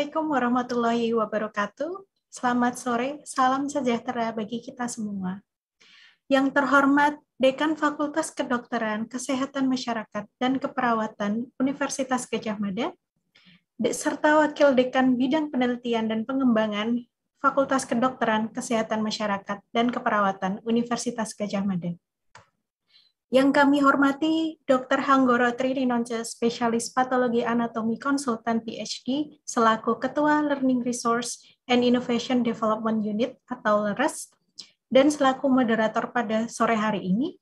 Assalamualaikum warahmatullahi wabarakatuh. Selamat sore, salam sejahtera bagi kita semua. Yang terhormat Dekan Fakultas Kedokteran, Kesehatan Masyarakat, dan Keperawatan Universitas Gajah Mada, serta Wakil Dekan Bidang Penelitian dan Pengembangan Fakultas Kedokteran, Kesehatan Masyarakat, dan Keperawatan Universitas Gajah Mada. Yang kami hormati Dr. Hanggoro Trininonce, spesialis patologi anatomi konsultan PhD, selaku Ketua Learning Resource and Innovation Development Unit atau LERES, dan selaku moderator pada sore hari ini.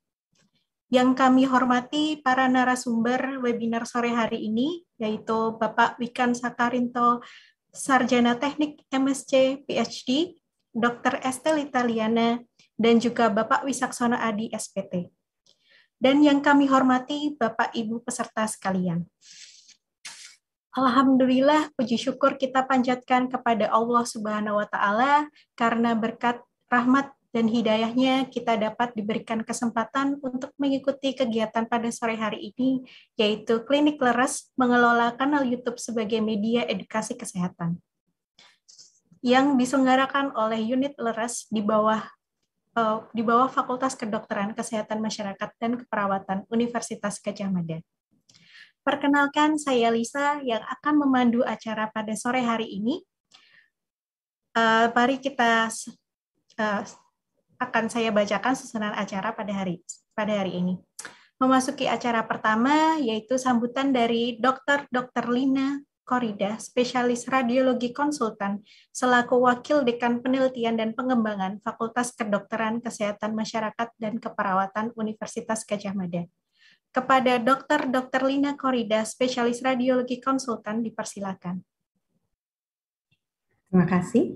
Yang kami hormati para narasumber webinar sore hari ini, yaitu Bapak Wikan Sakarinto, Sarjana Teknik MSc PhD, Dr. Estel Italiana, dan juga Bapak Wisaksono Adi, SPT dan yang kami hormati Bapak Ibu peserta sekalian. Alhamdulillah puji syukur kita panjatkan kepada Allah Subhanahu wa taala karena berkat rahmat dan hidayahnya kita dapat diberikan kesempatan untuk mengikuti kegiatan pada sore hari ini yaitu Klinik Leres mengelola kanal YouTube sebagai media edukasi kesehatan yang diselenggarakan oleh unit Leres di bawah Eh, di bawah Fakultas Kedokteran Kesehatan Masyarakat dan Keperawatan Universitas Gajah Mada. Perkenalkan saya Lisa yang akan memandu acara pada sore hari ini. Eh, mari kita eh, akan saya bacakan susunan acara pada hari pada hari ini. Memasuki acara pertama yaitu sambutan dari Dr. Dr. Lina Korida, spesialis radiologi konsultan, selaku Wakil Dekan Penelitian dan Pengembangan Fakultas Kedokteran Kesehatan Masyarakat dan Keperawatan Universitas Gajah Mada. Kepada Dr. Dr. Lina Korida, spesialis radiologi konsultan, dipersilakan. Terima kasih.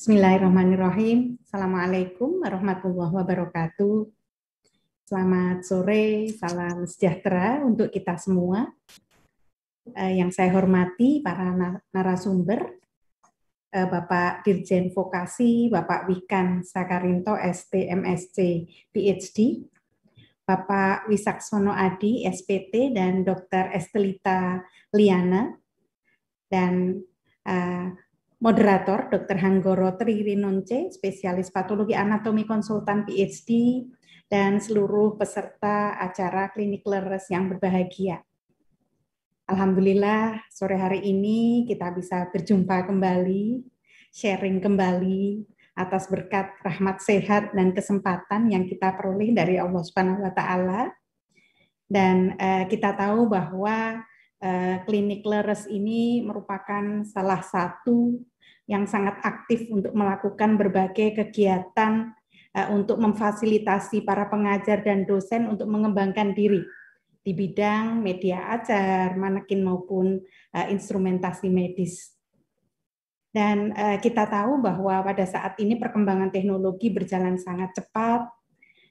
Bismillahirrahmanirrahim. Assalamualaikum warahmatullahi wabarakatuh. Selamat sore, salam sejahtera untuk kita semua. Eh, yang saya hormati para narasumber, eh, Bapak Dirjen Vokasi, Bapak Wikan Sakarinto, STMSC, PhD, Bapak Wisaksono Adi, SPT, dan Dr. Estelita Liana, dan uh, moderator Dr. Hanggoro Tri Rinonce, spesialis patologi anatomi konsultan PhD, dan seluruh peserta acara klinik leres yang berbahagia. Alhamdulillah sore hari ini kita bisa berjumpa kembali, sharing kembali atas berkat rahmat sehat dan kesempatan yang kita peroleh dari Allah Subhanahu wa taala. Dan eh, kita tahu bahwa eh, klinik leres ini merupakan salah satu yang sangat aktif untuk melakukan berbagai kegiatan eh, untuk memfasilitasi para pengajar dan dosen untuk mengembangkan diri di bidang media acar, manekin maupun uh, instrumentasi medis. Dan eh, kita tahu bahwa pada saat ini perkembangan teknologi berjalan sangat cepat,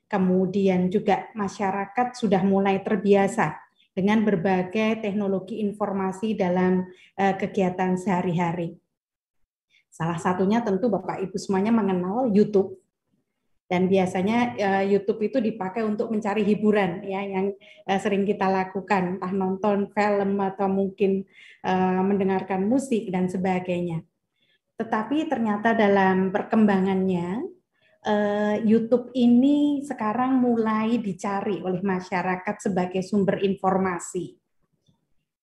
kemudian juga masyarakat sudah mulai terbiasa dengan berbagai teknologi informasi dalam eh, kegiatan sehari-hari. Salah satunya tentu Bapak Ibu semuanya mengenal YouTube dan biasanya eh, YouTube itu dipakai untuk mencari hiburan ya yang eh, sering kita lakukan entah nonton film atau mungkin eh, mendengarkan musik dan sebagainya. Tetapi ternyata dalam perkembangannya YouTube ini sekarang mulai dicari oleh masyarakat sebagai sumber informasi.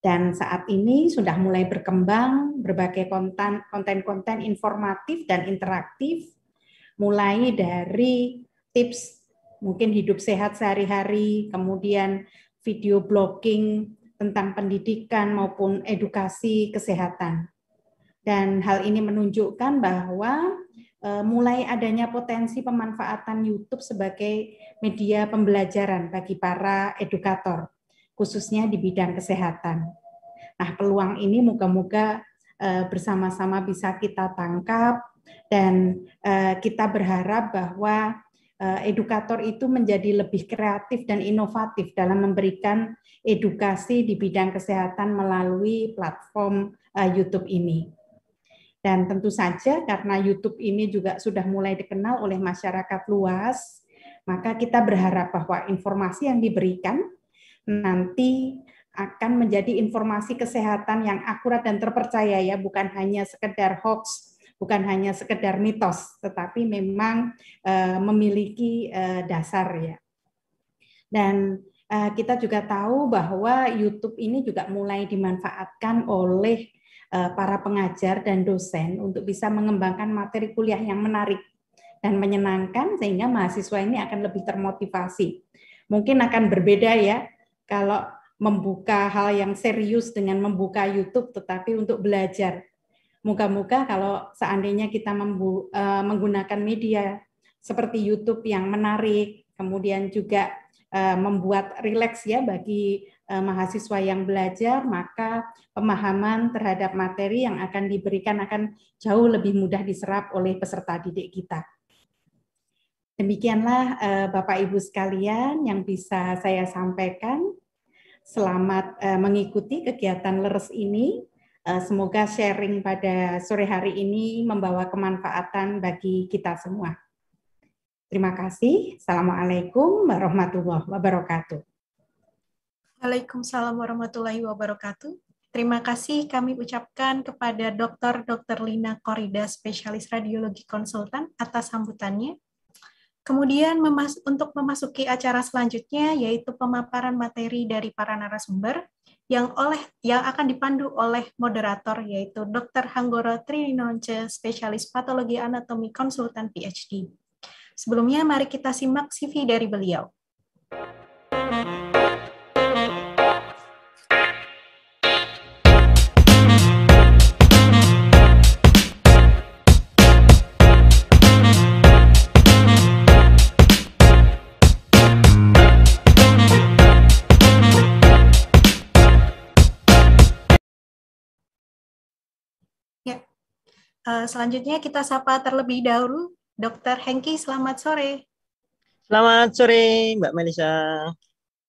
Dan saat ini sudah mulai berkembang berbagai konten-konten informatif dan interaktif mulai dari tips mungkin hidup sehat sehari-hari, kemudian video blogging tentang pendidikan maupun edukasi kesehatan. Dan hal ini menunjukkan bahwa e, mulai adanya potensi pemanfaatan YouTube sebagai media pembelajaran bagi para edukator, khususnya di bidang kesehatan. Nah, peluang ini moga-moga e, bersama-sama bisa kita tangkap dan eh, kita berharap bahwa eh, edukator itu menjadi lebih kreatif dan inovatif dalam memberikan edukasi di bidang kesehatan melalui platform eh, YouTube ini. Dan tentu saja karena YouTube ini juga sudah mulai dikenal oleh masyarakat luas, maka kita berharap bahwa informasi yang diberikan nanti akan menjadi informasi kesehatan yang akurat dan terpercaya ya, bukan hanya sekedar hoax bukan hanya sekedar mitos, tetapi memang uh, memiliki uh, dasar ya. Dan uh, kita juga tahu bahwa YouTube ini juga mulai dimanfaatkan oleh uh, para pengajar dan dosen untuk bisa mengembangkan materi kuliah yang menarik dan menyenangkan sehingga mahasiswa ini akan lebih termotivasi. Mungkin akan berbeda ya kalau membuka hal yang serius dengan membuka YouTube tetapi untuk belajar Moga-moga kalau seandainya kita eh, menggunakan media seperti YouTube yang menarik, kemudian juga eh, membuat rileks ya bagi eh, mahasiswa yang belajar, maka pemahaman terhadap materi yang akan diberikan akan jauh lebih mudah diserap oleh peserta didik kita. Demikianlah Bapak Ibu sekalian yang bisa saya sampaikan. Selamat mengikuti kegiatan leres ini. Eh, semoga sharing pada sore hari ini membawa kemanfaatan bagi kita semua. Terima kasih. Assalamualaikum warahmatullahi wabarakatuh. Waalaikumsalam warahmatullahi wabarakatuh. Terima kasih kami ucapkan kepada Dr. Dr. Lina Korida, spesialis radiologi konsultan atas sambutannya. Kemudian memas untuk memasuki acara selanjutnya, yaitu pemaparan materi dari para narasumber, yang oleh yang akan dipandu oleh moderator yaitu Dr. Hanggoro Trinonce, spesialis patologi anatomi konsultan PhD. Sebelumnya mari kita simak CV dari beliau. Thank you. Eh, selanjutnya kita sapa terlebih dahulu Dr. Hengki, selamat sore. Selamat sore Mbak Melisa.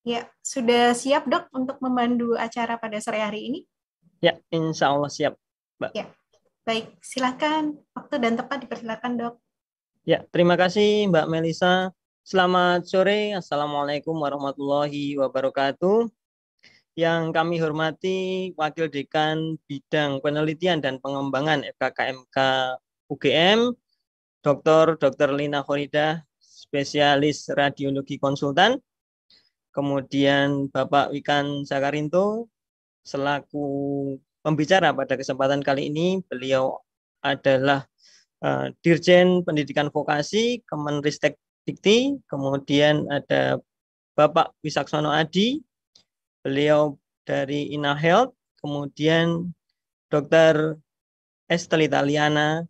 Ya, sudah siap dok untuk memandu acara pada sore hari ini? Ya, insya Allah siap Mbak. Ya, baik. silakan waktu dan tempat dipersilakan dok. Ya, terima kasih Mbak Melisa. Selamat sore. Assalamualaikum warahmatullahi wabarakatuh yang kami hormati Wakil Dekan Bidang Penelitian dan Pengembangan FKKMK UGM, Dr. Dr. Lina Khorida, spesialis radiologi konsultan, kemudian Bapak Wikan Sakarinto, selaku pembicara pada kesempatan kali ini, beliau adalah uh, Dirjen Pendidikan Vokasi Kemenristek Dikti, kemudian ada Bapak Wisaksono Adi, beliau dari Ina Health, kemudian Dr. Estel Italiana,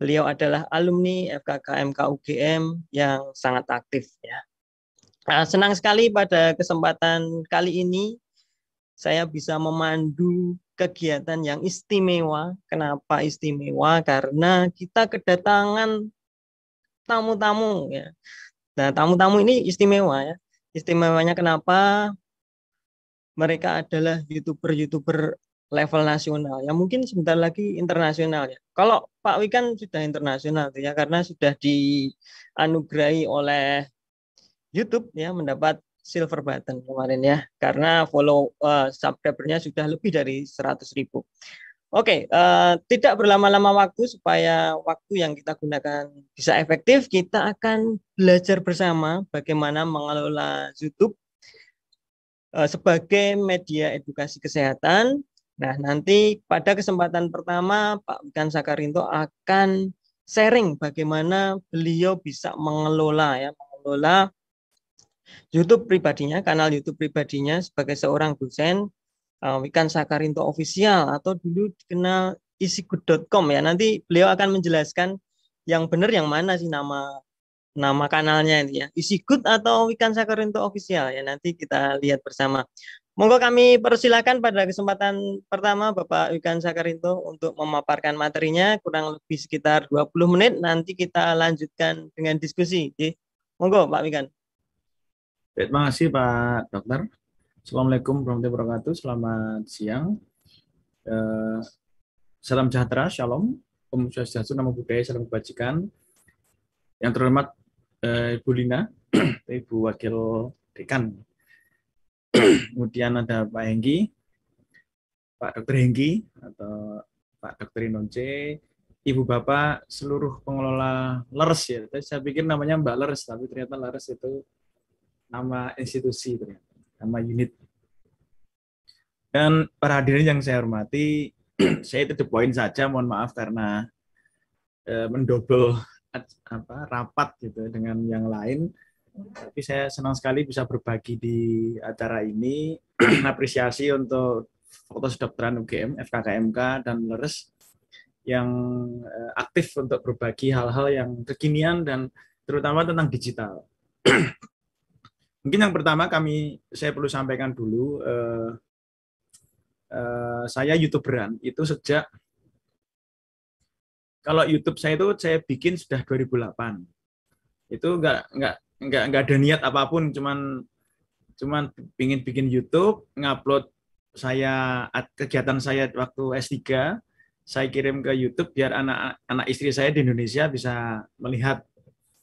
beliau adalah alumni FKKMK UGM yang sangat aktif ya. Nah, senang sekali pada kesempatan kali ini saya bisa memandu kegiatan yang istimewa. Kenapa istimewa? Karena kita kedatangan tamu-tamu ya. Nah, tamu-tamu ini istimewa ya. Istimewanya kenapa? mereka adalah youtuber-youtuber level nasional yang mungkin sebentar lagi internasional ya. Kalau Pak Wikan sudah internasional ya karena sudah dianugerahi oleh YouTube ya mendapat silver button kemarin ya karena follow uh, subscribernya sudah lebih dari 100 ribu. Oke, okay, uh, eh, tidak berlama-lama waktu supaya waktu yang kita gunakan bisa efektif, kita akan belajar bersama bagaimana mengelola YouTube Eh, sebagai media edukasi kesehatan. Nah, nanti pada kesempatan pertama Pak Wikan Sakarinto akan sharing bagaimana beliau bisa mengelola ya, mengelola YouTube pribadinya, kanal YouTube pribadinya sebagai seorang dosen eh, Wikan Sakarinto official atau dulu dikenal isigood.com ya. Nanti beliau akan menjelaskan yang benar yang mana sih nama nama kanalnya ini ya isi good atau Wikan untuk official ya nanti kita lihat bersama monggo kami persilakan pada kesempatan pertama Bapak Wikan Sakarinto untuk memaparkan materinya kurang lebih sekitar 20 menit nanti kita lanjutkan dengan diskusi Oke, monggo Pak Wikan terima kasih Pak Dokter Assalamualaikum warahmatullahi wabarakatuh selamat siang eh, salam sejahtera shalom Om Swastiastu, Namo Buddhaya, Salam Kebajikan, yang terhormat uh, Ibu Lina, Ibu Wakil Dekan. Kemudian ada Pak Hengki, Pak Dr. Hengki atau Pak Dr. Inonce, Ibu Bapak, seluruh pengelola Leres ya. Saya pikir namanya Mbak Leres, tapi ternyata Leres itu nama institusi ternyata, nama unit. Dan para hadirin yang saya hormati, saya itu poin saja, mohon maaf karena eh, mendobel apa rapat gitu ya dengan yang lain tapi saya senang sekali bisa berbagi di acara ini apresiasi untuk Fakultas Dokteran UGM FKKMK dan Leres yang eh, aktif untuk berbagi hal-hal yang kekinian dan terutama tentang digital. Mungkin yang pertama kami saya perlu sampaikan dulu eh, eh, saya youtuberan itu sejak kalau YouTube saya itu saya bikin sudah 2008 itu nggak nggak nggak nggak ada niat apapun cuman cuman pingin bikin YouTube ngupload saya kegiatan saya waktu S3 saya kirim ke YouTube biar anak anak istri saya di Indonesia bisa melihat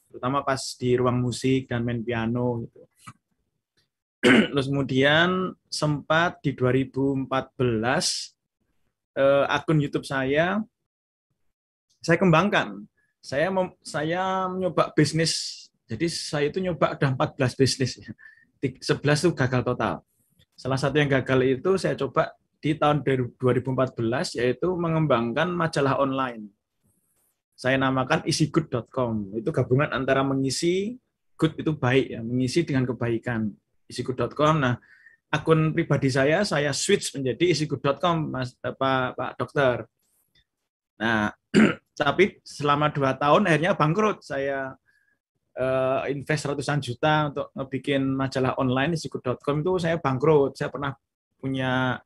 terutama pas di ruang musik dan main piano gitu. Terus kemudian sempat di 2014 eh, akun YouTube saya saya kembangkan. Saya mem, saya mencoba bisnis. Jadi saya itu nyoba ada 14 bisnis. 11 itu gagal total. Salah satu yang gagal itu saya coba di tahun 2014 yaitu mengembangkan majalah online. Saya namakan isigood.com. Itu gabungan antara mengisi good itu baik ya, mengisi dengan kebaikan. isigood.com. Nah, akun pribadi saya saya switch menjadi isigood.com Mas Pak Pak Dokter. Nah, tapi selama dua tahun akhirnya bangkrut. Saya uh, invest ratusan juta untuk bikin majalah online isikut.com itu saya bangkrut. Saya pernah punya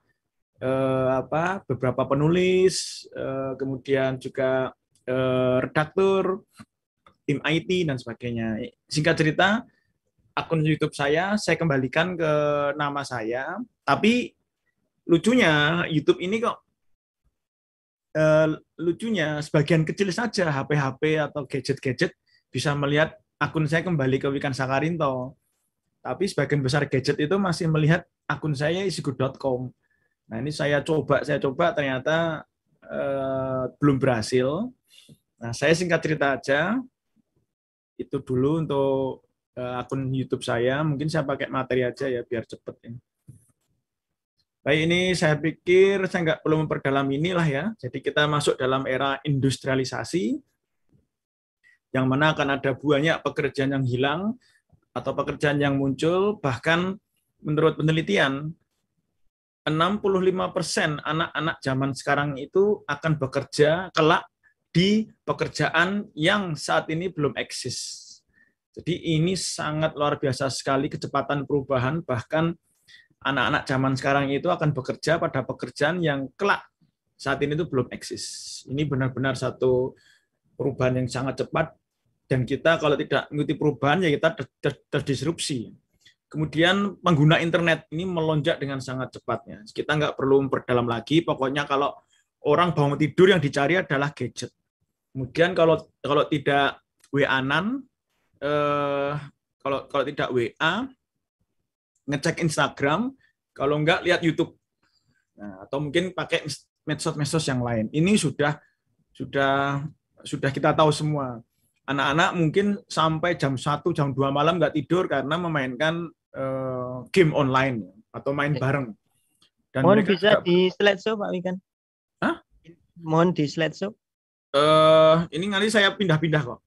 uh, apa beberapa penulis, uh, kemudian juga uh, redaktur, tim IT dan sebagainya. Singkat cerita, akun YouTube saya saya kembalikan ke nama saya, tapi lucunya YouTube ini kok Eh, lucunya sebagian kecil saja HP-HP atau gadget-gadget bisa melihat akun saya kembali ke Wikan Sakarinto. Tapi sebagian besar gadget itu masih melihat akun saya isigood.com. Nah ini saya coba, saya coba ternyata eh, belum berhasil. Nah saya singkat cerita aja, itu dulu untuk eh, akun YouTube saya. Mungkin saya pakai materi aja ya biar cepet ini. Baik, ini saya pikir saya nggak perlu memperdalam inilah ya. Jadi kita masuk dalam era industrialisasi, yang mana akan ada banyak pekerjaan yang hilang atau pekerjaan yang muncul, bahkan menurut penelitian, 65% anak-anak zaman sekarang itu akan bekerja kelak di pekerjaan yang saat ini belum eksis. Jadi ini sangat luar biasa sekali kecepatan perubahan, bahkan anak-anak zaman sekarang itu akan bekerja pada pekerjaan yang kelak saat ini itu belum eksis. Ini benar-benar satu perubahan yang sangat cepat dan kita kalau tidak mengikuti perubahan ya kita terdisrupsi. Kemudian pengguna internet ini melonjak dengan sangat cepatnya. Kita nggak perlu memperdalam lagi. Pokoknya kalau orang bangun tidur yang dicari adalah gadget. Kemudian kalau kalau tidak WA-an, eh, kalau kalau tidak WA, ngecek Instagram, kalau enggak lihat YouTube. Nah, atau mungkin pakai medsos-medsos yang lain. Ini sudah sudah sudah kita tahu semua. Anak-anak mungkin sampai jam 1, jam 2 malam nggak tidur karena memainkan uh, game online atau main bareng. Dan Mohon bisa agak... di show Pak Wikan. Hah? Mohon di slide Eh, uh, ini nanti saya pindah-pindah kok.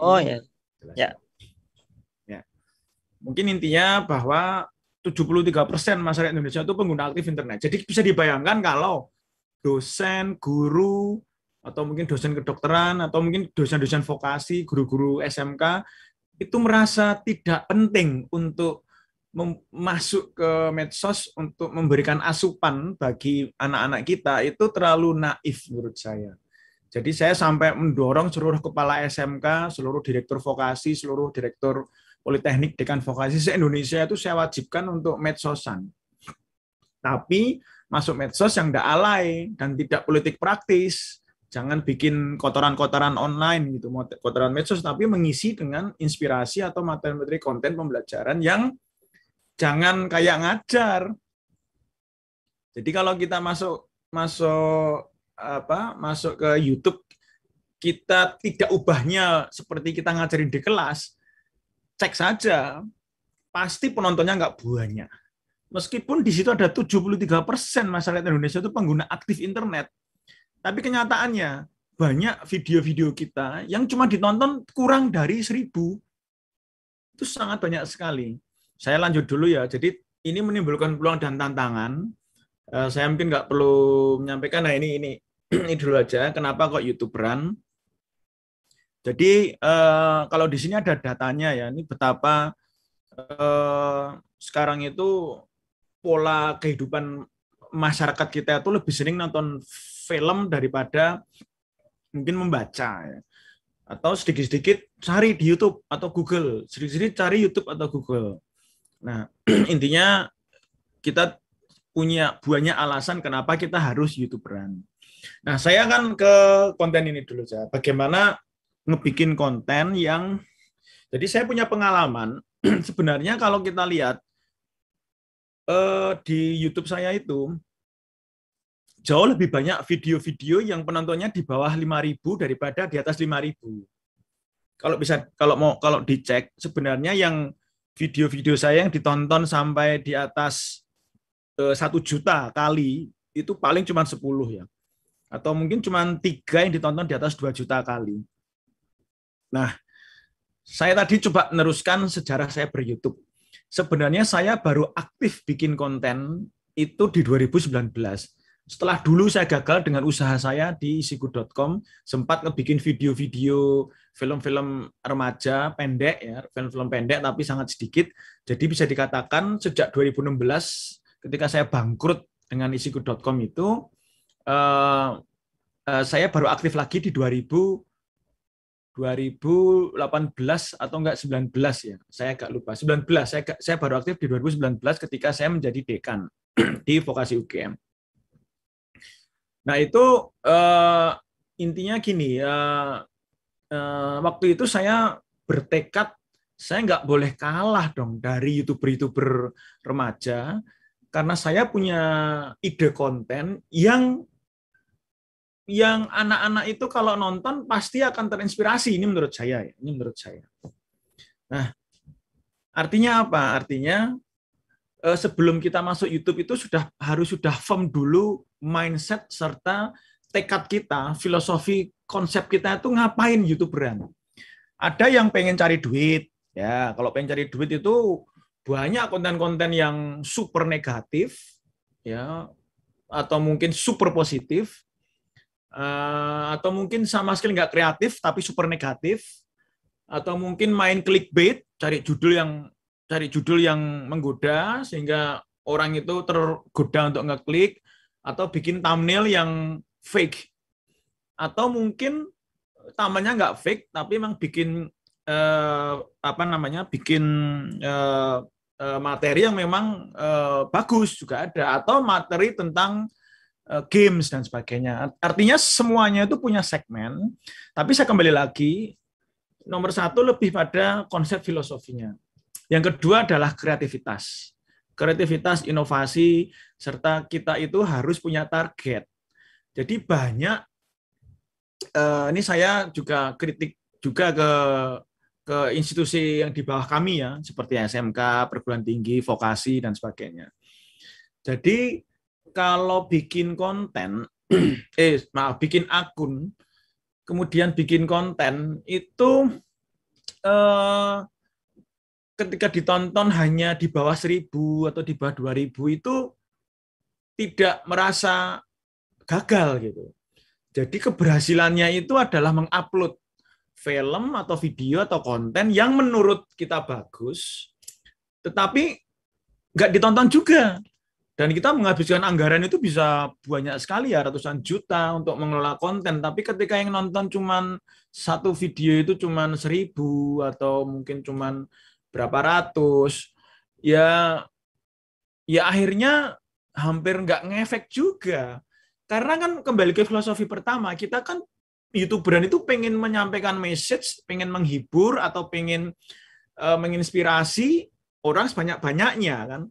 oh iya. ya. Ya. Mungkin intinya bahwa 73% masyarakat Indonesia itu pengguna aktif internet. Jadi bisa dibayangkan kalau dosen, guru, atau mungkin dosen kedokteran, atau mungkin dosen-dosen vokasi, guru-guru SMK, itu merasa tidak penting untuk masuk ke medsos untuk memberikan asupan bagi anak-anak kita itu terlalu naif menurut saya. Jadi saya sampai mendorong seluruh kepala SMK, seluruh direktur vokasi, seluruh direktur Politeknik Dekan Vokasi se-Indonesia itu saya wajibkan untuk medsosan. Tapi masuk medsos yang tidak alay dan tidak politik praktis. Jangan bikin kotoran-kotoran online gitu, kotoran medsos, tapi mengisi dengan inspirasi atau materi-materi konten pembelajaran yang jangan kayak ngajar. Jadi kalau kita masuk masuk apa masuk ke YouTube kita tidak ubahnya seperti kita ngajarin di kelas, cek saja, pasti penontonnya nggak banyak. Meskipun di situ ada 73 persen masyarakat Indonesia itu pengguna aktif internet, tapi kenyataannya banyak video-video kita yang cuma ditonton kurang dari seribu. Itu sangat banyak sekali. Saya lanjut dulu ya. Jadi ini menimbulkan peluang dan tantangan. Eh, saya mungkin nggak perlu menyampaikan, nah ini ini ini dulu aja. Kenapa kok youtuberan? Jadi eh, kalau di sini ada datanya ya, ini betapa eh, sekarang itu pola kehidupan masyarakat kita itu lebih sering nonton film daripada mungkin membaca ya. Atau sedikit-sedikit cari di YouTube atau Google, sedikit-sedikit cari YouTube atau Google. Nah, intinya kita punya banyak alasan kenapa kita harus YouTuberan. Nah, saya akan ke konten ini dulu ya. Bagaimana ngebikin konten yang jadi saya punya pengalaman sebenarnya kalau kita lihat eh, di YouTube saya itu jauh lebih banyak video-video yang penontonnya di bawah 5000 daripada di atas 5000. Kalau bisa kalau mau kalau dicek sebenarnya yang video-video saya yang ditonton sampai di atas eh, satu juta kali itu paling cuma 10 ya. Atau mungkin cuma tiga yang ditonton di atas 2 juta kali. Nah, saya tadi coba meneruskan sejarah saya ber-YouTube. Sebenarnya saya baru aktif bikin konten itu di 2019. Setelah dulu saya gagal dengan usaha saya di isiku.com, sempat ngebikin video-video film-film remaja pendek ya, film-film pendek tapi sangat sedikit. Jadi bisa dikatakan sejak 2016 ketika saya bangkrut dengan isiku.com itu eh, eh, saya baru aktif lagi di 2000 2018 atau enggak 19 ya. Saya agak lupa. 19. Saya saya baru aktif di 2019 ketika saya menjadi dekan di vokasi UGM. Nah, itu uh, intinya gini, uh, uh, waktu itu saya bertekad saya enggak boleh kalah dong dari youtuber-youtuber remaja karena saya punya ide konten yang yang anak-anak itu kalau nonton pasti akan terinspirasi ini menurut saya ya, ini menurut saya nah artinya apa artinya eh, sebelum kita masuk YouTube itu sudah harus sudah firm dulu mindset serta tekad kita filosofi konsep kita itu ngapain youtuberan ada yang pengen cari duit ya kalau pengen cari duit itu banyak konten-konten yang super negatif ya atau mungkin super positif Eh, atau mungkin sama sekali nggak kreatif tapi super negatif atau mungkin main clickbait cari judul yang cari judul yang menggoda sehingga orang itu tergoda untuk ngeklik atau bikin thumbnail yang fake atau mungkin tamannya nggak fake tapi memang bikin eh, apa namanya bikin eh, eh, materi yang memang eh, bagus juga ada atau materi tentang Eh, games dan sebagainya. Artinya semuanya itu punya segmen, tapi saya kembali lagi nomor satu lebih pada konsep filosofinya. Yang kedua adalah kreativitas. Kreativitas, inovasi, serta kita itu harus punya target. Jadi banyak, eh, ini saya juga kritik juga ke ke institusi yang di bawah kami ya, seperti SMK, perguruan tinggi, vokasi, dan sebagainya. Jadi kalau bikin konten, eh maaf, bikin akun, kemudian bikin konten itu eh, ketika ditonton hanya di bawah seribu atau di bawah dua ribu itu tidak merasa gagal gitu. Jadi keberhasilannya itu adalah mengupload film atau video atau konten yang menurut kita bagus, tetapi nggak ditonton juga dan kita menghabiskan anggaran itu bisa banyak sekali ya, ratusan juta untuk mengelola konten. Tapi ketika yang nonton cuma satu video itu cuma seribu atau mungkin cuma berapa ratus, ya ya akhirnya hampir nggak ngefek juga. Karena kan kembali ke filosofi pertama, kita kan youtuberan itu pengen menyampaikan message, pengen menghibur atau pengen uh, menginspirasi orang sebanyak-banyaknya kan.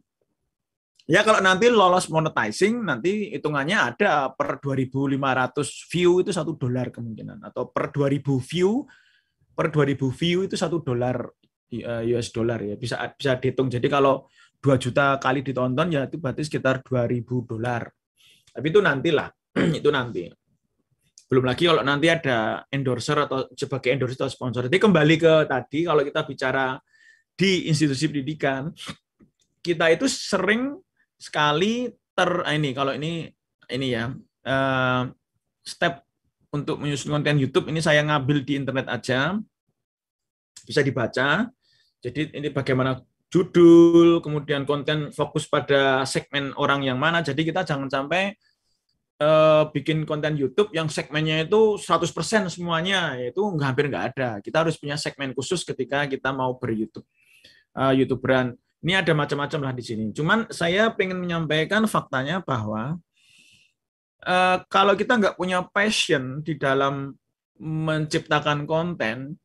Ya kalau nanti lolos monetizing nanti hitungannya ada per 2.500 view itu satu dolar kemungkinan atau per 2.000 view per 2.000 view itu satu dolar eh, US dollar ya bisa bisa dihitung. Jadi kalau 2 juta kali ditonton ya itu berarti sekitar 2.000 dolar. Tapi itu nantilah itu nanti. Belum lagi kalau nanti ada endorser atau sebagai endorser atau sponsor. Jadi kembali ke tadi kalau kita bicara di institusi pendidikan kita itu sering sekali ter ah, ini kalau ini ini ya uh, step untuk menyusun konten YouTube ini saya ngambil di internet aja bisa dibaca jadi ini bagaimana judul kemudian konten fokus pada segmen orang yang mana jadi kita jangan sampai uh, bikin konten YouTube yang segmennya itu 100% semuanya itu hampir nggak ada kita harus punya segmen khusus ketika kita mau ber YouTube uh, eh, youtuberan ini ada macam-macam lah di sini. Cuman saya ingin menyampaikan faktanya bahwa uh, kalau kita nggak punya passion di dalam menciptakan konten,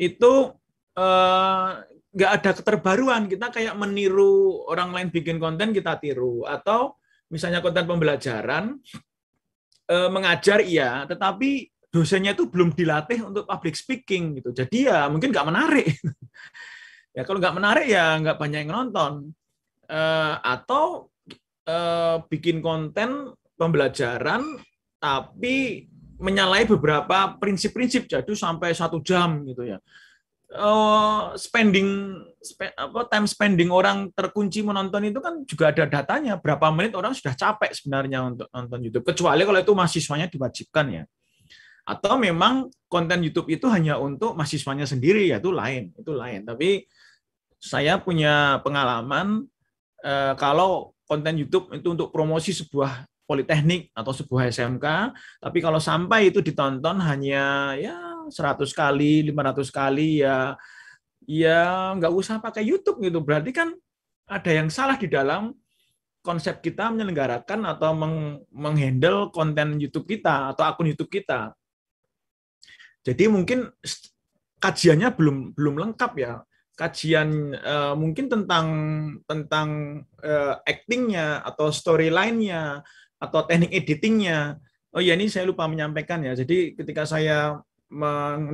itu uh, nggak ada keterbaruan. Kita kayak meniru orang lain bikin konten, kita tiru. Atau misalnya konten pembelajaran, uh, mengajar iya, tetapi dosennya itu belum dilatih untuk public speaking gitu. Jadi ya mungkin nggak menarik. Ya kalau nggak menarik ya nggak banyak yang nonton. Uh, atau uh, bikin konten pembelajaran tapi menyalahi beberapa prinsip-prinsip jadi sampai satu jam gitu ya. Uh, spending spe, apa time spending orang terkunci menonton itu kan juga ada datanya berapa menit orang sudah capek sebenarnya untuk nonton YouTube kecuali kalau itu mahasiswanya diwajibkan ya atau memang konten YouTube itu hanya untuk mahasiswanya sendiri ya itu lain itu lain tapi saya punya pengalaman eh, kalau konten YouTube itu untuk promosi sebuah politeknik atau sebuah SMK, tapi kalau sampai itu ditonton hanya ya 100 kali, 500 kali ya ya nggak usah pakai YouTube gitu. Berarti kan ada yang salah di dalam konsep kita menyelenggarakan atau meng menghandle konten YouTube kita atau akun YouTube kita. Jadi mungkin kajiannya belum belum lengkap ya kajian uh, mungkin tentang tentang uh, actingnya atau storylinenya atau teknik editingnya. Oh ya ini saya lupa menyampaikan ya. Jadi ketika saya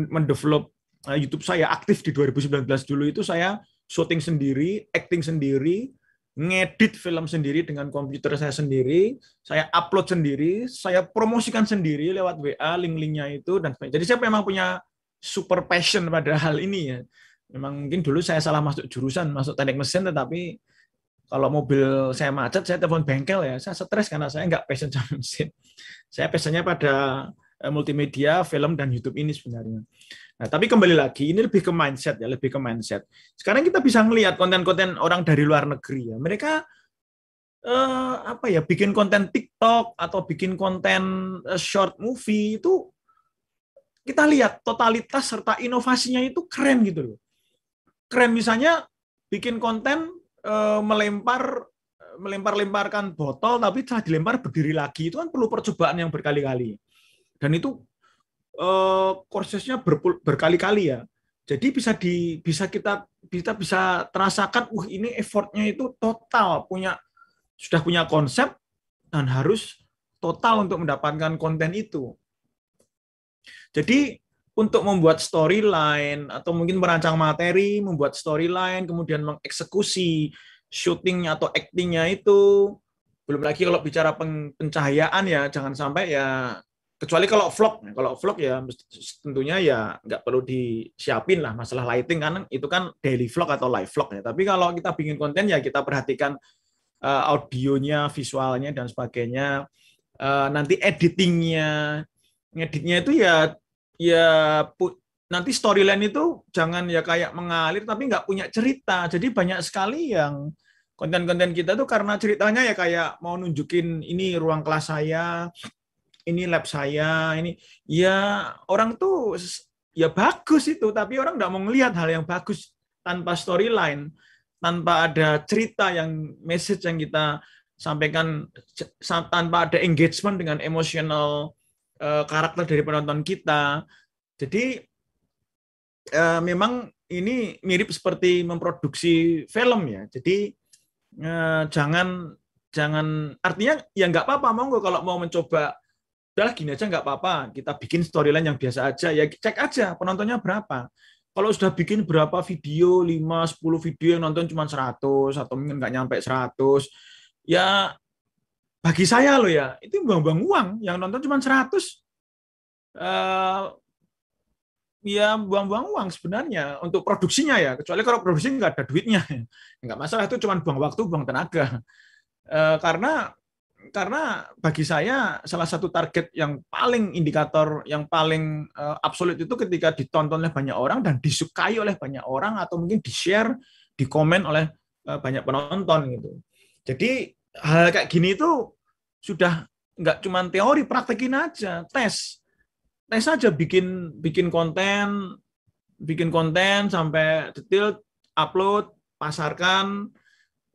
mendevelop eh, YouTube saya aktif di 2019 dulu itu saya syuting sendiri, acting sendiri, ngedit film sendiri dengan komputer saya sendiri, saya upload sendiri, saya promosikan sendiri lewat WA, link-linknya itu dan Jadi saya memang punya super passion pada hal ini ya memang mungkin dulu saya salah masuk jurusan, masuk teknik mesin, tetapi kalau mobil saya macet, saya telepon bengkel ya, saya stres karena saya nggak passion sama mesin. Saya passionnya pada eh, multimedia, film, dan YouTube ini sebenarnya. Nah, tapi kembali lagi, ini lebih ke mindset ya, lebih ke mindset. Sekarang kita bisa melihat konten-konten orang dari luar negeri ya. Mereka eh, apa ya, bikin konten TikTok atau bikin konten eh, short movie itu kita lihat totalitas serta inovasinya itu keren gitu loh keren misalnya bikin konten eh, melempar melempar-lemparkan botol tapi setelah dilempar berdiri lagi itu kan perlu percobaan yang berkali-kali dan itu eh, prosesnya berkali-kali ya jadi bisa di bisa kita kita bisa terasakan uh ini effortnya itu total punya sudah punya konsep dan harus total untuk mendapatkan konten itu jadi untuk membuat storyline atau mungkin merancang materi, membuat storyline, kemudian mengeksekusi syutingnya atau aktingnya itu. Belum lagi kalau bicara pencahayaan ya, jangan sampai ya kecuali kalau vlog, kalau vlog ya tentunya ya nggak perlu disiapin lah masalah lighting kan itu kan daily vlog atau live vlog ya. Tapi kalau kita bikin konten ya kita perhatikan uh, audionya, visualnya dan sebagainya. Uh, nanti editingnya, ngeditnya itu ya ya nanti storyline itu jangan ya kayak mengalir tapi nggak punya cerita. Jadi banyak sekali yang konten-konten kita tuh karena ceritanya ya kayak mau nunjukin ini ruang kelas saya, ini lab saya, ini ya orang tuh ya bagus itu, tapi orang nggak mau melihat hal yang bagus tanpa storyline, tanpa ada cerita yang message yang kita sampaikan tanpa ada engagement dengan emosional Eh, karakter dari penonton kita. Jadi uh, memang ini mirip seperti memproduksi film ya. Jadi uh, jangan jangan artinya ya nggak apa-apa monggo kalau mau mencoba udahlah gini aja nggak apa-apa kita bikin storyline yang biasa aja ya cek aja penontonnya berapa kalau sudah bikin berapa video 5 10 video yang nonton cuma 100 atau mungkin nggak nyampe 100 ya bagi saya loh ya, itu buang-buang uang. Yang nonton cuma 100. Uh, eh, ya buang-buang uang sebenarnya untuk produksinya ya. Kecuali kalau produksi nggak ada duitnya. Nggak masalah, itu cuma buang waktu, buang tenaga. Uh, karena karena bagi saya salah satu target yang paling indikator yang paling uh, absolut itu ketika ditonton oleh banyak orang dan disukai oleh banyak orang atau mungkin di-share, di komen oleh uh, banyak penonton gitu. Jadi hal kayak gini itu sudah nggak cuma teori, praktekin aja, tes. Tes aja bikin bikin konten, bikin konten sampai detail, upload, pasarkan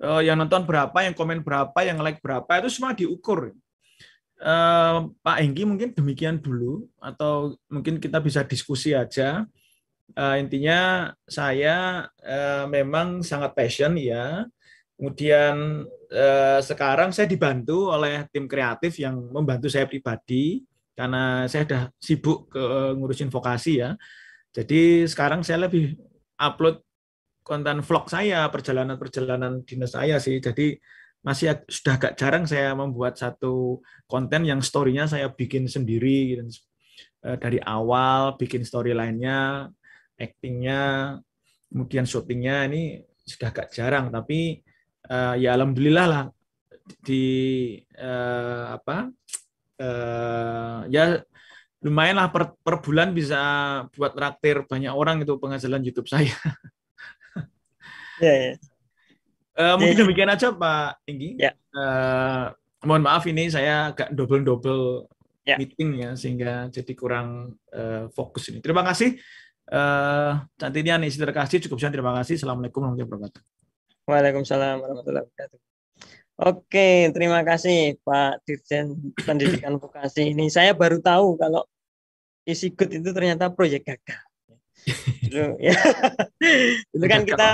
eh, yang nonton berapa, yang komen berapa, yang like berapa, itu semua diukur. uh, Pak Engki mungkin demikian dulu atau mungkin kita bisa diskusi aja. uh, intinya saya eh, memang sangat passion ya. Kemudian Eh, sekarang saya dibantu oleh tim kreatif yang membantu saya pribadi karena saya sudah sibuk ke ngurusin vokasi ya. Jadi sekarang saya lebih upload konten vlog saya, perjalanan-perjalanan dinas saya sih. Jadi masih sudah agak jarang saya membuat satu konten yang story-nya saya bikin sendiri gitu. Eh, dari awal, bikin story lainnya acting-nya, kemudian syutingnya ini sudah agak jarang. Tapi uh, ya alhamdulillah lah di uh, apa uh, ya lumayan lah per, per bulan bisa buat traktir banyak orang itu penghasilan YouTube saya. yeah, yeah. Uh, mungkin yeah. demikian aja Pak Tinggi. Yeah. Ya. Uh, mohon maaf ini saya agak double-double yeah. meeting ya sehingga jadi kurang uh, fokus ini. Terima kasih. Uh, Cantinya terima kasih cukup sekian terima kasih. Assalamualaikum warahmatullahi wabarakatuh. Waalaikumsalam warahmatullahi wabarakatuh. Oke, terima kasih Pak Dirjen Pendidikan Vokasi ini. Saya baru tahu kalau isi good itu ternyata proyek gagal. Dulu, ya. Dulu kan kita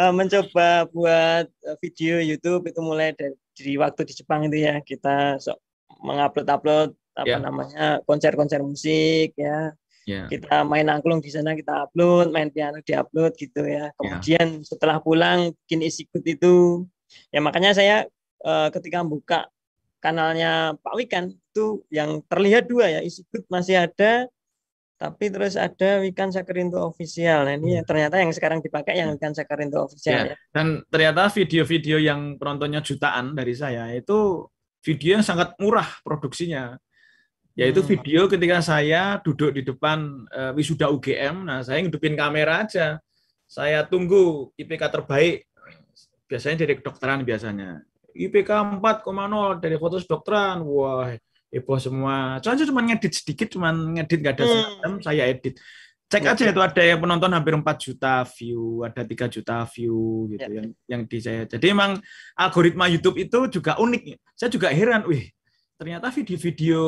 uh, mencoba buat video YouTube itu mulai dari, dari waktu di Jepang itu ya kita sok mengupload-upload apa yeah. namanya konser-konser musik ya Ya. Kita main angklung di sana kita upload, main piano di upload gitu ya. ya. Kemudian yeah. setelah pulang bikin isikut itu, ya makanya saya uh, ketika buka kanalnya Pak Wikan itu yang terlihat dua ya isi isikut masih ada, tapi terus ada Wikan Sakrinto official. Nah ini yeah. Hmm. ternyata yang sekarang dipakai yang Wikan Sakrinto official. Yeah. Ya. Dan ternyata video-video yang penontonnya jutaan dari saya itu video yang sangat murah produksinya yaitu hmm. video ketika saya duduk di depan uh, wisuda UGM. Nah, saya ngedupin kamera aja. Saya tunggu IPK terbaik. Biasanya dari kedokteran biasanya. IPK 4,0 dari fotos dokteran. Wah, heboh semua. Soalnya cuma ngedit sedikit, cuma ngedit nggak ada hmm. sistem, saya edit. Cek aja itu ada yang penonton hampir 4 juta view, ada 3 juta view gitu ya. yang yang di saya. Jadi emang algoritma YouTube itu juga unik. Saya juga heran, wih, ternyata video-video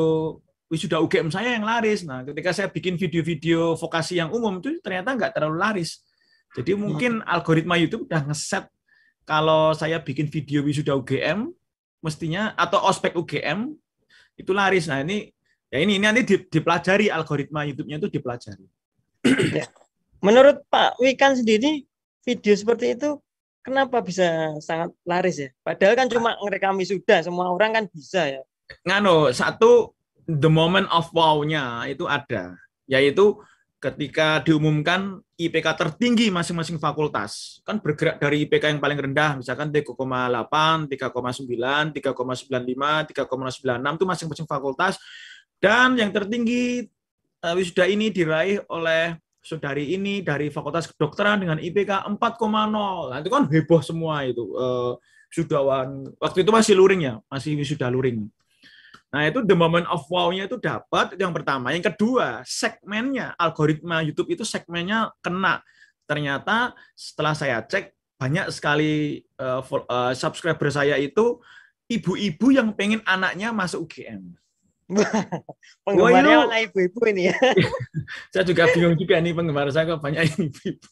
sudah UGM saya yang laris. Nah, ketika saya bikin video-video vokasi yang umum itu ternyata nggak terlalu laris. Jadi mungkin algoritma YouTube udah ngeset kalau saya bikin video wisuda UGM mestinya atau ospek UGM itu laris. Nah, ini ya ini, ini nanti dipelajari algoritma YouTube-nya itu dipelajari. Menurut Pak Wikan sendiri video seperti itu kenapa bisa sangat laris ya? Padahal kan cuma ah. ngerekam wisuda, semua orang kan bisa ya. Ngano, satu the moment of wow-nya itu ada, yaitu ketika diumumkan IPK tertinggi masing-masing fakultas. Kan bergerak dari IPK yang paling rendah, misalkan 3,8, 3,9, 3,95, 3,96 itu masing-masing fakultas. Dan yang tertinggi eh, wisuda ini diraih oleh saudari ini dari Fakultas Kedokteran dengan IPK 4,0. Nah, itu kan heboh semua itu. Eh, waktu itu masih luring ya, masih wisuda luring. Nah, itu the moment of wow-nya itu dapat itu yang pertama. Yang kedua, segmennya, algoritma YouTube itu segmennya kena. Ternyata setelah saya cek banyak sekali uh, uh, subscriber saya itu ibu-ibu yang pengen anaknya masuk UGM. Penggemarnya anak ibu-ibu ini ya. saya juga bingung juga nih penggemar saya kok banyak ibu-ibu.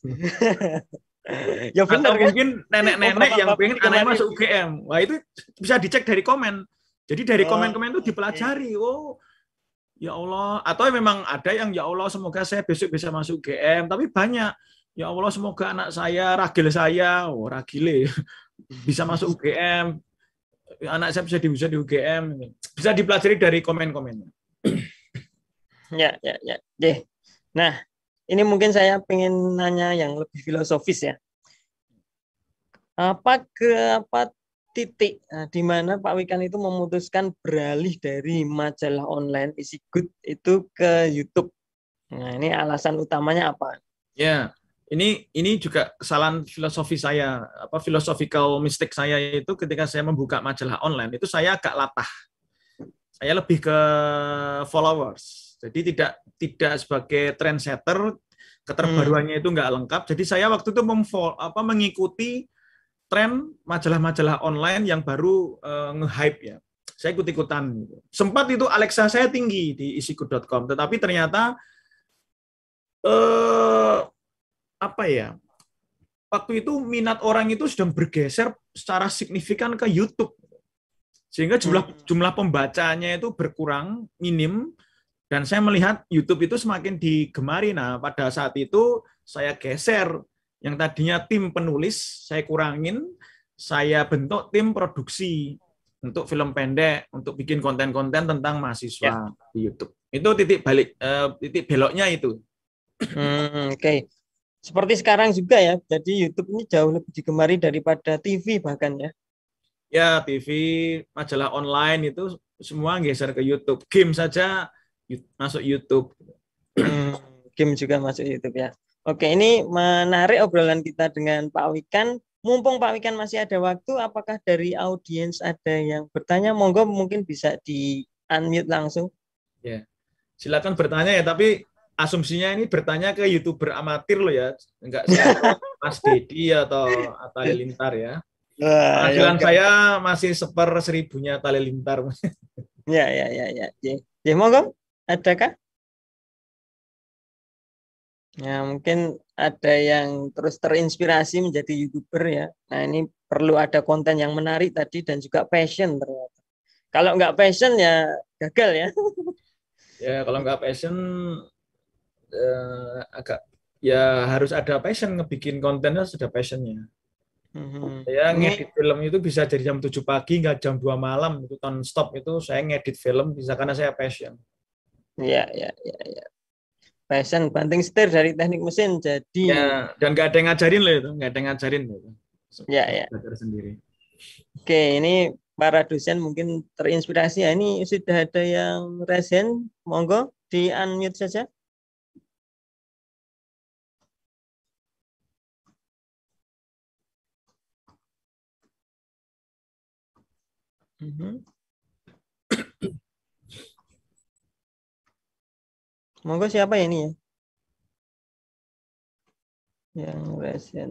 ya Atau kan? mungkin nenek-nenek yang pengen anaknya masuk UGM. Wah, itu bisa dicek dari komen jadi dari oh, komen-komen itu dipelajari. Oh, ya Allah. Atau memang ada yang ya Allah semoga saya besok bisa masuk GM. Tapi banyak. Ya Allah semoga anak saya, ragil saya, oh ragile, bisa masuk UGM. Anak saya bisa bisa di UGM. Bisa dipelajari dari komen komen Ya, ya, ya. Deh. Nah, ini mungkin saya ingin nanya yang lebih filosofis ya. Apa ke apa titik uh, di mana Pak Wikan itu memutuskan beralih dari majalah online isi good itu ke YouTube. Nah, ini alasan utamanya apa? Ya, ini ini juga kesalahan filosofi saya, apa philosophical mistake saya itu ketika saya membuka majalah online itu saya agak latah. Saya lebih ke followers. Jadi tidak tidak sebagai trendsetter, keterbaruannya hmm. itu enggak lengkap. Jadi saya waktu itu memfollow, apa mengikuti tren majalah-majalah online yang baru uh, nge-hype ya. Saya ikut-ikutan. Gitu. Sempat itu Alexa saya tinggi di isiku.com, tetapi ternyata eh apa ya? Waktu itu minat orang itu sudah bergeser secara signifikan ke YouTube. Sehingga jumlah hmm. jumlah pembacanya itu berkurang, minim dan saya melihat YouTube itu semakin digemari. Nah, pada saat itu saya geser yang tadinya tim penulis saya kurangin, saya bentuk tim produksi untuk film pendek, untuk bikin konten-konten tentang mahasiswa ya. di YouTube. Itu titik balik, uh, titik beloknya itu. Hmm, Oke. Okay. Seperti sekarang juga ya, jadi YouTube ini jauh lebih digemari daripada TV bahkan ya. Ya, TV, majalah online itu semua geser ke YouTube. Game saja masuk YouTube. Hmm, game juga masuk YouTube ya. Oke, ini menarik obrolan kita dengan Pak Wikan. Mumpung Pak Wikan masih ada waktu, apakah dari audiens ada yang bertanya? Monggo mungkin bisa di unmute langsung. Ya, silakan bertanya ya. Tapi asumsinya ini bertanya ke youtuber amatir loh ya, enggak Mas Dedi atau Atali Lintar ya. ya Penghasilan saya masih seper seribunya Tali Lintar. Ya, ya, ya, ya, ya. Ya, monggo. Adakah? Ya, mungkin ada yang terus terinspirasi menjadi YouTuber ya. Nah, ini perlu ada konten yang menarik tadi dan juga passion ternyata. Kalau nggak passion ya gagal ya. Ya, kalau nggak passion eh, agak ya harus ada passion ngebikin kontennya sudah passionnya. Mm-hmm. Ya ngedit film itu bisa dari jam 7 pagi nggak jam 2 malam itu non stop itu saya ngedit film bisa karena saya passion. Ya ya ya ya pasang banting setir dari teknik mesin jadi ya, dan nggak ada yang ngajarin loh itu nggak ada yang ngajarin loh so, ya ya belajar sendiri oke ini para dosen mungkin terinspirasi ya ini sudah ada yang resen monggo di unmute saja Mm-hmm. Monggo siapa ya ini ya? Yang resen.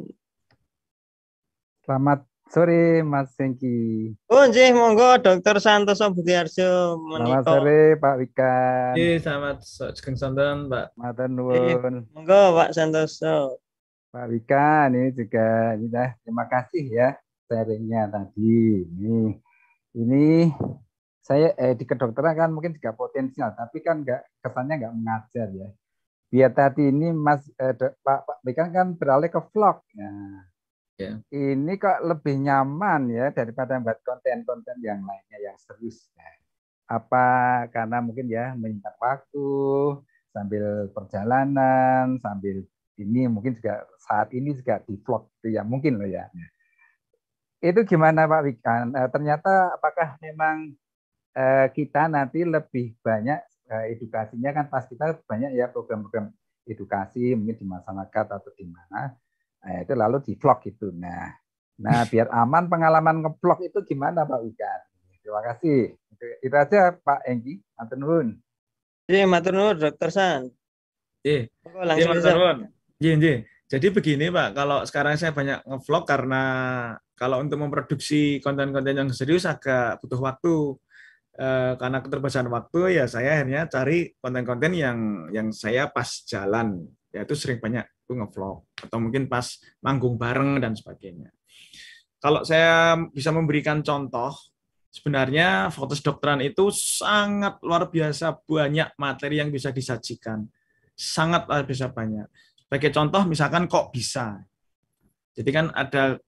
Selamat sore Mas Sengki. Punjih oh, monggo Dokter Santoso Budiarjo Selamat sore Pak Wika. iya selamat sore Santan, Pak. Matan nuwun. Monggo Pak Santoso. Pak Wika, ini juga ini dah terima kasih ya sharingnya tadi. Ini ini saya eh, di kedokteran kan mungkin juga potensial, tapi kan nggak kesannya nggak mengajar ya. Biar tadi ini Mas eh, Pak Pak Bikan kan beralih ke vlog. Nah, yeah. ini kok lebih nyaman ya daripada buat konten-konten yang lainnya yang serius. Ya. Apa karena mungkin ya menyita waktu sambil perjalanan, sambil ini mungkin juga saat ini juga di vlog itu ya mungkin loh ya. Nah, itu gimana Pak Wikan? Eh, ternyata apakah memang Eh, kita nanti lebih banyak eh, edukasinya kan pas kita banyak ya program-program edukasi mungkin di masyarakat atau di mana nah, itu lalu di vlog itu nah nah biar aman pengalaman ngevlog itu gimana Pak Ugan terima kasih itu, aja Pak Enggi Maturnuun Iya Maturnuun Dokter San Iya langsung iya, iya iya jadi begini Pak kalau sekarang saya banyak ngevlog karena kalau untuk memproduksi konten-konten yang serius agak butuh waktu Eh, karena keterbatasan waktu ya saya akhirnya cari konten-konten yang yang saya pas jalan ya itu sering banyak itu ngevlog atau mungkin pas manggung bareng dan sebagainya. Kalau saya bisa memberikan contoh, sebenarnya fotos dokteran itu sangat luar biasa banyak materi yang bisa disajikan. Sangat luar biasa banyak. Sebagai contoh misalkan kok bisa. Jadi kan ada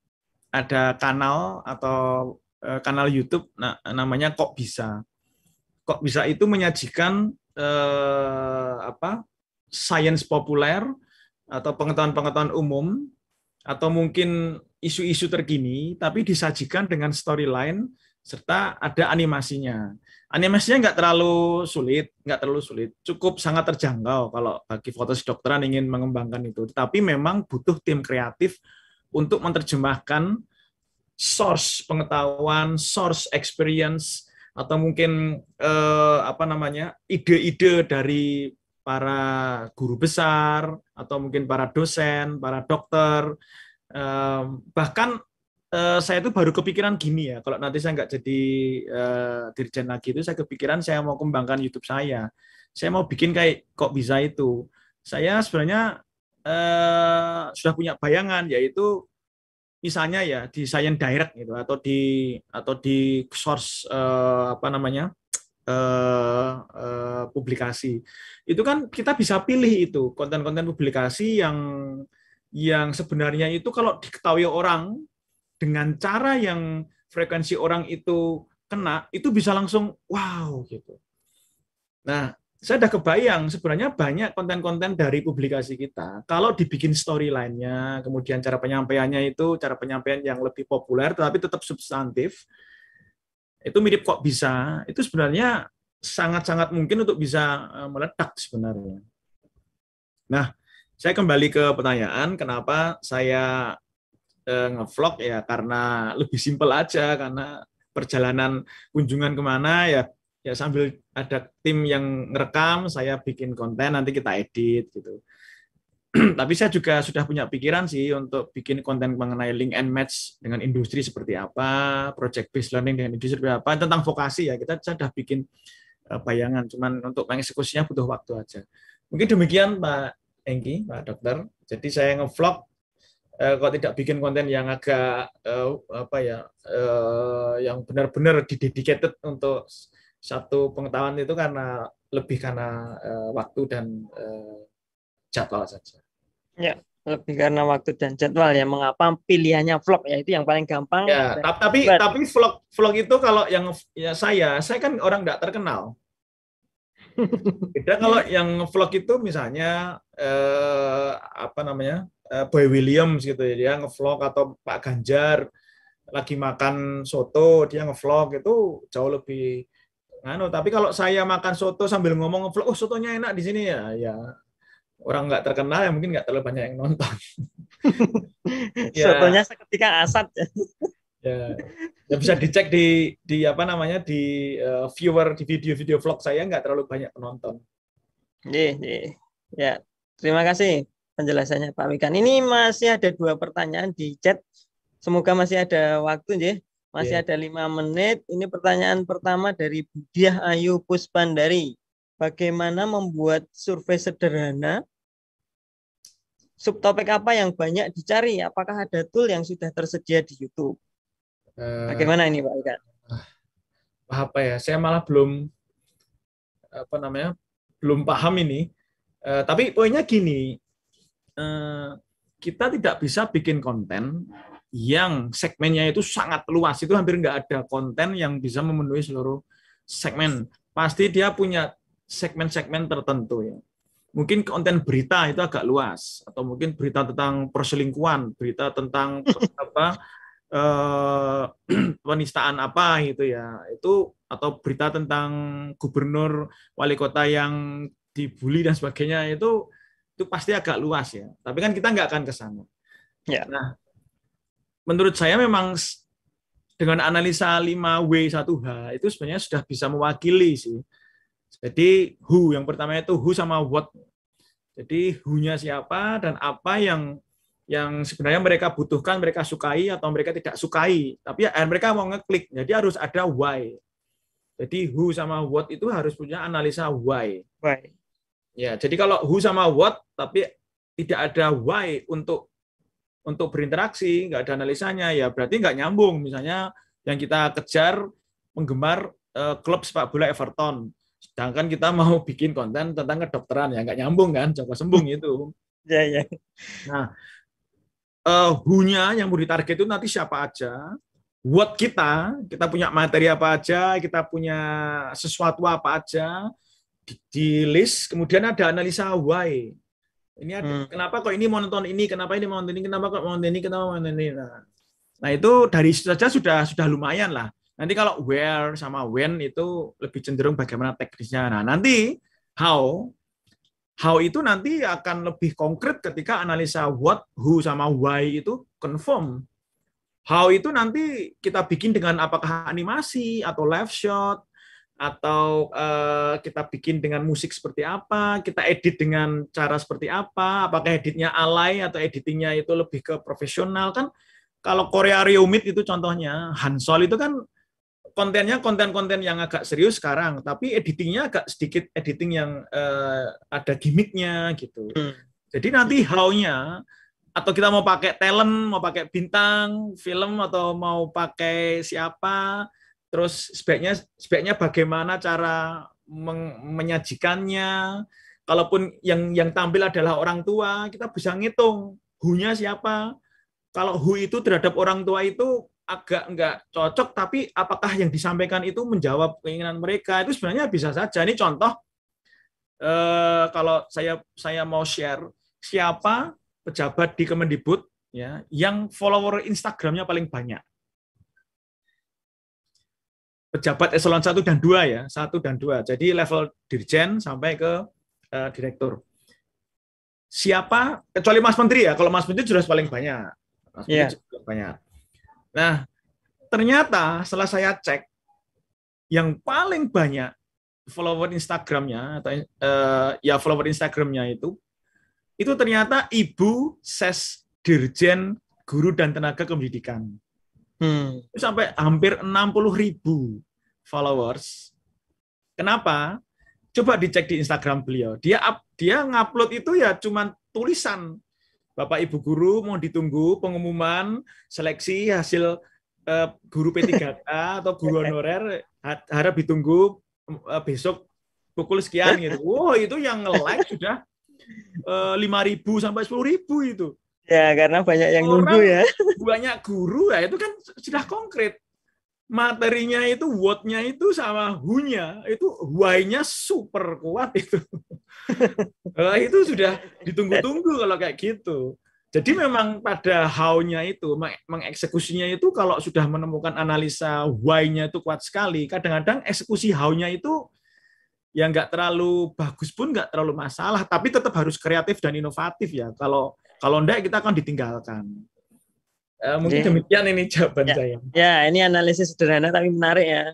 ada kanal atau Eh, kanal YouTube nah, namanya kok bisa kok bisa itu menyajikan eh, apa science populer atau pengetahuan-pengetahuan umum atau mungkin isu-isu terkini tapi disajikan dengan storyline serta ada animasinya animasinya nggak terlalu sulit nggak terlalu sulit cukup sangat terjangkau kalau bagi fotos dokteran ingin mengembangkan itu tapi memang butuh tim kreatif untuk menerjemahkan source pengetahuan, source experience, atau mungkin eh, apa namanya ide-ide dari para guru besar atau mungkin para dosen, para dokter, eh, bahkan eh, saya itu baru kepikiran gini ya, kalau nanti saya nggak jadi eh, dirjen lagi itu saya kepikiran saya mau kembangkan YouTube saya, saya mau bikin kayak kok bisa itu, saya sebenarnya eh, sudah punya bayangan yaitu misalnya ya di Science Direct gitu atau di atau di source uh, apa namanya uh, uh, publikasi itu kan kita bisa pilih itu konten-konten publikasi yang yang sebenarnya itu kalau diketahui orang dengan cara yang frekuensi orang itu kena itu bisa langsung wow gitu nah saya udah kebayang sebenarnya banyak konten-konten dari publikasi kita. Kalau dibikin storyline-nya, kemudian cara penyampaiannya itu cara penyampaian yang lebih populer tetapi tetap substantif. Itu mirip kok bisa. Itu sebenarnya sangat-sangat mungkin untuk bisa eh, meledak sebenarnya. Nah, saya kembali ke pertanyaan kenapa saya eh, ngevlog ya karena lebih simpel aja karena perjalanan kunjungan kemana ya ya sambil ada tim yang ngerekam saya bikin konten nanti kita edit gitu tapi saya juga sudah punya pikiran sih untuk bikin konten mengenai link and match dengan industri seperti apa, project based learning dengan industri seperti apa, tentang vokasi ya kita sudah bikin eh, bayangan, cuman untuk mengeksekusinya butuh waktu aja. Mungkin demikian Pak Engki, Pak Dokter. Jadi saya ngevlog eh, kalau tidak bikin konten yang agak eh, apa ya eh, yang benar-benar didedicated untuk satu pengetahuan itu karena lebih karena uh, waktu dan uh, jadwal saja. Ya, lebih karena waktu dan jadwal ya. Mengapa pilihannya vlog ya itu yang paling gampang. Ya, tapi buat. tapi vlog vlog itu kalau yang ya saya, saya kan orang tidak terkenal. Beda kalau yang vlog itu misalnya eh, apa namanya eh, Boy Williams gitu ya, dia ngevlog atau Pak Ganjar lagi makan soto dia ngevlog itu jauh lebih Anu, tapi kalau saya makan soto sambil ngomong vlog, oh sotonya enak di sini ya, ya orang nggak terkenal ya mungkin nggak terlalu banyak yang nonton. ya. Sotonya seketika asat. ya. ya bisa dicek di di apa namanya di uh, viewer di video-video vlog saya nggak terlalu banyak penonton. Ye, iya, iya. Ya, terima kasih penjelasannya Pak Wikan. Ini masih ada dua pertanyaan di chat. Semoga masih ada waktu, ya masih yeah. ada lima menit. Ini pertanyaan pertama dari Budiah Ayu Puspandari. Bagaimana membuat survei sederhana? Subtopik apa yang banyak dicari? Apakah ada tool yang sudah tersedia di YouTube? Eh, Bagaimana ini Pak Ika? Ah, apa ya? Saya malah belum apa namanya belum paham ini. Eh, tapi poinnya gini, eh, kita tidak bisa bikin konten yang segmennya itu sangat luas. Itu hampir nggak ada konten yang bisa memenuhi seluruh segmen. Pasti dia punya segmen-segmen tertentu ya. Mungkin konten berita itu agak luas atau mungkin berita tentang perselingkuhan, berita tentang apa eh, penistaan apa gitu ya. Itu atau berita tentang gubernur, wali kota yang dibully dan sebagainya itu itu pasti agak luas ya. Tapi kan kita nggak akan ke sana. Ya. Nah, menurut saya memang dengan analisa 5W1H itu sebenarnya sudah bisa mewakili sih. Jadi who yang pertama itu who sama what. Jadi who-nya siapa dan apa yang yang sebenarnya mereka butuhkan, mereka sukai atau mereka tidak sukai. Tapi ya, mereka mau ngeklik. Jadi harus ada why. Jadi who sama what itu harus punya analisa why. Why. Ya, jadi kalau who sama what tapi tidak ada why untuk untuk berinteraksi, nggak ada analisanya, ya berarti nggak nyambung. Misalnya yang kita kejar penggemar eh, klub sepak bola Everton, sedangkan kita mau bikin konten tentang kedokteran, ya nggak nyambung kan, coba Sembung itu. Ya ya. Nah, eh, hunya yang mau ditarget itu nanti siapa aja, buat kita, kita punya materi apa aja, kita punya sesuatu apa aja, di, di list, kemudian ada analisa why. Ini ada, hmm. kenapa kok ini mau ini, kenapa ini mau ini, kenapa kok mau ini, kenapa mau ini. Nah, nah itu dari situ saja sudah sudah lumayan lah. Nanti kalau where sama when itu lebih cenderung bagaimana teknisnya. Nah, nanti how how itu nanti akan lebih konkret ketika analisa what, who, sama why itu confirm. How itu nanti kita bikin dengan apakah animasi atau live shot atau uh, kita bikin dengan musik seperti apa, kita edit dengan cara seperti apa, apakah editnya alay atau editingnya itu lebih ke profesional kan? Kalau Korea Reumit itu contohnya, Hansol itu kan kontennya konten-konten yang agak serius sekarang, tapi editingnya agak sedikit editing yang uh, ada gimmicknya gitu. Hmm. Jadi nanti how-nya atau kita mau pakai talent, mau pakai bintang film atau mau pakai siapa, terus sebaiknya sebaiknya bagaimana cara menyajikannya kalaupun yang yang tampil adalah orang tua kita bisa ngitung hunya siapa kalau hu itu terhadap orang tua itu agak nggak cocok tapi apakah yang disampaikan itu menjawab keinginan mereka itu sebenarnya bisa saja ini contoh eh, kalau saya saya mau share siapa pejabat di Kemendikbud ya yang follower Instagramnya paling banyak pejabat eselon 1 dan 2 ya, 1 dan 2. Jadi level dirjen sampai ke uh, direktur. Siapa kecuali Mas Menteri ya, kalau Mas Menteri jelas paling banyak. Mas yeah. Menteri iya. banyak. Nah, ternyata setelah saya cek yang paling banyak follower Instagramnya atau uh, ya follower Instagramnya itu itu ternyata ibu ses dirjen guru dan tenaga kependidikan. Hmm. sampai hampir 60 ribu followers. Kenapa? Coba dicek di Instagram beliau. Dia up, dia ngupload itu ya cuman tulisan Bapak Ibu guru mau ditunggu pengumuman seleksi hasil uh, guru P3K atau guru honorer harap ditunggu uh, besok pukul sekian gitu. Wow, itu yang nge-like sudah eh, lima uh, ribu sampai sepuluh ribu itu. Ya, karena banyak yang Orang, nunggu ya. Banyak guru ya, itu kan sudah konkret. Materinya itu, wotnya itu sama hunya, itu why-nya super kuat itu. nah, itu sudah ditunggu-tunggu kalau kayak gitu. Jadi memang pada how-nya itu, mengeksekusinya itu kalau sudah menemukan analisa why-nya itu kuat sekali, kadang-kadang eksekusi how-nya itu yang nggak terlalu bagus pun nggak terlalu masalah, tapi tetap harus kreatif dan inovatif ya. Kalau kalau enggak kita akan ditinggalkan. Uh, mungkin yeah. demikian ini jawaban ya. saya. Ya, ini analisis sederhana tapi menarik ya.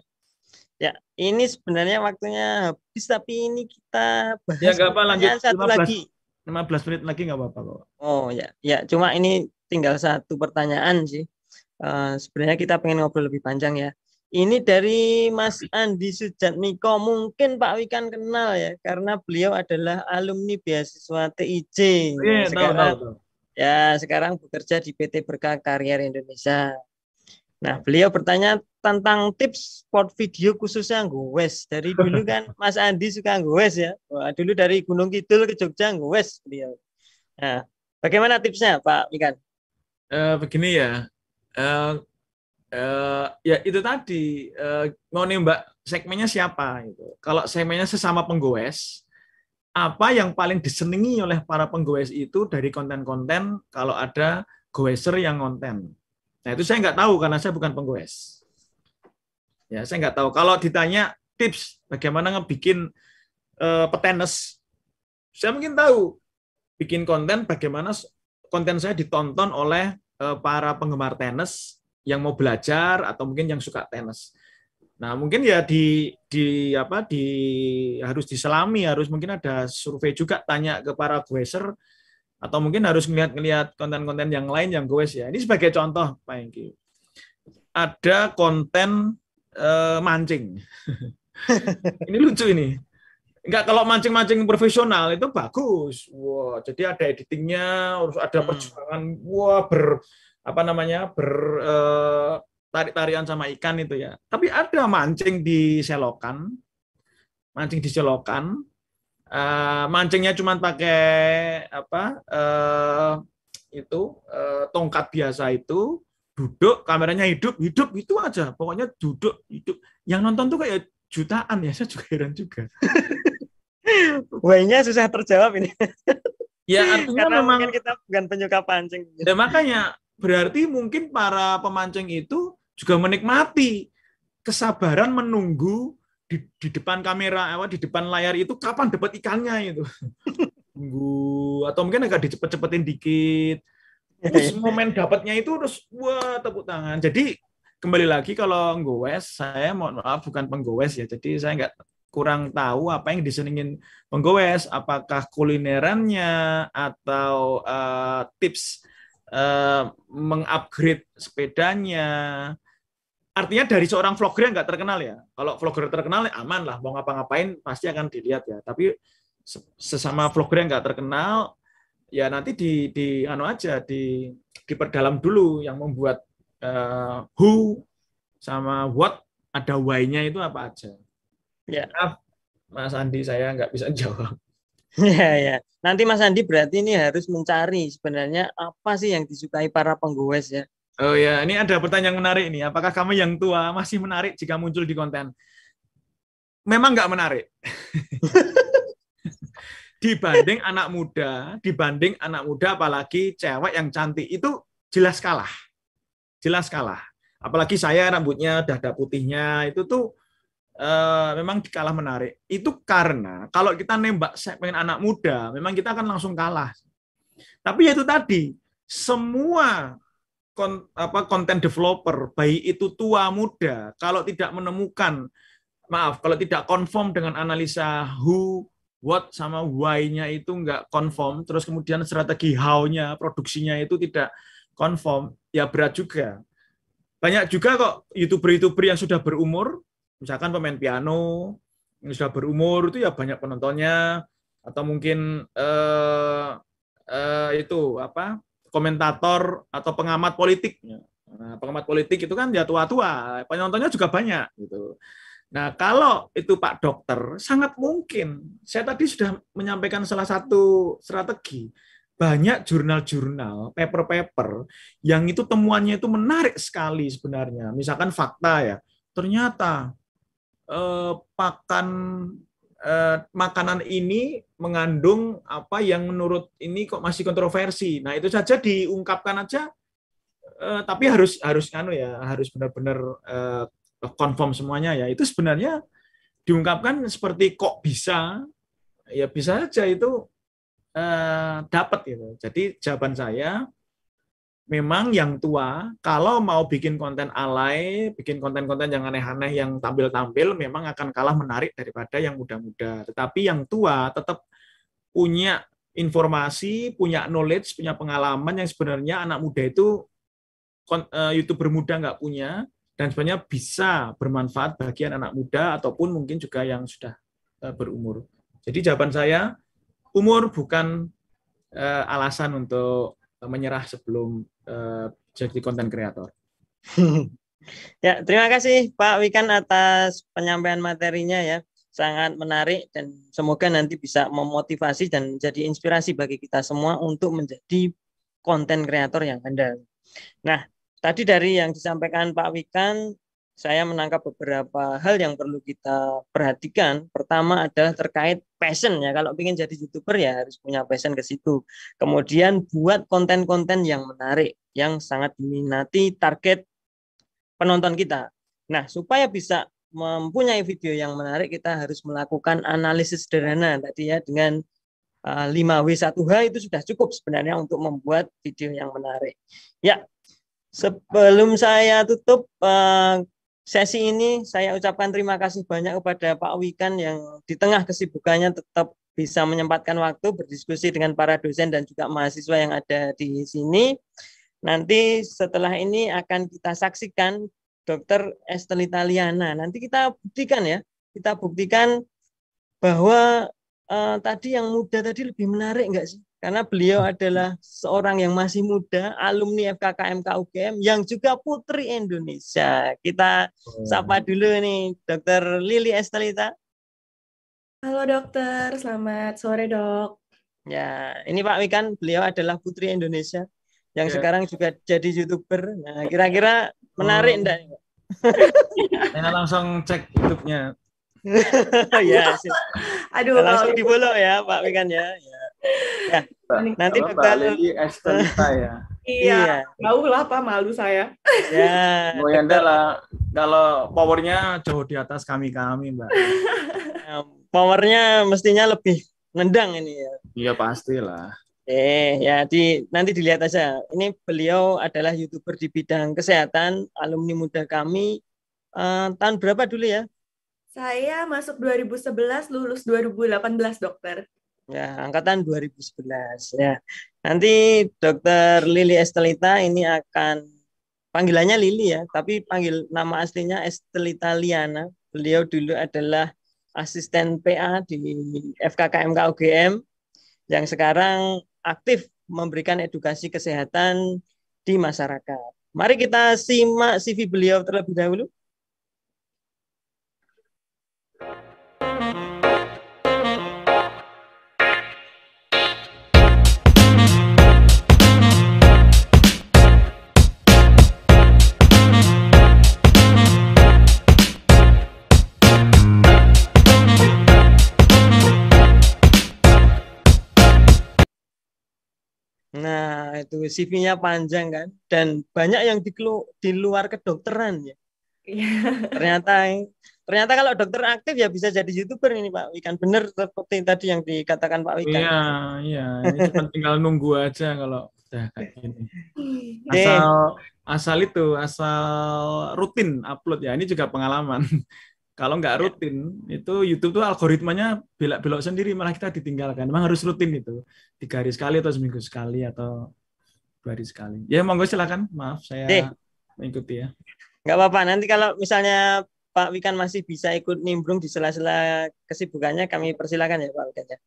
Ya, ini sebenarnya waktunya habis tapi ini kita bahas. Ya, apa lanjut satu 15, lagi. 15 menit lagi nggak apa-apa kok. Oh ya, ya cuma ini tinggal satu pertanyaan sih. Uh, sebenarnya kita pengen ngobrol lebih panjang ya. Ini dari Mas Andi Sujatmiko, mungkin Pak Wikan kenal ya, karena beliau adalah alumni beasiswa TIC. Iya, sekarang, Ya, sekarang bekerja di PT Berkah Karier Indonesia. Nah, beliau bertanya tentang tips spot video khususnya gowes. Dari dulu kan Mas Andi suka gowes ya. Wah, dulu dari Gunung Kidul ke Jogja gowes beliau. Nah, bagaimana tipsnya Pak Wikan? Uh, begini ya, uh, uh, ya itu tadi uh, mau nembak segmennya siapa gitu. Kalau segmennya sesama penggoes, apa yang paling disenangi oleh para penggoes itu dari konten-konten kalau ada goeser yang konten. Nah itu saya nggak tahu karena saya bukan penggoes. Ya saya nggak tahu. Kalau ditanya tips bagaimana ngebikin uh, petenis, saya mungkin tahu bikin konten bagaimana konten saya ditonton oleh para penggemar tenis yang mau belajar atau mungkin yang suka tenis. Nah, mungkin ya di di apa di harus diselami, harus mungkin ada survei juga tanya ke para gueser atau mungkin harus melihat ngelihat konten-konten yang lain yang gue ya. Ini sebagai contoh, Pak Engki. Ada konten eh, mancing. ini lucu ini. Enggak kalau mancing-mancing profesional itu bagus. Wah, wow, jadi ada editingnya, harus ada hmm. perjuangan. Wah, wow, ber apa namanya ber eh, tarik-tarian sama ikan itu ya. Tapi ada mancing di selokan, mancing di selokan, uh, mancingnya cuma pakai apa uh, itu uh, tongkat biasa itu, duduk kameranya hidup hidup itu aja, pokoknya duduk hidup. Yang nonton tuh kayak jutaan ya, saya juga heran juga. Wainya susah terjawab ini. ya artinya Karena memang kita bukan penyuka pancing. Ya makanya berarti mungkin para pemancing itu juga menikmati kesabaran menunggu di, di depan kamera apa di depan layar itu kapan dapat ikannya itu tunggu atau mungkin agak dicepet-cepetin dikit terus momen dapatnya itu terus wah tepuk tangan jadi kembali lagi kalau nggowes saya mohon maaf bukan penggowes ya jadi saya nggak kurang tahu apa yang disenengin penggowes apakah kulinerannya atau uh, tips Eh, mengupgrade sepedanya. Artinya dari seorang vlogger yang nggak terkenal ya. Kalau vlogger terkenal ya aman lah, mau ngapa-ngapain pasti akan dilihat ya. Tapi sesama vlogger yang nggak terkenal, ya nanti di di anu aja di diperdalam dulu yang membuat uh, who sama what ada why-nya itu apa aja. Ya. Maaf, Mas Andi saya nggak bisa jawab. Ya, ya. Nanti Mas Andi berarti ini harus mencari sebenarnya apa sih yang disukai para penggoes ya. Oh ya, ini ada pertanyaan menarik nih. Apakah kamu yang tua masih menarik jika muncul di konten? Memang nggak menarik. dibanding anak muda, dibanding anak muda apalagi cewek yang cantik itu jelas kalah. Jelas kalah. Apalagi saya rambutnya ada putihnya itu tuh Eh, memang kalah menarik. Itu karena kalau kita nembak segmen anak muda, memang kita akan langsung kalah. Tapi ya itu tadi, semua kon, apa, konten developer, baik itu tua muda, kalau tidak menemukan, maaf, kalau tidak konform dengan analisa who, what, sama why-nya itu nggak konform, terus kemudian strategi how-nya, produksinya itu tidak konform, ya berat juga. Banyak juga kok youtuber-youtuber yang sudah berumur, misalkan pemain piano yang sudah berumur itu ya banyak penontonnya atau mungkin eh, eh, itu apa komentator atau pengamat politik ya. nah, pengamat politik itu kan ya tua-tua penontonnya juga banyak gitu nah kalau itu pak dokter sangat mungkin saya tadi sudah menyampaikan salah satu strategi banyak jurnal-jurnal, paper-paper yang itu temuannya itu menarik sekali sebenarnya. Misalkan fakta ya, ternyata Eh, pakan eh, makanan ini mengandung apa yang menurut ini kok masih kontroversi. Nah, itu saja diungkapkan aja eh, tapi harus harus anu ya, harus benar-benar eh, konform semuanya ya. Itu sebenarnya diungkapkan seperti kok bisa ya bisa aja itu eh, dapat gitu. Jadi jawaban saya memang yang tua kalau mau bikin konten alay, bikin konten-konten yang aneh-aneh yang tampil-tampil memang akan kalah menarik daripada yang muda-muda. Tetapi yang tua tetap punya informasi, punya knowledge, punya pengalaman yang sebenarnya anak muda itu eh, youtuber muda nggak punya dan sebenarnya bisa bermanfaat bagi anak muda ataupun mungkin juga yang sudah eh, berumur. Jadi jawaban saya umur bukan eh, alasan untuk menyerah sebelum uh, jadi konten kreator. ya, terima kasih Pak Wikan atas penyampaian materinya ya. Sangat menarik dan semoga nanti bisa memotivasi dan menjadi inspirasi bagi kita semua untuk menjadi konten kreator yang handal. Nah, tadi dari yang disampaikan Pak Wikan saya menangkap beberapa hal yang perlu kita perhatikan. Pertama adalah terkait passion ya. Kalau ingin jadi youtuber ya harus punya passion ke situ. Kemudian buat konten-konten yang menarik, yang sangat diminati target penonton kita. Nah, supaya bisa mempunyai video yang menarik, kita harus melakukan analisis sederhana tadi ya dengan 5W1H eh, itu sudah cukup sebenarnya untuk membuat video yang menarik. Ya, Sebelum saya tutup, eh, sesi ini saya ucapkan terima kasih banyak kepada Pak Wikan yang di tengah kesibukannya tetap bisa menyempatkan waktu berdiskusi dengan para dosen dan juga mahasiswa yang ada di sini. Nanti setelah ini akan kita saksikan Dr. Esteli Taliana. Nanti kita buktikan ya, kita buktikan bahwa uh, tadi yang muda tadi lebih menarik enggak sih? Karena beliau adalah seorang yang masih muda, alumni FKKMK UGM yang juga putri Indonesia. Kita oh. sapa dulu nih Dokter Lili Estelita. Halo dokter, selamat sore dok. Ya, ini Pak Wikan, beliau adalah putri Indonesia yang ya. sekarang juga jadi youtuber. Nah, kira-kira menarik hmm. Oh. enggak? Saya langsung cek YouTube-nya. ya, Aduh, langsung di ya Pak Wikan ya. ya, nanti Mbak bakal Lili Estelita ya. iya, tahu iya. lah Pak, malu saya. ya. Bu oh, ya lah, kalau powernya jauh di atas kami-kami, Mbak. Ya, powernya mestinya lebih nendang ini ya. Iya, pastilah. Eh, ya di nanti dilihat aja. Ini beliau adalah youtuber di bidang kesehatan, alumni muda kami. Uh, tahun berapa dulu ya? Saya masuk 2011, lulus 2018, dokter ya angkatan 2011 ya. Nanti Dokter Lili Estelita ini akan panggilannya Lili ya, tapi panggil nama aslinya Estelita Liana. Beliau dulu adalah asisten PA di FKKMK UGM yang sekarang aktif memberikan edukasi kesehatan di masyarakat. Mari kita simak CV beliau terlebih dahulu. Nah, itu CV-nya panjang kan dan banyak yang di, di luar kedokteran ya. Iya. ternyata ternyata kalau dokter aktif ya bisa jadi youtuber ini Pak Ikan Benar seperti tadi yang dikatakan Pak Wikan. Iya, iya, cuma tinggal nunggu aja kalau udah kayak gini. Iya. Asal asal itu, asal rutin upload ya. Ini juga pengalaman. Kalau nggak iya. rutin, itu YouTube tuh algoritmanya belok-belok sendiri, malah kita ditinggalkan. Memang harus rutin itu, Tiga hari sekali atau seminggu sekali atau dua hari sekali. Ya monggo silakan. Maaf saya Deh. mengikuti ya. Nggak apa-apa. Nanti kalau misalnya Pak Wikan masih bisa ikut nimbrung di sela-sela kesibukannya, kami persilakan ya Pak Wikan. Ya.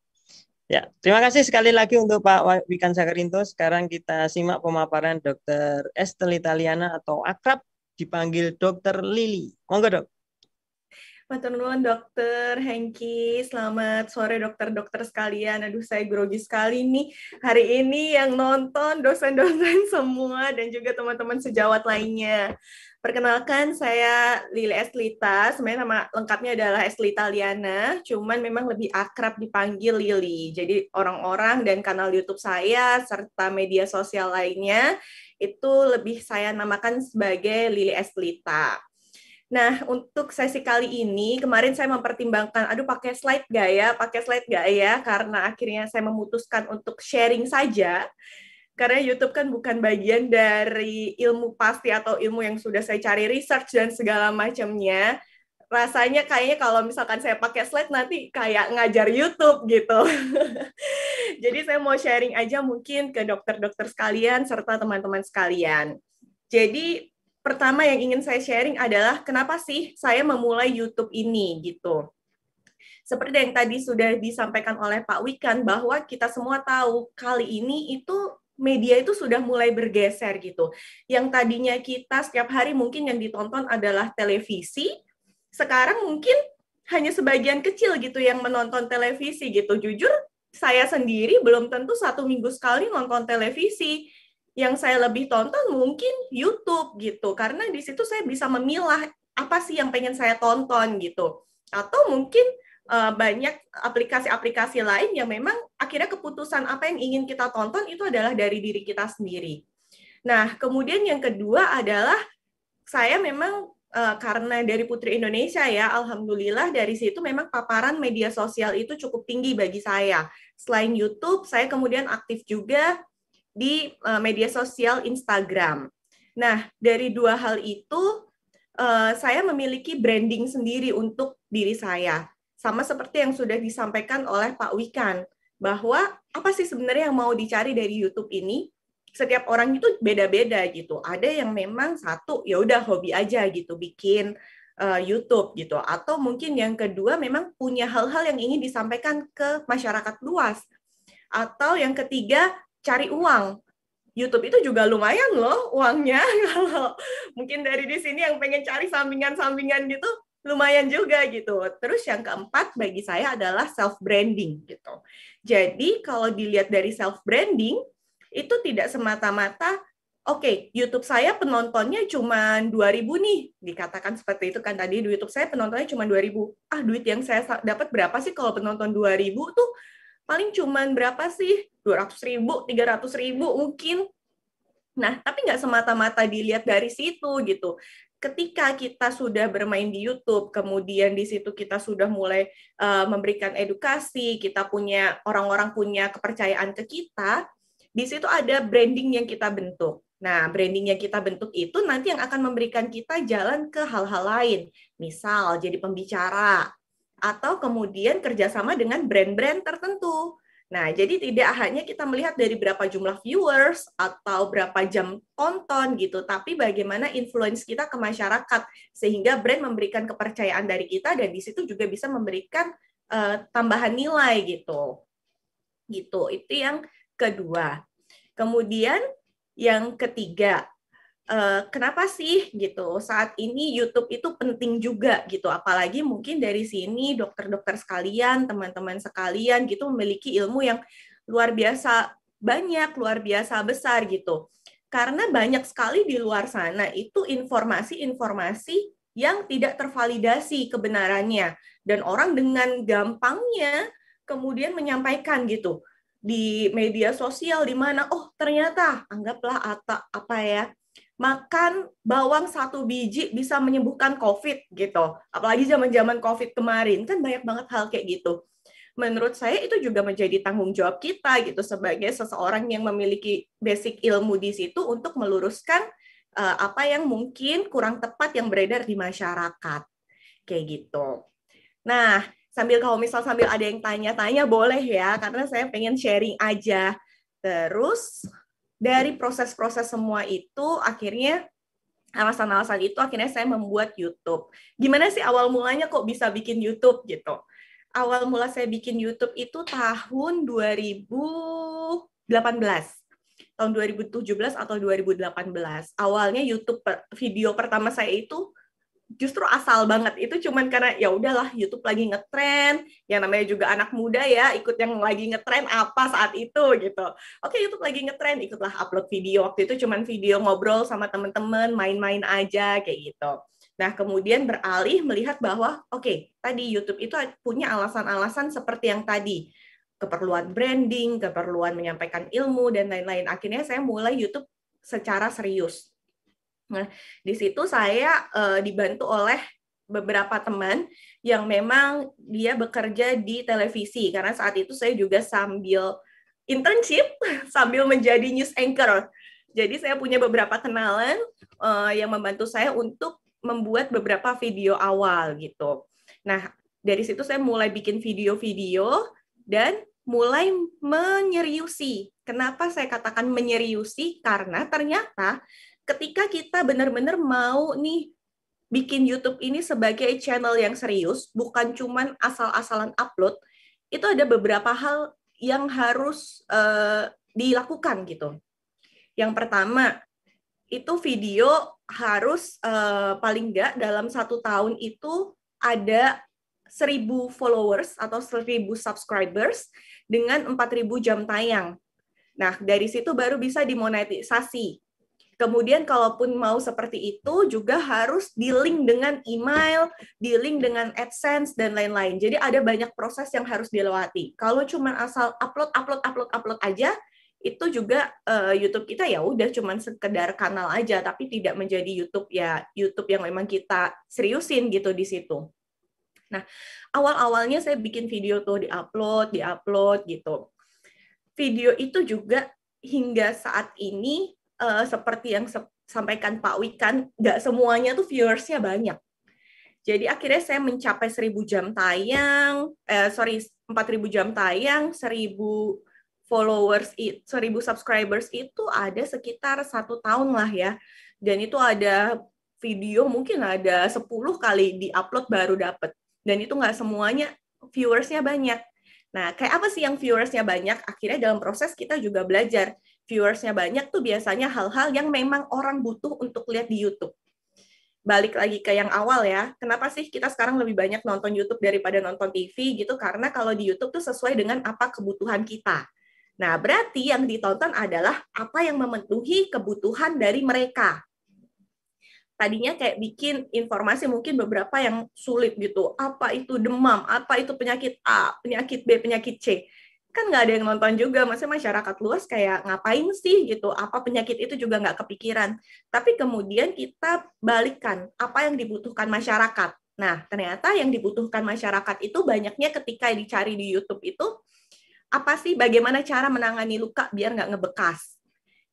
Ya, terima kasih sekali lagi untuk Pak Wikan Sakarinto. Sekarang kita simak pemaparan Dr. Estel Italiana atau akrab dipanggil Dr. Lili. Monggo, Dok. Maturnuan dokter Hengki, selamat sore dokter-dokter sekalian. Aduh saya grogi sekali nih hari ini yang nonton dosen-dosen semua dan juga teman-teman sejawat lainnya. Perkenalkan saya Lili Eslita, sebenarnya nama lengkapnya adalah Eslita Liana, cuman memang lebih akrab dipanggil Lili. Jadi orang-orang dan kanal YouTube saya serta media sosial lainnya itu lebih saya namakan sebagai Lili Eslita Nah, untuk sesi kali ini, kemarin saya mempertimbangkan, aduh pakai slide gak ya, pakai slide gak ya, karena akhirnya saya memutuskan untuk sharing saja, karena YouTube kan bukan bagian dari ilmu pasti atau ilmu yang sudah saya cari research dan segala macamnya. Rasanya kayaknya kalau misalkan saya pakai slide nanti kayak ngajar YouTube gitu. Jadi saya mau sharing aja mungkin ke dokter-dokter sekalian serta teman-teman sekalian. Jadi pertama yang ingin saya sharing adalah kenapa sih saya memulai YouTube ini gitu. Seperti yang tadi sudah disampaikan oleh Pak Wikan bahwa kita semua tahu kali ini itu media itu sudah mulai bergeser gitu. Yang tadinya kita setiap hari mungkin yang ditonton adalah televisi, sekarang mungkin hanya sebagian kecil gitu yang menonton televisi gitu. Jujur saya sendiri belum tentu satu minggu sekali nonton televisi yang saya lebih tonton mungkin YouTube gitu karena di situ saya bisa memilah apa sih yang pengen saya tonton gitu atau mungkin uh, banyak aplikasi-aplikasi lain yang memang akhirnya keputusan apa yang ingin kita tonton itu adalah dari diri kita sendiri. Nah, kemudian yang kedua adalah saya memang uh, karena dari Putri Indonesia ya, alhamdulillah dari situ memang paparan media sosial itu cukup tinggi bagi saya. Selain YouTube, saya kemudian aktif juga di uh, media sosial Instagram. Nah, dari dua hal itu uh, saya memiliki branding sendiri untuk diri saya. Sama seperti yang sudah disampaikan oleh Pak Wikan bahwa apa sih sebenarnya yang mau dicari dari YouTube ini? Setiap orang itu beda-beda gitu. Ada yang memang satu ya udah hobi aja gitu bikin uh, YouTube gitu atau mungkin yang kedua memang punya hal-hal yang ingin disampaikan ke masyarakat luas atau yang ketiga cari uang. YouTube itu juga lumayan loh uangnya kalau mungkin dari di sini yang pengen cari sampingan-sampingan gitu lumayan juga gitu. Terus yang keempat bagi saya adalah self branding gitu. Jadi kalau dilihat dari self branding itu tidak semata-mata oke, okay, YouTube saya penontonnya cuma 2000 nih. Dikatakan seperti itu kan tadi di YouTube saya penontonnya cuma 2000. Ah, duit yang saya dapat berapa sih kalau penonton 2000 tuh paling cuman berapa sih? 200 ribu, 300 ribu mungkin. Nah, tapi nggak semata-mata dilihat dari situ gitu. Ketika kita sudah bermain di YouTube, kemudian di situ kita sudah mulai uh, memberikan edukasi, kita punya orang-orang punya kepercayaan ke kita, di situ ada branding yang kita bentuk. Nah, branding yang kita bentuk itu nanti yang akan memberikan kita jalan ke hal-hal lain. Misal jadi pembicara, atau kemudian kerjasama dengan brand-brand tertentu. Nah, jadi tidak hanya kita melihat dari berapa jumlah viewers atau berapa jam tonton gitu, tapi bagaimana influence kita ke masyarakat sehingga brand memberikan kepercayaan dari kita dan di situ juga bisa memberikan uh, tambahan nilai gitu. Gitu. Itu yang kedua. Kemudian yang ketiga, Eh, kenapa sih gitu saat ini YouTube itu penting juga gitu apalagi mungkin dari sini dokter-dokter sekalian teman-teman sekalian gitu memiliki ilmu yang luar biasa banyak luar biasa besar gitu karena banyak sekali di luar sana itu informasi-informasi yang tidak tervalidasi kebenarannya dan orang dengan gampangnya kemudian menyampaikan gitu di media sosial di mana oh ternyata anggaplah atau apa ya makan bawang satu biji bisa menyembuhkan COVID gitu. Apalagi zaman-zaman COVID kemarin kan banyak banget hal kayak gitu. Menurut saya itu juga menjadi tanggung jawab kita gitu sebagai seseorang yang memiliki basic ilmu di situ untuk meluruskan uh, apa yang mungkin kurang tepat yang beredar di masyarakat. Kayak gitu. Nah, sambil kalau misal sambil ada yang tanya-tanya boleh ya karena saya pengen sharing aja. Terus dari proses-proses semua itu akhirnya alasan-alasan itu akhirnya saya membuat YouTube. Gimana sih awal mulanya kok bisa bikin YouTube gitu? Awal mula saya bikin YouTube itu tahun 2018. Tahun 2017 atau 2018. Awalnya YouTube video pertama saya itu justru asal banget itu cuman karena ya udahlah YouTube lagi ngetren yang namanya juga anak muda ya ikut yang lagi ngetren apa saat itu gitu oke YouTube lagi ngetren ikutlah upload video waktu itu cuman video ngobrol sama temen-temen main-main aja kayak gitu nah kemudian beralih melihat bahwa oke tadi YouTube itu punya alasan-alasan seperti yang tadi keperluan branding keperluan menyampaikan ilmu dan lain-lain akhirnya saya mulai YouTube secara serius Nah, di situ saya uh, dibantu oleh beberapa teman yang memang dia bekerja di televisi karena saat itu saya juga sambil internship sambil menjadi news anchor. Jadi saya punya beberapa kenalan uh, yang membantu saya untuk membuat beberapa video awal gitu. Nah, dari situ saya mulai bikin video-video dan mulai menyeriusi. Kenapa saya katakan menyeriusi? Karena ternyata ketika kita benar-benar mau nih bikin YouTube ini sebagai channel yang serius, bukan cuman asal-asalan upload, itu ada beberapa hal yang harus uh, dilakukan gitu. Yang pertama, itu video harus uh, paling nggak dalam satu tahun itu ada seribu followers atau seribu subscribers dengan 4000 jam tayang. Nah, dari situ baru bisa dimonetisasi. Kemudian kalaupun mau seperti itu juga harus di-link dengan email, di-link dengan AdSense dan lain-lain. Jadi ada banyak proses yang harus dilewati. Kalau cuma asal upload upload upload upload aja itu juga uh, YouTube kita ya udah cuman sekedar kanal aja tapi tidak menjadi YouTube ya YouTube yang memang kita seriusin gitu di situ. Nah, awal-awalnya saya bikin video tuh di-upload, di-upload gitu. Video itu juga hingga saat ini uh, seperti yang se sampaikan Pak Wikan, nggak semuanya tuh viewersnya banyak. Jadi akhirnya saya mencapai 1000 jam tayang, eh, sorry 4000 jam tayang, 1000 followers, 1000 subscribers itu ada sekitar satu tahun lah ya. Dan itu ada video mungkin ada 10 kali di-upload baru dapet. Dan itu nggak semuanya viewersnya banyak. Nah, kayak apa sih yang viewersnya banyak? Akhirnya dalam proses kita juga belajar viewersnya banyak tuh biasanya hal-hal yang memang orang butuh untuk lihat di YouTube. Balik lagi ke yang awal ya, kenapa sih kita sekarang lebih banyak nonton YouTube daripada nonton TV gitu? Karena kalau di YouTube tuh sesuai dengan apa kebutuhan kita. Nah, berarti yang ditonton adalah apa yang memenuhi kebutuhan dari mereka. Tadinya kayak bikin informasi mungkin beberapa yang sulit gitu. Apa itu demam? Apa itu penyakit A, penyakit B, penyakit C kan nggak ada yang nonton juga, maksudnya masyarakat luas kayak ngapain sih gitu, apa penyakit itu juga nggak kepikiran. Tapi kemudian kita balikkan apa yang dibutuhkan masyarakat. Nah, ternyata yang dibutuhkan masyarakat itu banyaknya ketika dicari di YouTube itu apa sih, bagaimana cara menangani luka biar nggak ngebekas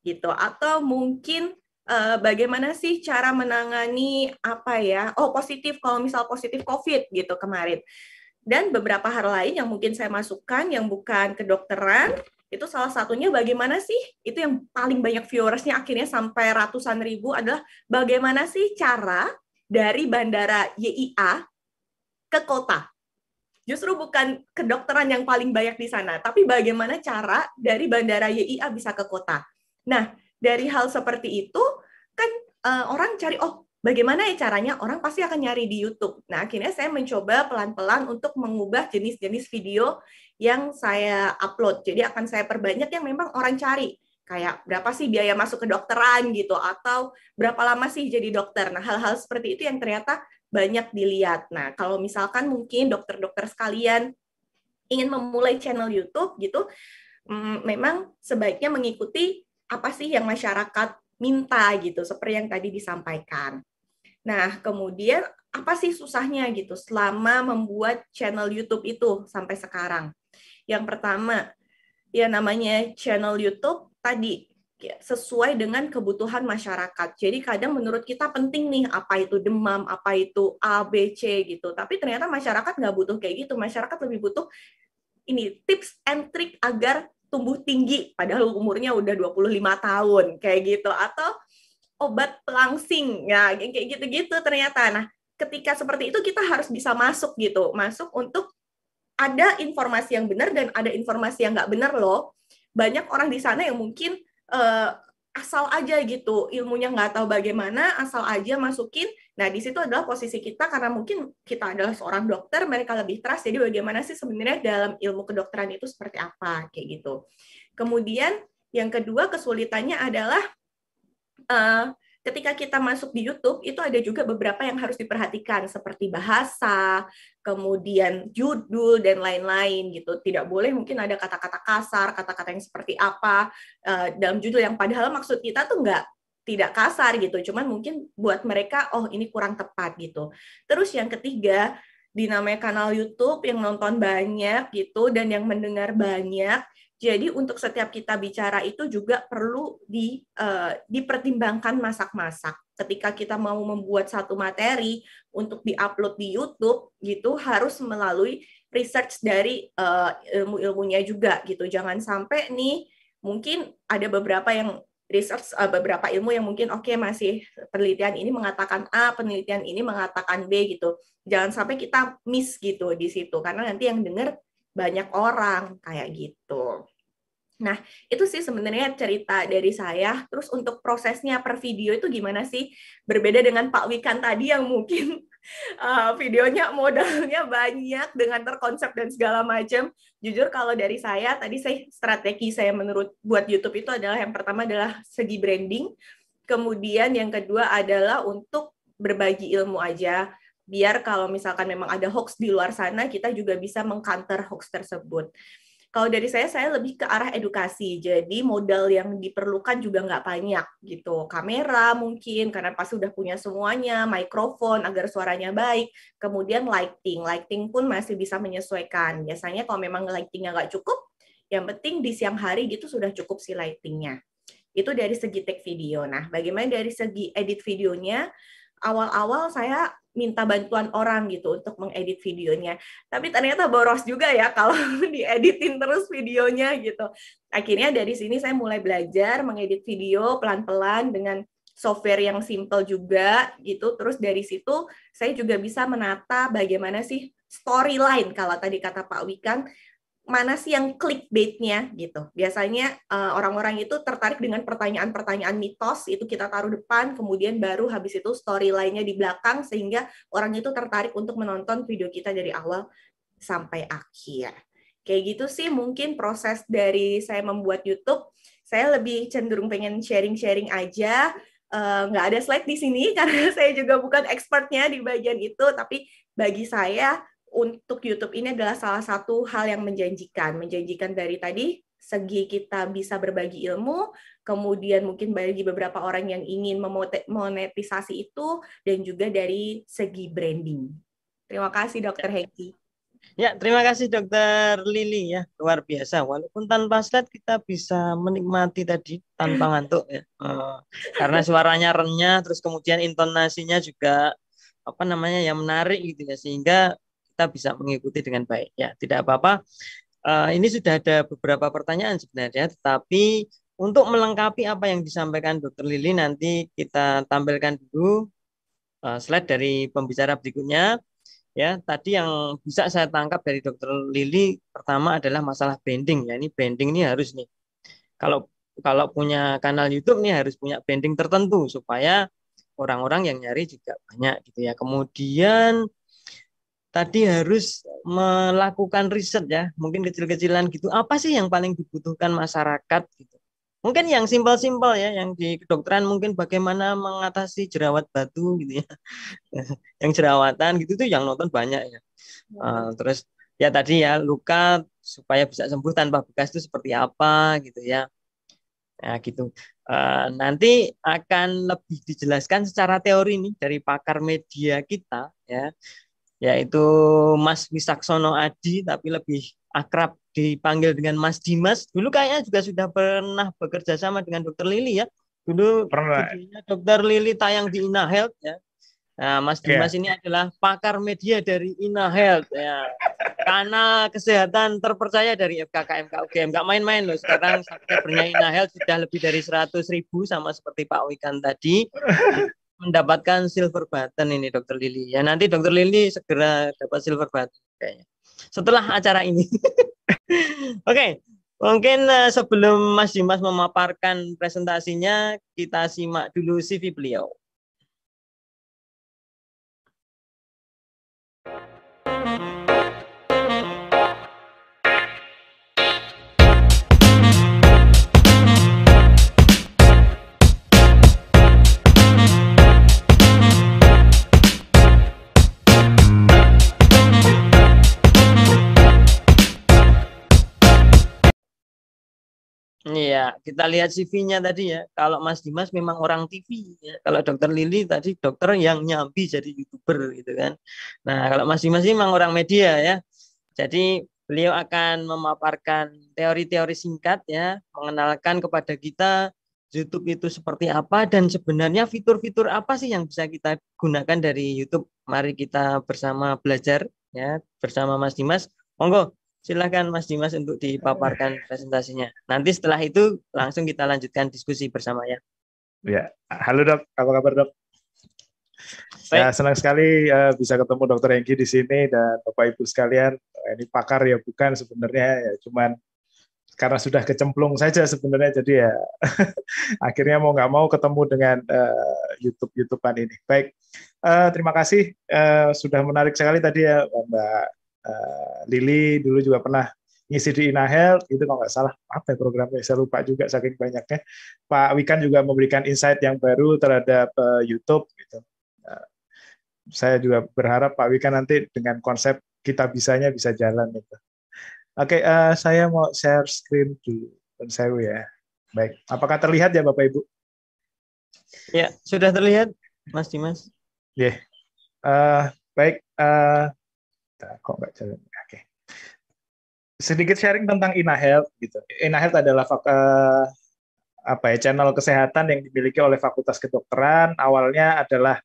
gitu, atau mungkin uh, bagaimana sih cara menangani apa ya? Oh positif kalau misal positif COVID gitu kemarin dan beberapa hal lain yang mungkin saya masukkan yang bukan kedokteran itu salah satunya bagaimana sih itu yang paling banyak viewersnya akhirnya sampai ratusan ribu adalah bagaimana sih cara dari bandara YIA ke kota justru bukan kedokteran yang paling banyak di sana tapi bagaimana cara dari bandara YIA bisa ke kota nah dari hal seperti itu kan uh, orang cari oh bagaimana ya caranya orang pasti akan nyari di YouTube. Nah, akhirnya saya mencoba pelan-pelan untuk mengubah jenis-jenis video yang saya upload. Jadi akan saya perbanyak yang memang orang cari. Kayak berapa sih biaya masuk ke dokteran gitu atau berapa lama sih jadi dokter. Nah, hal-hal seperti itu yang ternyata banyak dilihat. Nah, kalau misalkan mungkin dokter-dokter sekalian ingin memulai channel YouTube gitu, mm, memang sebaiknya mengikuti apa sih yang masyarakat minta gitu, seperti yang tadi disampaikan. Nah, kemudian apa sih susahnya gitu selama membuat channel YouTube itu sampai sekarang? Yang pertama, ya namanya channel YouTube tadi ya, sesuai dengan kebutuhan masyarakat. Jadi kadang menurut kita penting nih apa itu demam, apa itu A, B, C gitu. Tapi ternyata masyarakat nggak butuh kayak gitu. Masyarakat lebih butuh ini tips and trick agar tumbuh tinggi padahal umurnya udah 25 tahun kayak gitu atau obat pelangsing ya kayak gitu-gitu ternyata nah ketika seperti itu kita harus bisa masuk gitu masuk untuk ada informasi yang benar dan ada informasi yang nggak benar loh banyak orang di sana yang mungkin uh, asal aja gitu ilmunya nggak tahu bagaimana asal aja masukin nah di situ adalah posisi kita karena mungkin kita adalah seorang dokter mereka lebih trust jadi bagaimana sih sebenarnya dalam ilmu kedokteran itu seperti apa kayak gitu kemudian yang kedua kesulitannya adalah uh, ketika kita masuk di YouTube itu ada juga beberapa yang harus diperhatikan seperti bahasa, kemudian judul dan lain-lain gitu. Tidak boleh mungkin ada kata-kata kasar, kata-kata yang seperti apa uh, dalam judul yang padahal maksud kita tuh nggak tidak kasar gitu. Cuman mungkin buat mereka oh ini kurang tepat gitu. Terus yang ketiga namanya kanal YouTube yang nonton banyak gitu dan yang mendengar banyak. Jadi untuk setiap kita bicara itu juga perlu di, uh, dipertimbangkan masak-masak. Ketika kita mau membuat satu materi untuk diupload di YouTube gitu harus melalui research dari uh, ilmu-ilmunya juga gitu. Jangan sampai nih mungkin ada beberapa yang research uh, beberapa ilmu yang mungkin oke okay, masih penelitian ini mengatakan A, penelitian ini mengatakan B gitu. Jangan sampai kita miss gitu di situ karena nanti yang dengar banyak orang kayak gitu. Nah, itu sih sebenarnya cerita dari saya. Terus untuk prosesnya per video itu gimana sih? Berbeda dengan Pak Wikan tadi yang mungkin uh, videonya modalnya banyak dengan terkonsep dan segala macam. Jujur kalau dari saya tadi saya strategi saya menurut buat YouTube itu adalah yang pertama adalah segi branding, kemudian yang kedua adalah untuk berbagi ilmu aja biar kalau misalkan memang ada hoax di luar sana kita juga bisa mengcounter hoax tersebut. Kalau dari saya, saya lebih ke arah edukasi. Jadi modal yang diperlukan juga nggak banyak gitu. Kamera mungkin, karena pasti udah punya semuanya, mikrofon agar suaranya baik. Kemudian lighting. Lighting pun masih bisa menyesuaikan. Biasanya kalau memang lightingnya nggak cukup, yang penting di siang hari gitu sudah cukup si lightingnya. Itu dari segi take video. Nah, bagaimana dari segi edit videonya? awal-awal saya minta bantuan orang gitu untuk mengedit videonya. Tapi ternyata boros juga ya kalau dieditin terus videonya gitu. Akhirnya dari sini saya mulai belajar mengedit video pelan-pelan dengan software yang simple juga gitu. Terus dari situ saya juga bisa menata bagaimana sih storyline kalau tadi kata Pak Wikan mana sih yang clickbaitnya gitu. Biasanya orang eh, orang-orang itu tertarik dengan pertanyaan-pertanyaan mitos itu kita taruh depan, kemudian baru habis itu story lainnya di belakang sehingga orang itu tertarik untuk menonton video kita dari awal sampai akhir. Kayak gitu sih mungkin proses dari saya membuat YouTube. Saya lebih cenderung pengen sharing-sharing aja. Eh, nggak uh, ada slide di sini karena saya juga bukan expertnya di bagian itu, tapi bagi saya untuk YouTube ini adalah salah satu hal yang menjanjikan. Menjanjikan dari tadi segi kita bisa berbagi ilmu, kemudian mungkin bagi beberapa orang yang ingin memonetisasi itu, dan juga dari segi branding. Terima kasih Dokter Hengki. Ya, terima kasih Dokter Lili ya, luar biasa. Walaupun tanpa slide kita bisa menikmati tadi tanpa ngantuk ya, uh, karena suaranya renyah, terus kemudian intonasinya juga apa namanya yang menarik gitu ya, sehingga kita bisa mengikuti dengan baik ya tidak apa-apa uh, ini sudah ada beberapa pertanyaan sebenarnya tetapi untuk melengkapi apa yang disampaikan dokter Lili nanti kita tampilkan dulu uh, slide dari pembicara berikutnya ya tadi yang bisa saya tangkap dari dokter Lili pertama adalah masalah branding ya ini branding ini harus nih kalau kalau punya kanal YouTube nih harus punya branding tertentu supaya orang-orang yang nyari juga banyak gitu ya. Kemudian tadi harus melakukan riset ya, mungkin kecil-kecilan gitu. Apa sih yang paling dibutuhkan masyarakat gitu. Mungkin yang simpel-simpel ya, yang di kedokteran mungkin bagaimana mengatasi jerawat batu gitu ya. yang jerawatan gitu tuh yang nonton banyak ya. Uh, terus ya tadi ya luka supaya bisa sembuh tanpa bekas itu seperti apa gitu ya. Nah, gitu. Uh, nanti akan lebih dijelaskan secara teori nih dari pakar media kita ya yaitu Mas Wisaksono Adi tapi lebih akrab dipanggil dengan Mas Dimas. Dulu kayaknya juga sudah pernah bekerja sama dengan Dokter Lili ya. Dulu pernah. Dokter Lili tayang di Ina Health ya. Nah, Mas iya. Dimas yeah. ini adalah pakar media dari Ina Health ya. karena kesehatan terpercaya dari FKKMK UGM Gak main-main loh. Sekarang subscribernya Ina Health sudah lebih dari 100 ribu sama seperti Pak Wikan tadi mendapatkan silver button ini dokter Lili ya nanti dokter Lili segera dapat silver button kayaknya setelah acara ini oke okay. mungkin uh, sebelum Mas Dimas memaparkan presentasinya kita simak dulu CV beliau Iya, kita lihat CV-nya tadi ya. Kalau Mas Dimas memang orang TV, ya. kalau Dokter Lili tadi dokter yang nyambi jadi youtuber gitu kan. Nah, kalau Mas Dimas ini memang orang media ya. Jadi beliau akan memaparkan teori-teori singkat ya, mengenalkan kepada kita YouTube itu seperti apa dan sebenarnya fitur-fitur apa sih yang bisa kita gunakan dari YouTube. Mari kita bersama belajar ya bersama Mas Dimas. Monggo Silahkan Mas Dimas untuk dipaparkan presentasinya. Nanti setelah itu langsung kita lanjutkan diskusi bersama ya. Ya, halo dok, apa kabar dok? Ya, Baik. Ya, senang sekali uh, bisa ketemu Dokter Hengki di sini dan Bapak Ibu sekalian. Eh, ini pakar ya bukan sebenarnya ya cuman karena sudah kecemplung saja sebenarnya jadi ya akhirnya mau nggak mau ketemu dengan uh, eh, YouTube YouTubean ini. Baik, uh, terima kasih uh, sudah menarik sekali tadi ya Mbak uh, Lili dulu juga pernah ngisi di Inahealth itu kalau nggak salah apa ya programnya saya lupa juga saking banyaknya Pak Wikan juga memberikan insight yang baru terhadap uh, YouTube gitu uh, saya juga berharap Pak Wikan nanti dengan konsep kita bisanya bisa jalan gitu oke okay, uh, saya mau share screen dulu saya ya baik apakah terlihat ya Bapak Ibu ya sudah terlihat Mas Dimas ya yeah. uh, baik uh, kok nggak jalan oke okay. sedikit sharing tentang Inahealth gitu Inahealth adalah uh, apa ya channel kesehatan yang dimiliki oleh Fakultas Kedokteran awalnya adalah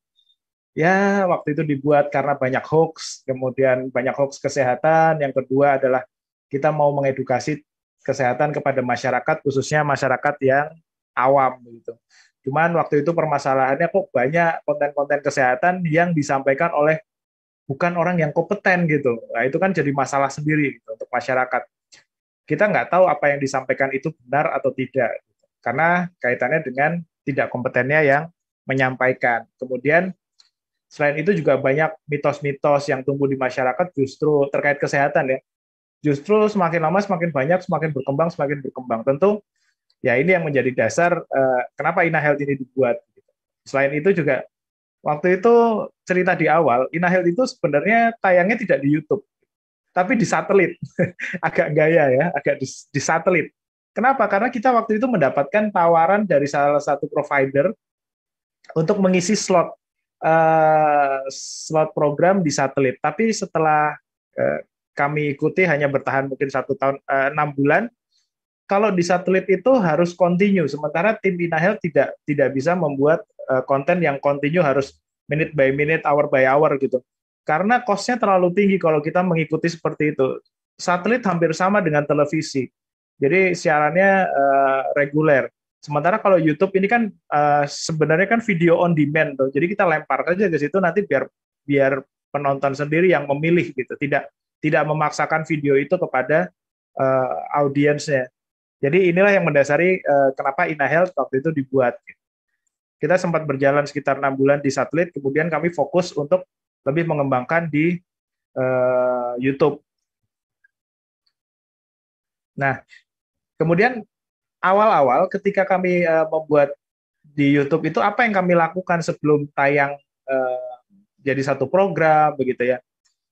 ya waktu itu dibuat karena banyak hoax kemudian banyak hoax kesehatan yang kedua adalah kita mau mengedukasi kesehatan kepada masyarakat khususnya masyarakat yang awam gitu Cuman waktu itu permasalahannya kok banyak konten-konten kesehatan yang disampaikan oleh bukan orang yang kompeten gitu. Nah, itu kan jadi masalah sendiri gitu, untuk masyarakat. Kita nggak tahu apa yang disampaikan itu benar atau tidak, gitu. karena kaitannya dengan tidak kompetennya yang menyampaikan. Kemudian selain itu juga banyak mitos-mitos yang tumbuh di masyarakat justru terkait kesehatan ya. Justru semakin lama semakin banyak, semakin berkembang, semakin berkembang. Tentu ya ini yang menjadi dasar eh, kenapa Ina Health ini dibuat. Gitu. Selain itu juga Waktu itu cerita di awal, Inahil itu sebenarnya tayangnya tidak di YouTube, tapi di satelit. agak gaya ya, agak di, di satelit. Kenapa? Karena kita waktu itu mendapatkan tawaran dari salah satu provider untuk mengisi slot uh, slot program di satelit. Tapi setelah uh, kami ikuti hanya bertahan mungkin satu tahun eh, enam bulan. Kalau di satelit itu harus continue, sementara tim Inahel tidak tidak bisa membuat Eh, konten yang continue harus minute by minute, hour by hour gitu. Karena cost terlalu tinggi kalau kita mengikuti seperti itu. Satelit hampir sama dengan televisi. Jadi siarannya uh, reguler. Sementara kalau YouTube ini kan uh, sebenarnya kan video on demand tuh. Jadi kita lempar aja ke situ nanti biar biar penonton sendiri yang memilih gitu. Tidak tidak memaksakan video itu kepada uh, audiensnya. Jadi inilah yang mendasari uh, kenapa Inahel waktu itu dibuat. Gitu. Kita sempat berjalan sekitar enam bulan di satelit, kemudian kami fokus untuk lebih mengembangkan di uh, YouTube. Nah, kemudian awal-awal ketika kami uh, membuat di YouTube itu apa yang kami lakukan sebelum tayang uh, jadi satu program begitu ya.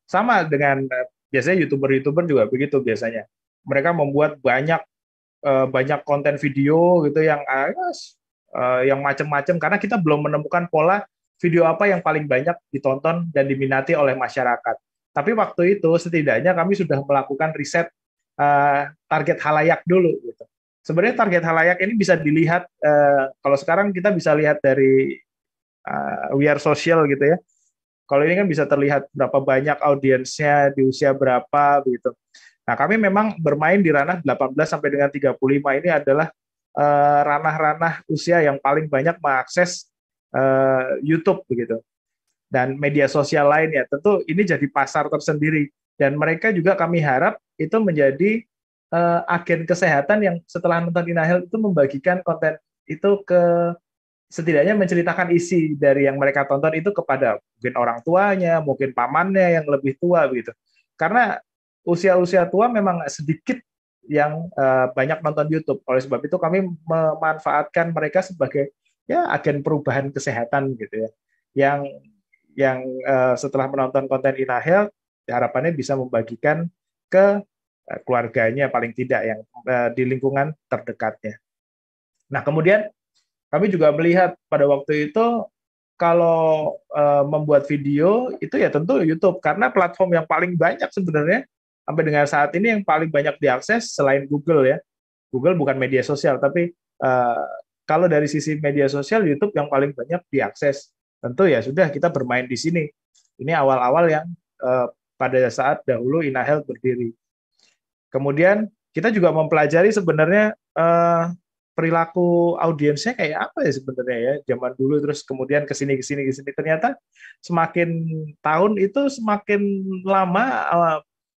Sama dengan uh, biasanya youtuber-youtuber juga begitu biasanya. Mereka membuat banyak uh, banyak konten video gitu yang uh, Eh, yang macam-macam karena kita belum menemukan pola video apa yang paling banyak ditonton dan diminati oleh masyarakat. Tapi waktu itu setidaknya kami sudah melakukan riset uh, target halayak dulu gitu. Sebenarnya target halayak ini bisa dilihat uh, kalau sekarang kita bisa lihat dari uh, We Are Social gitu ya. Kalau ini kan bisa terlihat berapa banyak audiensnya di usia berapa gitu. Nah, kami memang bermain di ranah 18 sampai dengan 35 ini adalah Eh, ranah-ranah usia yang paling banyak mengakses eh, YouTube begitu dan media sosial lain ya Tentu ini jadi pasar tersendiri dan mereka juga kami harap itu menjadi uh, agen kesehatan yang setelah nonton Inahil itu membagikan konten itu ke setidaknya menceritakan isi dari yang mereka tonton itu kepada mungkin orang tuanya, mungkin pamannya yang lebih tua begitu. Karena usia-usia tua memang sedikit yang uh, banyak nonton YouTube. Oleh sebab itu kami memanfaatkan mereka sebagai ya agen perubahan kesehatan gitu ya. Yang yang uh, setelah menonton konten Ina Health harapannya bisa membagikan ke uh, keluarganya paling tidak yang uh, di lingkungan terdekatnya. Nah, kemudian kami juga melihat pada waktu itu kalau uh, membuat video itu ya tentu YouTube karena platform yang paling banyak sebenarnya sampai dengan saat ini yang paling banyak diakses selain Google ya. Google bukan media sosial, tapi uh, kalau dari sisi media sosial YouTube yang paling banyak diakses. Tentu ya sudah kita bermain di sini. Ini awal-awal yang uh, pada saat dahulu Inahel berdiri. Kemudian kita juga mempelajari sebenarnya uh, perilaku audiensnya kayak apa ya sebenarnya ya zaman dulu terus kemudian ke sini ke sini ke sini ternyata semakin tahun itu semakin lama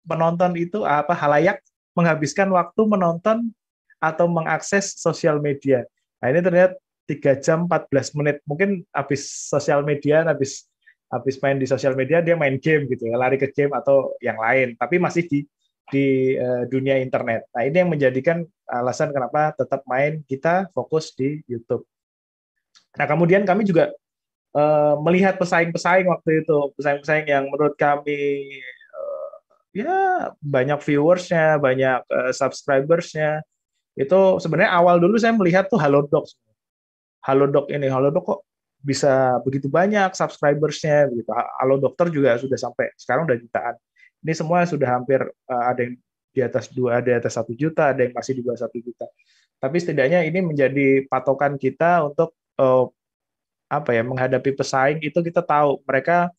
penonton itu apa halayak menghabiskan waktu menonton atau mengakses sosial media. Nah, ini terlihat 3 jam 14 menit. Mungkin habis sosial media, habis habis main di sosial media dia main game gitu ya, lari ke game atau yang lain, tapi masih di di uh, dunia internet. Nah, ini yang menjadikan alasan kenapa tetap main kita fokus di YouTube. Nah, kemudian kami juga uh, melihat pesaing-pesaing waktu itu, pesaing-pesaing yang menurut kami ya banyak viewersnya, banyak uh, subscribersnya. Itu sebenarnya awal dulu saya melihat tuh Halodoc. Halodoc ini, Halodoc kok bisa begitu banyak subscribersnya begitu. Halo dokter juga sudah sampai sekarang udah jutaan. Ini semua sudah hampir uh, ada yang di atas dua, ada di atas satu juta, ada yang masih di bawah satu juta. Tapi setidaknya ini menjadi patokan kita untuk uh, apa ya menghadapi pesaing itu kita tahu mereka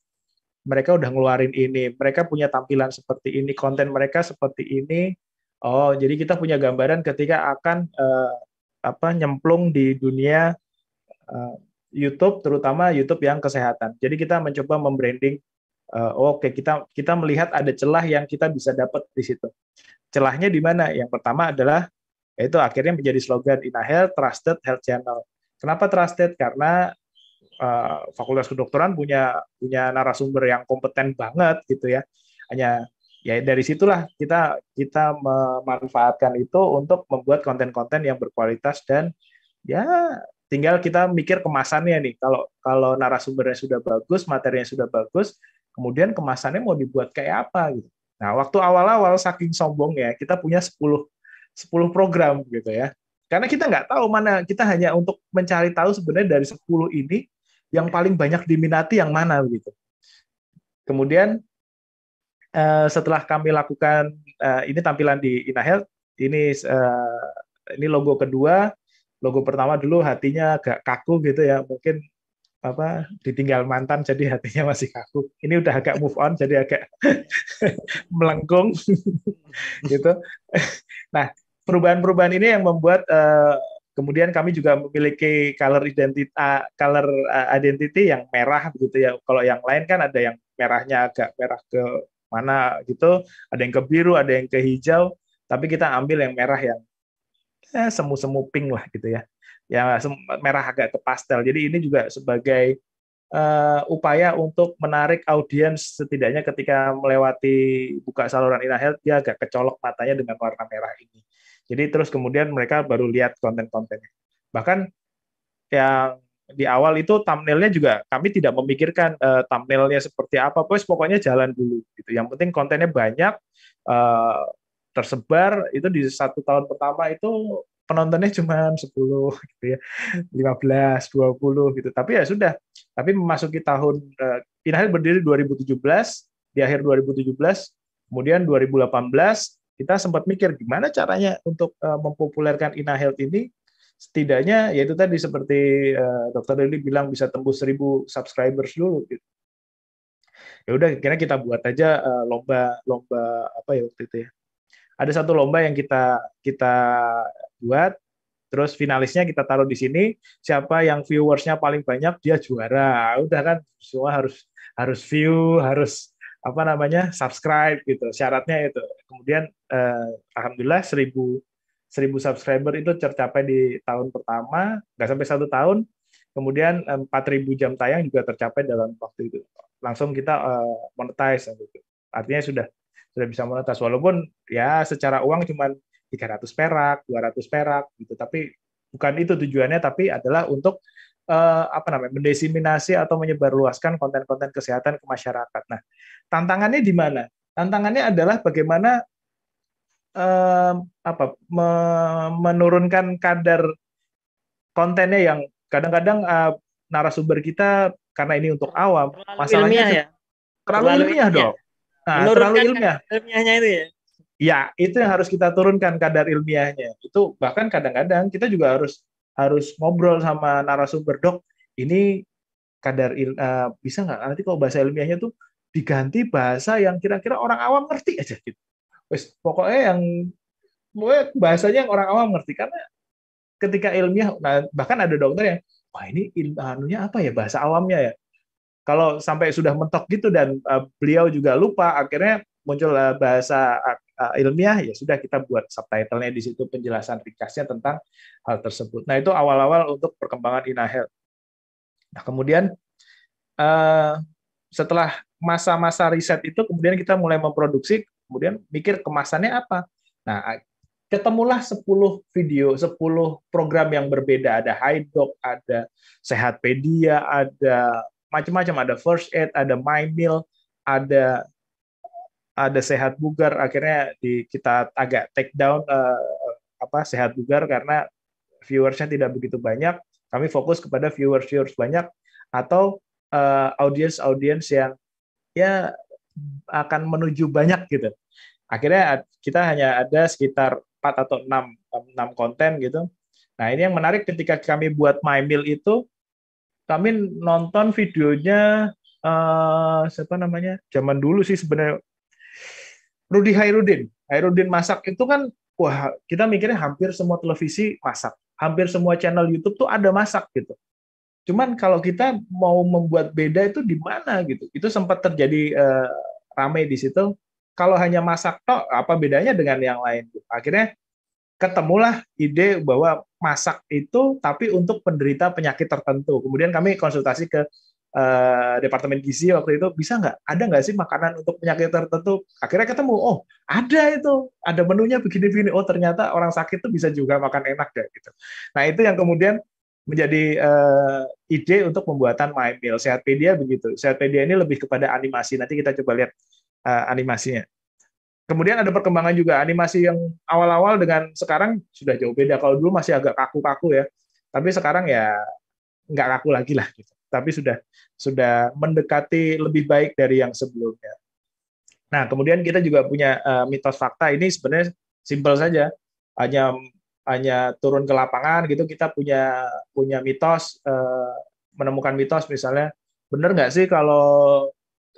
mereka udah ngeluarin ini, mereka punya tampilan seperti ini, konten mereka seperti ini. Oh, jadi kita punya gambaran ketika akan uh, apa nyemplung di dunia uh, YouTube, terutama YouTube yang kesehatan. Jadi kita mencoba membranding. Uh, Oke, okay, kita kita melihat ada celah yang kita bisa dapat di situ. Celahnya di mana? Yang pertama adalah itu akhirnya menjadi slogan Inahel Trusted Health Channel. Kenapa trusted? Karena uh, fakultas kedokteran punya punya narasumber yang kompeten banget gitu ya. Hanya ya dari situlah kita kita memanfaatkan itu untuk membuat konten-konten yang berkualitas dan ya tinggal kita mikir kemasannya nih. Kalau kalau narasumbernya sudah bagus, materinya sudah bagus, kemudian kemasannya mau dibuat kayak apa gitu. Nah, waktu awal-awal saking sombong ya, kita punya 10 10 program gitu ya. Karena kita nggak tahu mana, kita hanya untuk mencari tahu sebenarnya dari 10 ini yang paling banyak diminati yang mana begitu. Kemudian uh, setelah kami lakukan uh, ini tampilan di InaHealth, ini uh, ini logo kedua, logo pertama dulu hatinya agak kaku gitu ya, mungkin apa ditinggal mantan jadi hatinya masih kaku. Ini udah agak move on jadi agak melengkung gitu. Nah, perubahan-perubahan ini yang membuat uh, Kemudian kami juga memiliki color identity, uh, ah, color ah, identity yang merah begitu ya. Kalau yang lain kan ada yang merahnya agak merah ke mana gitu, ada yang ke biru, ada yang ke hijau. Tapi kita ambil yang merah yang eh, semu-semu pink lah gitu ya. Yang merah agak ke pastel. Jadi ini juga sebagai uh, upaya untuk menarik audiens setidaknya ketika melewati buka saluran inhale dia agak kecolok matanya dengan warna merah ini. Jadi terus kemudian mereka baru lihat konten-kontennya. Bahkan yang di awal itu thumbnailnya juga kami tidak memikirkan uh, thumbnailnya seperti apa, pues pokoknya jalan dulu gitu. Yang penting kontennya banyak uh, tersebar itu di satu tahun pertama itu penontonnya cuma 10 gitu ya. 15, 20 gitu. Tapi ya sudah. Tapi memasuki tahun uh, eh, Pinahil berdiri 2017, di akhir 2017, kemudian 2018 kita sempat mikir gimana caranya untuk uh, mempopulerkan Ina Health ini setidaknya yaitu tadi seperti uh, Dokter Lili bilang bisa tembus seribu subscribers dulu gitu. Ya udah akhirnya kita buat aja uh, lomba lomba apa ya waktu itu ya. Ada satu lomba yang kita kita buat terus finalisnya kita taruh di sini siapa yang viewersnya paling banyak dia juara udah kan semua harus harus view harus apa namanya subscribe gitu syaratnya itu kemudian eh, alhamdulillah seribu seribu subscriber itu tercapai di tahun pertama nggak sampai satu tahun kemudian 4000 jam tayang juga tercapai dalam waktu itu langsung kita eh, monetize gitu artinya sudah sudah bisa monetize walaupun ya secara uang cuma 300 perak 200 perak gitu tapi bukan itu tujuannya tapi adalah untuk uh, apa namanya mendesiminasi atau menyebarluaskan konten-konten kesehatan ke masyarakat. Nah, tantangannya di mana? Tantangannya adalah bagaimana uh, apa me menurunkan kadar kontennya yang kadang-kadang uh, narasumber kita karena ini untuk awam, terlalu masalahnya ilmiah, ya? terlalu, terlalu ilmiah, dong. Nah, terlalu ilmiah. Ilmiahnya itu ya. Ya, itu yang harus kita turunkan kadar ilmiahnya. Itu bahkan kadang-kadang kita juga harus harus ngobrol sama narasumber dok ini kadar il, uh, bisa nggak nanti kalau bahasa ilmiahnya tuh diganti bahasa yang kira-kira orang awam ngerti aja gitu. Wes pokoknya yang bahasanya yang orang awam ngerti karena ketika ilmiah nah, bahkan ada dokter yang wah ini il, anunya apa ya bahasa awamnya ya. Kalau sampai sudah mentok gitu dan uh, beliau juga lupa akhirnya muncul eh, bahasa uh, ilmiah ya sudah kita buat subtitlenya di situ penjelasan ringkasnya tentang hal tersebut. Nah itu awal-awal untuk perkembangan Inahealth. Nah kemudian uh, setelah masa-masa riset itu kemudian kita mulai memproduksi, kemudian mikir kemasannya apa. Nah ketemulah 10 video, 10 program yang berbeda. Ada high HiDoc, ada Sehatpedia, ada macam-macam, ada First Aid, ada My Meal, ada ada sehat bugar akhirnya di, kita agak take down uh, apa sehat bugar karena viewersnya tidak begitu banyak kami fokus kepada viewers viewers banyak atau uh, eh, audience audience yang ya akan menuju banyak gitu akhirnya kita hanya ada sekitar 4 atau 6 6 konten gitu nah ini yang menarik ketika kami buat my meal itu kami nonton videonya uh, siapa namanya zaman dulu sih sebenarnya Rudi Hairudin. Hairudin masak itu kan wah kita mikirnya hampir semua televisi masak, hampir semua channel YouTube tuh ada masak gitu. Cuman kalau kita mau membuat beda itu di mana gitu. Itu sempat terjadi eh, ramai di situ. Kalau hanya masak tok apa bedanya dengan yang lain gitu. Akhirnya ketemulah ide bahwa masak itu tapi untuk penderita penyakit tertentu. Kemudian kami konsultasi ke uh, departemen gizi waktu itu bisa nggak ada nggak sih makanan untuk penyakit tertentu akhirnya ketemu oh ada itu ada menunya begini-begini oh ternyata orang sakit tuh bisa juga makan enak deh gitu nah itu yang kemudian menjadi uh, ide untuk pembuatan My Meal Sehatpedia begitu Sehatpedia ini lebih kepada animasi nanti kita coba lihat uh, animasinya Kemudian ada perkembangan juga animasi yang awal-awal dengan sekarang sudah jauh beda. Kalau dulu masih agak kaku-kaku ya, tapi sekarang ya nggak kaku lagi lah gitu tapi sudah sudah mendekati lebih baik dari yang sebelumnya. Nah, kemudian kita juga punya uh, mitos fakta ini sebenarnya simpel saja, hanya hanya turun ke lapangan gitu kita punya punya mitos uh, menemukan mitos misalnya benar nggak sih kalau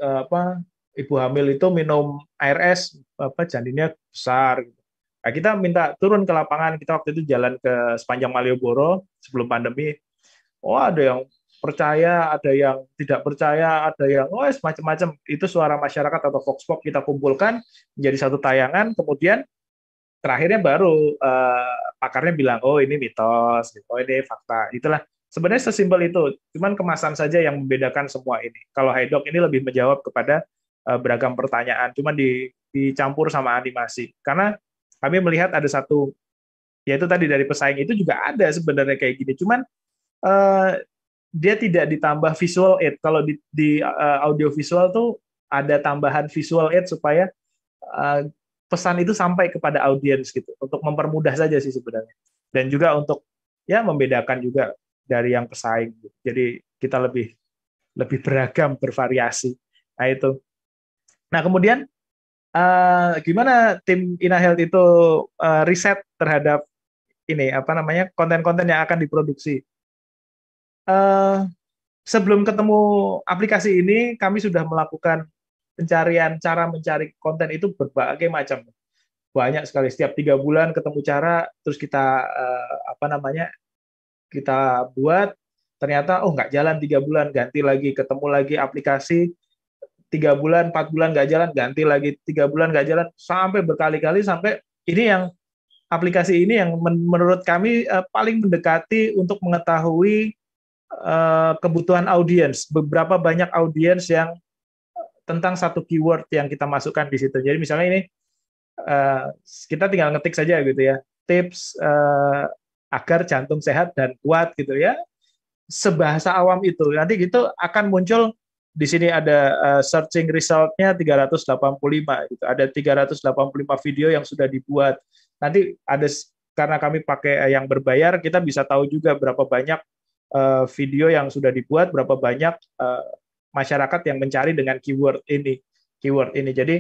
uh, apa ibu hamil itu minum air es apa janinnya besar gitu. Nah, kita minta turun ke lapangan kita waktu itu jalan ke sepanjang Malioboro sebelum pandemi oh ada yang percaya, ada yang tidak percaya, ada yang oh macam-macam. Itu suara masyarakat atau Fox Pop kita kumpulkan menjadi satu tayangan, kemudian terakhirnya baru uh, pakarnya bilang oh ini mitos, gitu. oh ini fakta. Itulah sebenarnya sesimpel itu. Cuman kemasan saja yang membedakan semua ini. Kalau Haidok ini lebih menjawab kepada uh, beragam pertanyaan, cuman di, dicampur sama animasi. Karena kami melihat ada satu yaitu tadi dari pesaing itu juga ada sebenarnya kayak gini. Cuman eh, dia tidak ditambah visual aid. Kalau di, di uh, audio visual tuh ada tambahan visual aid supaya uh, pesan itu sampai kepada audiens gitu. Untuk mempermudah saja sih sebenarnya. Dan juga untuk ya membedakan juga dari yang pesaing. Gitu. Jadi kita lebih lebih beragam, bervariasi. Nah itu. Nah kemudian uh, gimana tim Inahealth itu uh, riset terhadap ini apa namanya konten-konten yang akan diproduksi? Eh, sebelum ketemu aplikasi ini kami sudah melakukan pencarian cara mencari konten itu berbagai macam banyak sekali setiap tiga bulan ketemu cara terus kita uh, apa namanya kita buat ternyata oh nggak jalan tiga bulan ganti lagi ketemu lagi aplikasi tiga bulan empat bulan nggak jalan ganti lagi tiga bulan nggak jalan sampai berkali-kali sampai ini yang aplikasi ini yang menurut kami eh, paling mendekati untuk mengetahui Eh, kebutuhan audiens, beberapa banyak audiens yang eh, tentang satu keyword yang kita masukkan di situ. Jadi misalnya ini uh, kita tinggal ngetik saja gitu ya tips uh, agar jantung sehat dan kuat gitu ya sebahasa awam itu nanti gitu akan muncul di sini ada uh, searching resultnya 385 gitu ada 385 video yang sudah dibuat nanti ada karena kami pakai yang berbayar kita bisa tahu juga berapa banyak uh, video yang sudah dibuat, berapa banyak uh, masyarakat yang mencari dengan keyword ini, keyword ini. Jadi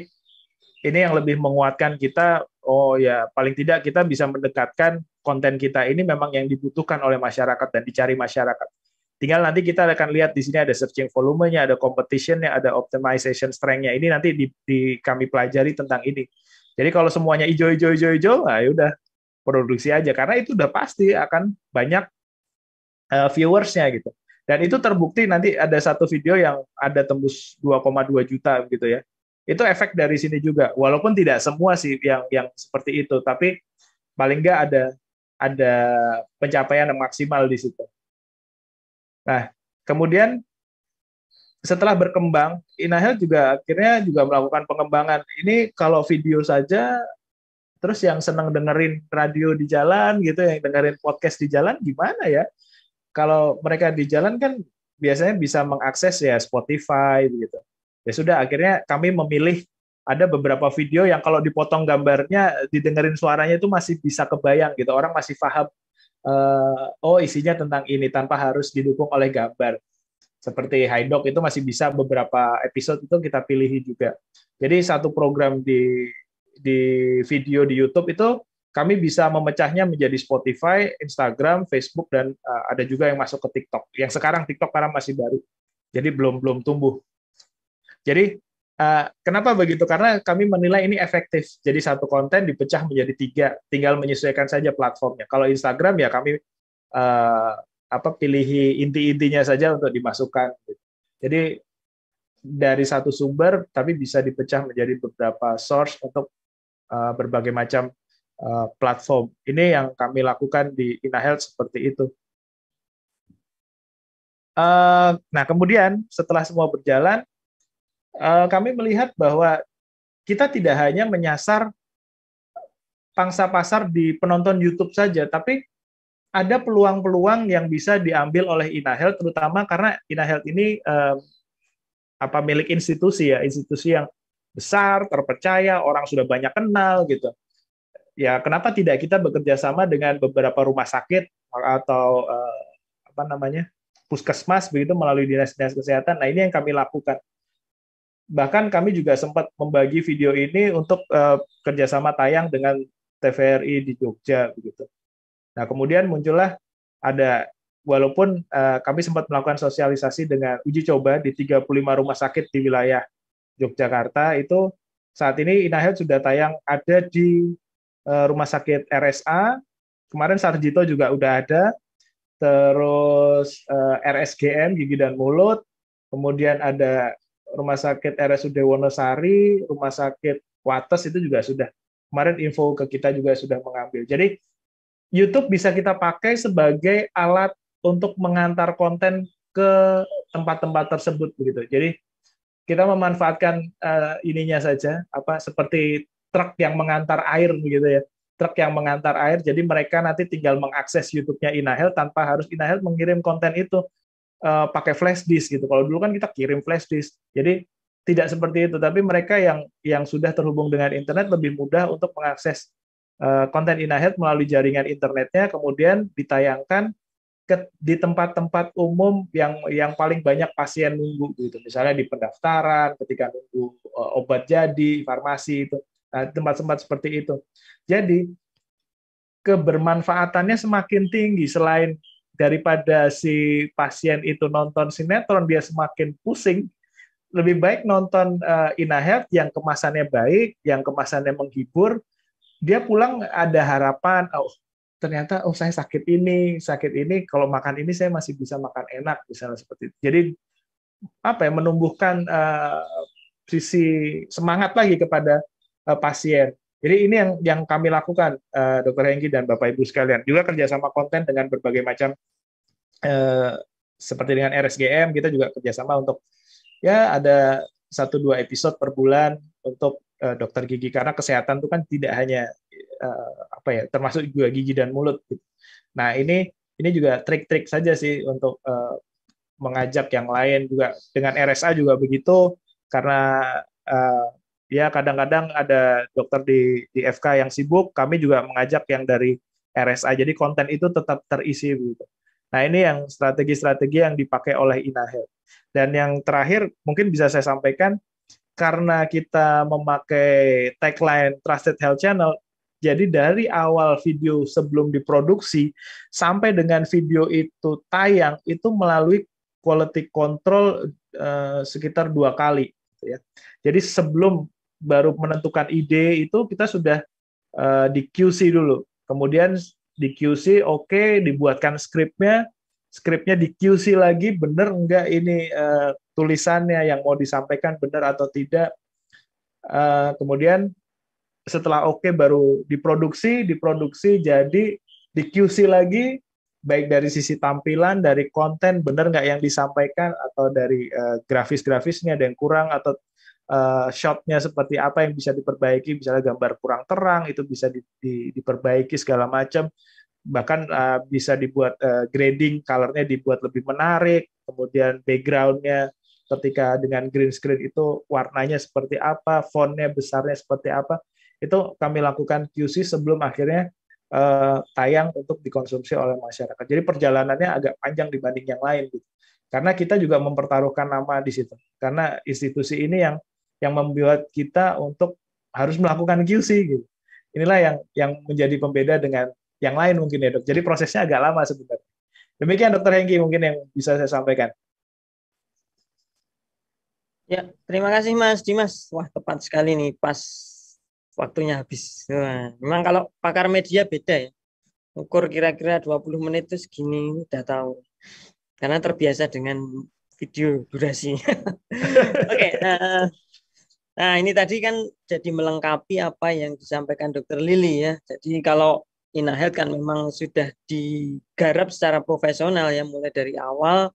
ini yang lebih menguatkan kita. Oh ya, paling tidak kita bisa mendekatkan konten kita ini memang yang dibutuhkan oleh masyarakat dan dicari masyarakat. Tinggal nanti kita akan lihat di sini ada searching volumenya, ada competitionnya, ada optimization strengthnya. Ini nanti di, di kami pelajari tentang ini. Jadi kalau semuanya hijau-hijau-hijau-hijau, nah ya udah produksi aja karena itu udah pasti akan banyak Eh, viewersnya gitu. Dan itu terbukti nanti ada satu video yang ada tembus 2,2 juta gitu ya. Itu efek dari sini juga. Walaupun tidak semua sih yang yang seperti itu, tapi paling nggak ada ada pencapaian yang maksimal di situ. Nah, kemudian setelah berkembang, Inahel juga akhirnya juga melakukan pengembangan. Ini kalau video saja, terus yang senang dengerin radio di jalan gitu, yang dengerin podcast di jalan gimana ya? kalau mereka di jalan kan biasanya bisa mengakses ya Spotify gitu. Ya sudah akhirnya kami memilih ada beberapa video yang kalau dipotong gambarnya didengerin suaranya itu masih bisa kebayang gitu. Orang masih paham uh, oh isinya tentang ini tanpa harus didukung oleh gambar. Seperti High Dog itu masih bisa beberapa episode itu kita pilih juga. Jadi satu program di di video di YouTube itu kami bisa memecahnya menjadi Spotify, Instagram, Facebook dan uh, ada juga yang masuk ke TikTok. Yang sekarang TikTok karena masih baru. Jadi belum belum tumbuh. Jadi uh, kenapa begitu? Karena kami menilai ini efektif. Jadi satu konten dipecah menjadi tiga, tinggal menyesuaikan saja platformnya. Kalau Instagram ya kami uh, apa pilih inti-intinya saja untuk dimasukkan. Jadi dari satu sumber tapi bisa dipecah menjadi beberapa source untuk uh, berbagai macam Eh, platform. Ini yang kami lakukan di InaHealth seperti itu. Eh, nah, kemudian setelah semua berjalan, eh, kami melihat bahwa kita tidak hanya menyasar pangsa pasar di penonton YouTube saja, tapi ada peluang-peluang yang bisa diambil oleh InaHealth, terutama karena InaHealth ini uh, apa milik institusi ya, institusi yang besar, terpercaya, orang sudah banyak kenal gitu ya kenapa tidak kita bekerja sama dengan beberapa rumah sakit atau eh, apa namanya puskesmas begitu melalui dinas-dinas kesehatan. Nah ini yang kami lakukan. Bahkan kami juga sempat membagi video ini untuk eh, kerjasama tayang dengan TVRI di Jogja begitu. Nah kemudian muncullah ada walaupun eh, kami sempat melakukan sosialisasi dengan uji coba di 35 rumah sakit di wilayah Yogyakarta itu saat ini Inahel sudah tayang ada di Eh, rumah sakit RSA, kemarin Sarjito juga udah ada, terus eh, RSGM gigi dan mulut, kemudian ada rumah sakit RSUD Wonosari, rumah sakit Wates itu juga sudah kemarin info ke kita juga sudah mengambil. Jadi YouTube bisa kita pakai sebagai alat untuk mengantar konten ke tempat-tempat tersebut begitu. Jadi kita memanfaatkan uh, ininya saja apa seperti truk yang mengantar air begitu ya truk yang mengantar air jadi mereka nanti tinggal mengakses YouTube-nya Inahel tanpa harus Inahel mengirim konten itu uh, pakai flash disk gitu kalau dulu kan kita kirim flash disk jadi tidak seperti itu tapi mereka yang yang sudah terhubung dengan internet lebih mudah untuk mengakses eh, konten Inahel melalui jaringan internetnya kemudian ditayangkan ke, di tempat-tempat umum yang yang paling banyak pasien nunggu gitu misalnya di pendaftaran ketika nunggu eh, obat jadi farmasi itu Eh, tempat-tempat seperti itu. Jadi kebermanfaatannya semakin tinggi selain daripada si pasien itu nonton sinetron dia semakin pusing lebih baik nonton uh, yang kemasannya baik, yang kemasannya menghibur, dia pulang ada harapan, oh ternyata oh saya sakit ini, sakit ini, kalau makan ini saya masih bisa makan enak, misalnya seperti itu. Jadi apa ya menumbuhkan uh, sisi semangat lagi kepada Eh, pasien. Jadi ini yang yang kami lakukan, uh, Dokter Hengki dan Bapak Ibu sekalian. Juga kerjasama konten dengan berbagai macam uh, seperti dengan RSGM kita juga kerjasama untuk ya ada satu dua episode per bulan untuk uh, dokter gigi karena kesehatan itu kan tidak hanya uh, apa ya termasuk juga gigi dan mulut. Gitu. Nah ini ini juga trik-trik saja sih untuk uh, mengajak yang lain juga dengan RSA juga begitu karena uh, ya kadang-kadang ada dokter di di FK yang sibuk kami juga mengajak yang dari RSA jadi konten itu tetap terisi gitu. nah ini yang strategi-strategi yang dipakai oleh Inahel. dan yang terakhir mungkin bisa saya sampaikan karena kita memakai tagline Trusted Health Channel jadi dari awal video sebelum diproduksi sampai dengan video itu tayang itu melalui quality control eh, sekitar dua kali. Gitu ya. Jadi sebelum baru menentukan ide itu kita sudah uh, di QC dulu. Kemudian di QC oke okay, dibuatkan skripnya, skripnya di QC lagi benar enggak ini uh, tulisannya yang mau disampaikan benar atau tidak. Uh, kemudian setelah oke okay, baru diproduksi, diproduksi jadi di QC lagi baik dari sisi tampilan, dari konten benar nggak yang disampaikan atau dari uh, grafis-grafisnya ada yang kurang atau uh, shotnya seperti apa yang bisa diperbaiki, misalnya gambar kurang terang itu bisa di, di, diperbaiki segala macam, bahkan uh, bisa dibuat uh, grading, colornya dibuat lebih menarik, kemudian backgroundnya ketika dengan green screen itu warnanya seperti apa, fontnya besarnya seperti apa, itu kami lakukan QC sebelum akhirnya uh, tayang untuk dikonsumsi oleh masyarakat. Jadi perjalanannya agak panjang dibanding yang lain gitu. Karena kita juga mempertaruhkan nama di situ. Karena institusi ini yang yang membuat kita untuk harus melakukan QC gitu. Inilah yang yang menjadi pembeda dengan yang lain mungkin ya dok. Jadi prosesnya agak lama sebenarnya. Demikian dokter Hengki mungkin yang bisa saya sampaikan. Ya, terima kasih Mas Dimas. Wah, tepat sekali nih pas waktunya habis. Nah, memang kalau pakar media beda ya. Ukur kira-kira 20 menit itu segini udah tahu. Karena terbiasa dengan video durasi. Oke, okay, nah, Nah, ini tadi kan jadi melengkapi apa yang disampaikan Dokter Lili ya. Jadi kalau Health kan memang sudah digarap secara profesional ya, mulai dari awal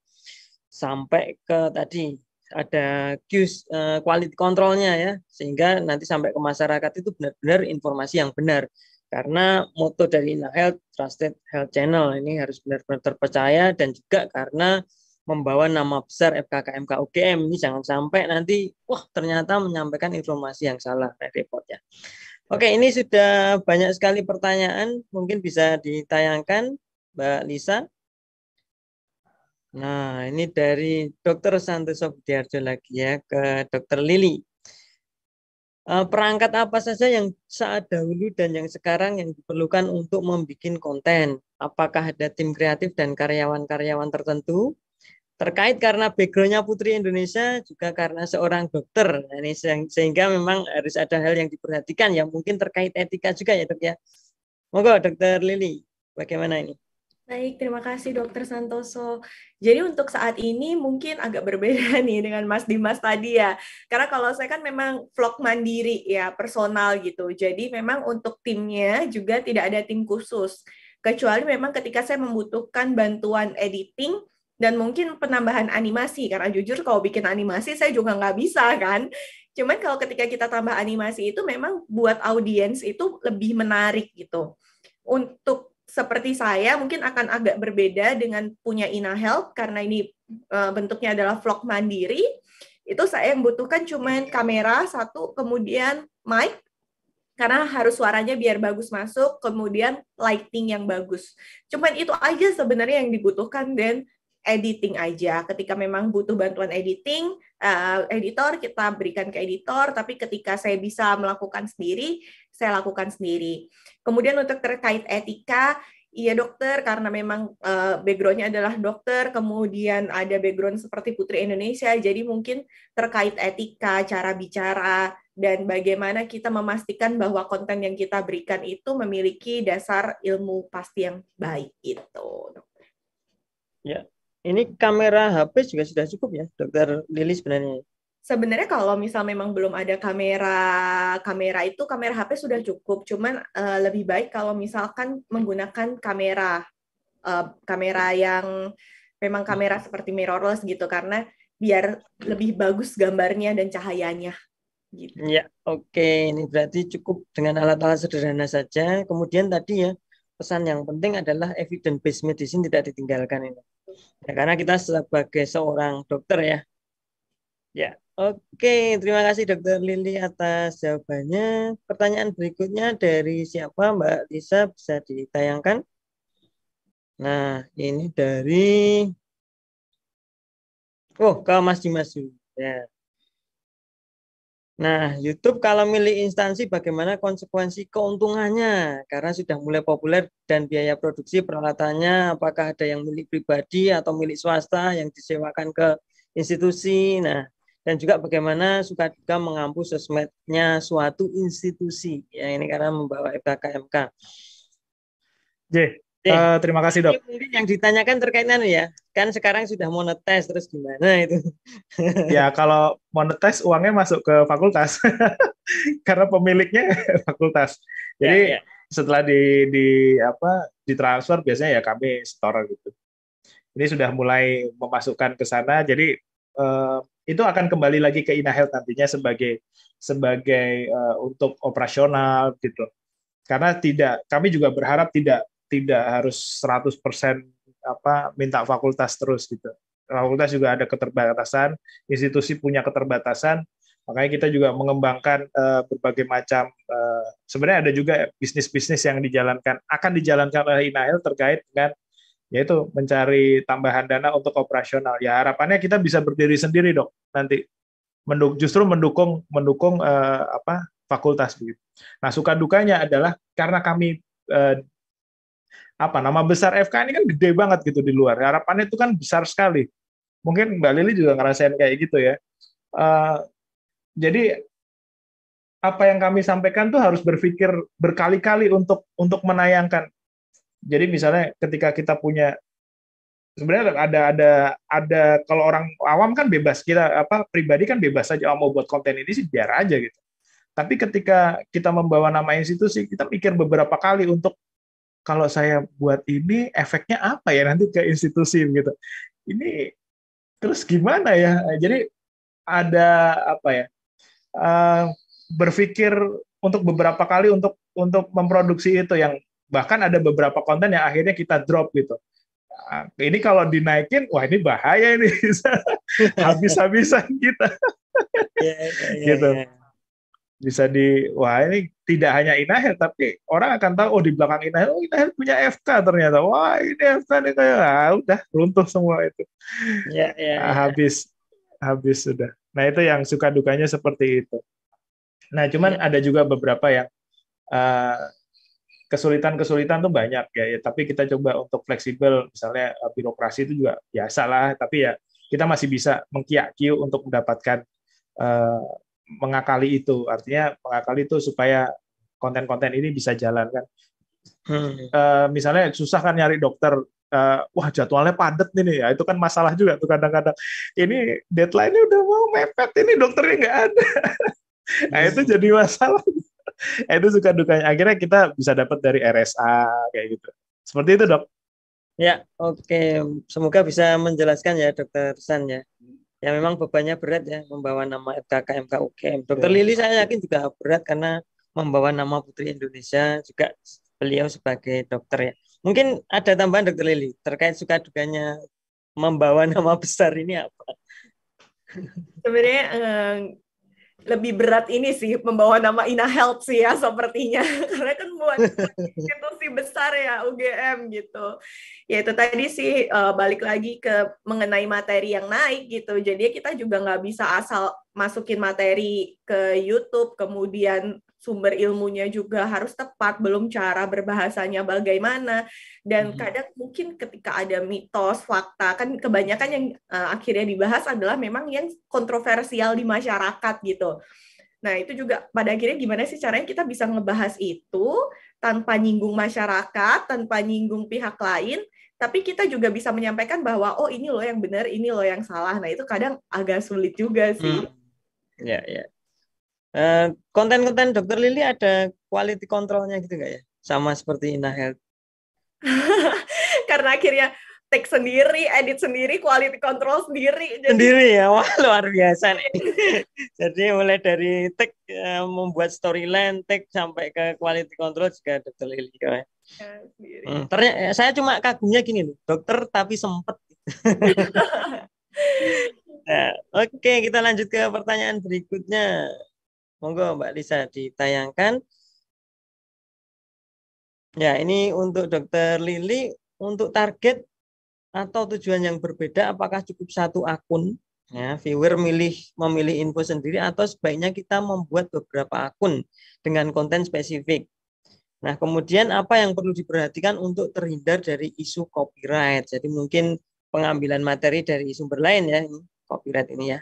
sampai ke tadi ada cues eh, quality controlnya ya, sehingga nanti sampai ke masyarakat itu benar-benar informasi yang benar. Karena moto dari Health Trusted Health Channel ini harus benar-benar terpercaya dan juga karena membawa nama besar FKKMK UGM ini jangan sampai nanti wah ternyata menyampaikan informasi yang salah repot ya. Oke, ini sudah banyak sekali pertanyaan, mungkin bisa ditayangkan Mbak Lisa. Nah, ini dari Dr. Santoso Budiarjo lagi ya ke Dr. Lili. Eh, perangkat apa saja yang saat dahulu dan yang sekarang yang diperlukan untuk membuat konten? Apakah ada tim kreatif dan karyawan-karyawan tertentu? terkait karena backgroundnya Putri Indonesia juga karena seorang dokter nah, ini sehingga memang harus ada hal yang diperhatikan yang mungkin terkait etika juga ya dok ya monggo dokter Lili bagaimana ini Baik, terima kasih Dokter Santoso. Jadi untuk saat ini mungkin agak berbeda nih dengan Mas Dimas tadi ya. Karena kalau saya kan memang vlog mandiri ya, personal gitu. Jadi memang untuk timnya juga tidak ada tim khusus. Kecuali memang ketika saya membutuhkan bantuan editing, dan mungkin penambahan animasi karena jujur kalau bikin animasi saya juga nggak bisa kan cuman kalau ketika kita tambah animasi itu memang buat audiens itu lebih menarik gitu untuk seperti saya mungkin akan agak berbeda dengan punya Ina Help karena ini eh, bentuknya adalah vlog mandiri itu saya yang butuhkan cuman iya. kamera satu kemudian mic karena harus suaranya biar bagus masuk, kemudian lighting yang bagus. Cuman itu aja sebenarnya yang dibutuhkan dan editing aja. Ketika memang butuh bantuan editing, uh, editor kita berikan ke editor, tapi ketika saya bisa melakukan sendiri, saya lakukan sendiri. Kemudian untuk terkait etika, iya dokter karena memang uh, backgroundnya adalah dokter kemudian ada background seperti putri Indonesia jadi mungkin terkait etika cara bicara dan bagaimana kita memastikan bahwa konten yang kita berikan itu memiliki dasar ilmu pasti yang baik itu Ya, ini kamera HP juga sudah cukup ya, dokter Lili sebenarnya. Sebenarnya kalau misal memang belum ada kamera kamera itu kamera HP sudah cukup, cuman uh, lebih baik kalau misalkan menggunakan kamera uh, kamera yang memang kamera seperti mirrorless gitu karena biar lebih bagus gambarnya dan cahayanya. Gitu. Ya, oke. Okay. Ini berarti cukup dengan alat-alat sederhana saja. Kemudian tadi ya pesan yang penting adalah evidence based medicine tidak ditinggalkan ini. Ya, karena kita sebagai seorang dokter ya. Ya, oke. Terima kasih dokter Lili atas jawabannya. Pertanyaan berikutnya dari siapa Mbak Lisa bisa ditayangkan? Nah, ini dari Oh, kau masih Dimas ya. Nah, YouTube kalau milih instansi bagaimana konsekuensi keuntungannya? Karena sudah mulai populer dan biaya produksi peralatannya apakah ada yang milik pribadi atau milik swasta yang disewakan ke institusi? Nah, dan juga bagaimana suka juga mengampu sosmednya suatu institusi ya ini karena membawa FKKMK. J, Uh, terima kasih dok. mungkin yang ditanyakan terkaitnya anu ya, kan sekarang sudah monetes terus gimana itu? ya kalau monetes uangnya masuk ke fakultas karena pemiliknya fakultas. Jadi ya, ya. setelah di di apa ditransfer biasanya ya kami store gitu. Ini sudah mulai memasukkan ke sana. Jadi uh, itu akan kembali lagi ke inahel nantinya sebagai sebagai uh, untuk operasional gitu. Karena tidak kami juga berharap tidak tidak harus 100% apa minta fakultas terus gitu. Fakultas juga ada keterbatasan, institusi punya keterbatasan, makanya kita juga mengembangkan uh, berbagai macam uh, sebenarnya ada juga bisnis-bisnis yang dijalankan akan dijalankan oleh Inahil terkait dengan yaitu mencari tambahan dana untuk operasional. Ya harapannya kita bisa berdiri sendiri dok nanti menduk, justru mendukung mendukung uh, apa fakultas begitu. Nah suka dukanya adalah karena kami uh, apa nama besar FK ini kan gede banget gitu di luar. Harapannya itu kan besar sekali. Mungkin Mbak Lili juga ngerasain kayak gitu ya. Uh, jadi apa yang kami sampaikan tuh harus berpikir berkali-kali untuk untuk menayangkan. Jadi misalnya ketika kita punya sebenarnya ada ada ada kalau orang awam kan bebas kita apa pribadi kan bebas saja oh, mau buat konten ini sih biar aja gitu. Tapi ketika kita membawa nama institusi, kita pikir beberapa kali untuk kalau saya buat ini efeknya apa ya nanti ke institusi gitu. Ini terus gimana ya? Jadi ada apa ya? Uh, berpikir untuk beberapa kali untuk untuk memproduksi itu yang bahkan ada beberapa konten yang akhirnya kita drop gitu. Uh, ini kalau dinaikin, wah ini bahaya ini habis-habisan kita. yeah, yeah, yeah, gitu. Iya bisa di wah ini tidak hanya Inahir tapi orang akan tahu oh di belakang Inahir oh Inahir punya FK ternyata wah ini FK ini kayak ah, udah runtuh semua itu ya, ya, ya. Ah, habis habis sudah nah itu yang suka dukanya seperti itu nah cuman ya. ada juga beberapa yang uh, kesulitan-kesulitan tuh banyak ya, ya tapi kita coba untuk fleksibel misalnya uh, birokrasi itu juga biasa lah tapi ya kita masih bisa mengkiak-kiu untuk mendapatkan mengakali itu artinya mengakali itu supaya konten-konten ini bisa jalan kan hmm. e, misalnya susah kan nyari dokter e, wah jadwalnya padat nih ya itu kan masalah juga tuh kadang-kadang ini deadline-nya udah mau mepet ini dokternya nggak ada nah itu jadi masalah itu suka dukanya akhirnya kita bisa dapat dari RSA kayak gitu seperti itu dok ya oke okay. semoga bisa menjelaskan ya dokter San ya ya memang bebannya berat ya membawa nama FKK MKUKM. Dokter ya. Lili saya yakin juga berat karena membawa nama Putri Indonesia juga beliau sebagai dokter ya. Mungkin ada tambahan dokter Lili terkait suka dukanya membawa nama besar ini apa? Sebenarnya eh, lebih berat ini sih membawa nama Ina HELP sih ya sepertinya karena kan buat institusi besar ya UGM gitu ya itu tadi sih uh, balik lagi ke mengenai materi yang naik gitu jadi kita juga nggak bisa asal masukin materi ke YouTube, kemudian sumber ilmunya juga harus tepat, belum cara berbahasanya bagaimana. Dan hmm. kadang mungkin ketika ada mitos, fakta, kan kebanyakan yang uh, akhirnya dibahas adalah memang yang kontroversial di masyarakat gitu. Nah, itu juga pada akhirnya gimana sih caranya kita bisa ngebahas itu tanpa nyinggung masyarakat, tanpa nyinggung pihak lain, tapi kita juga bisa menyampaikan bahwa oh ini loh yang benar, ini loh yang salah. Nah, itu kadang agak sulit juga sih. Hmm Ya, ya. Eh, konten-konten Dokter Lili ada quality controlnya gitu nggak ya? Sama seperti Ina Health. Karena akhirnya take sendiri, edit sendiri, quality control sendiri. Jadi... Sendiri ya, wah luar biasa nih. Jadi mulai dari take uh, membuat storyline, take sampai ke quality control juga dokter Lili. Ya, ya Hmm, ternyata eh, saya cuma kagumnya gini, dokter tapi sempet. nah, oke, okay, kita lanjut ke pertanyaan berikutnya. Monggo Mbak Lisa ditayangkan. Ya, ini untuk Dokter Lili untuk target atau tujuan yang berbeda apakah cukup satu akun? Ya, viewer milih memilih info sendiri atau sebaiknya kita membuat beberapa akun dengan konten spesifik. Nah, kemudian apa yang perlu diperhatikan untuk terhindar dari isu copyright? Jadi mungkin pengambilan materi dari sumber lain ya ini copyright ini ya.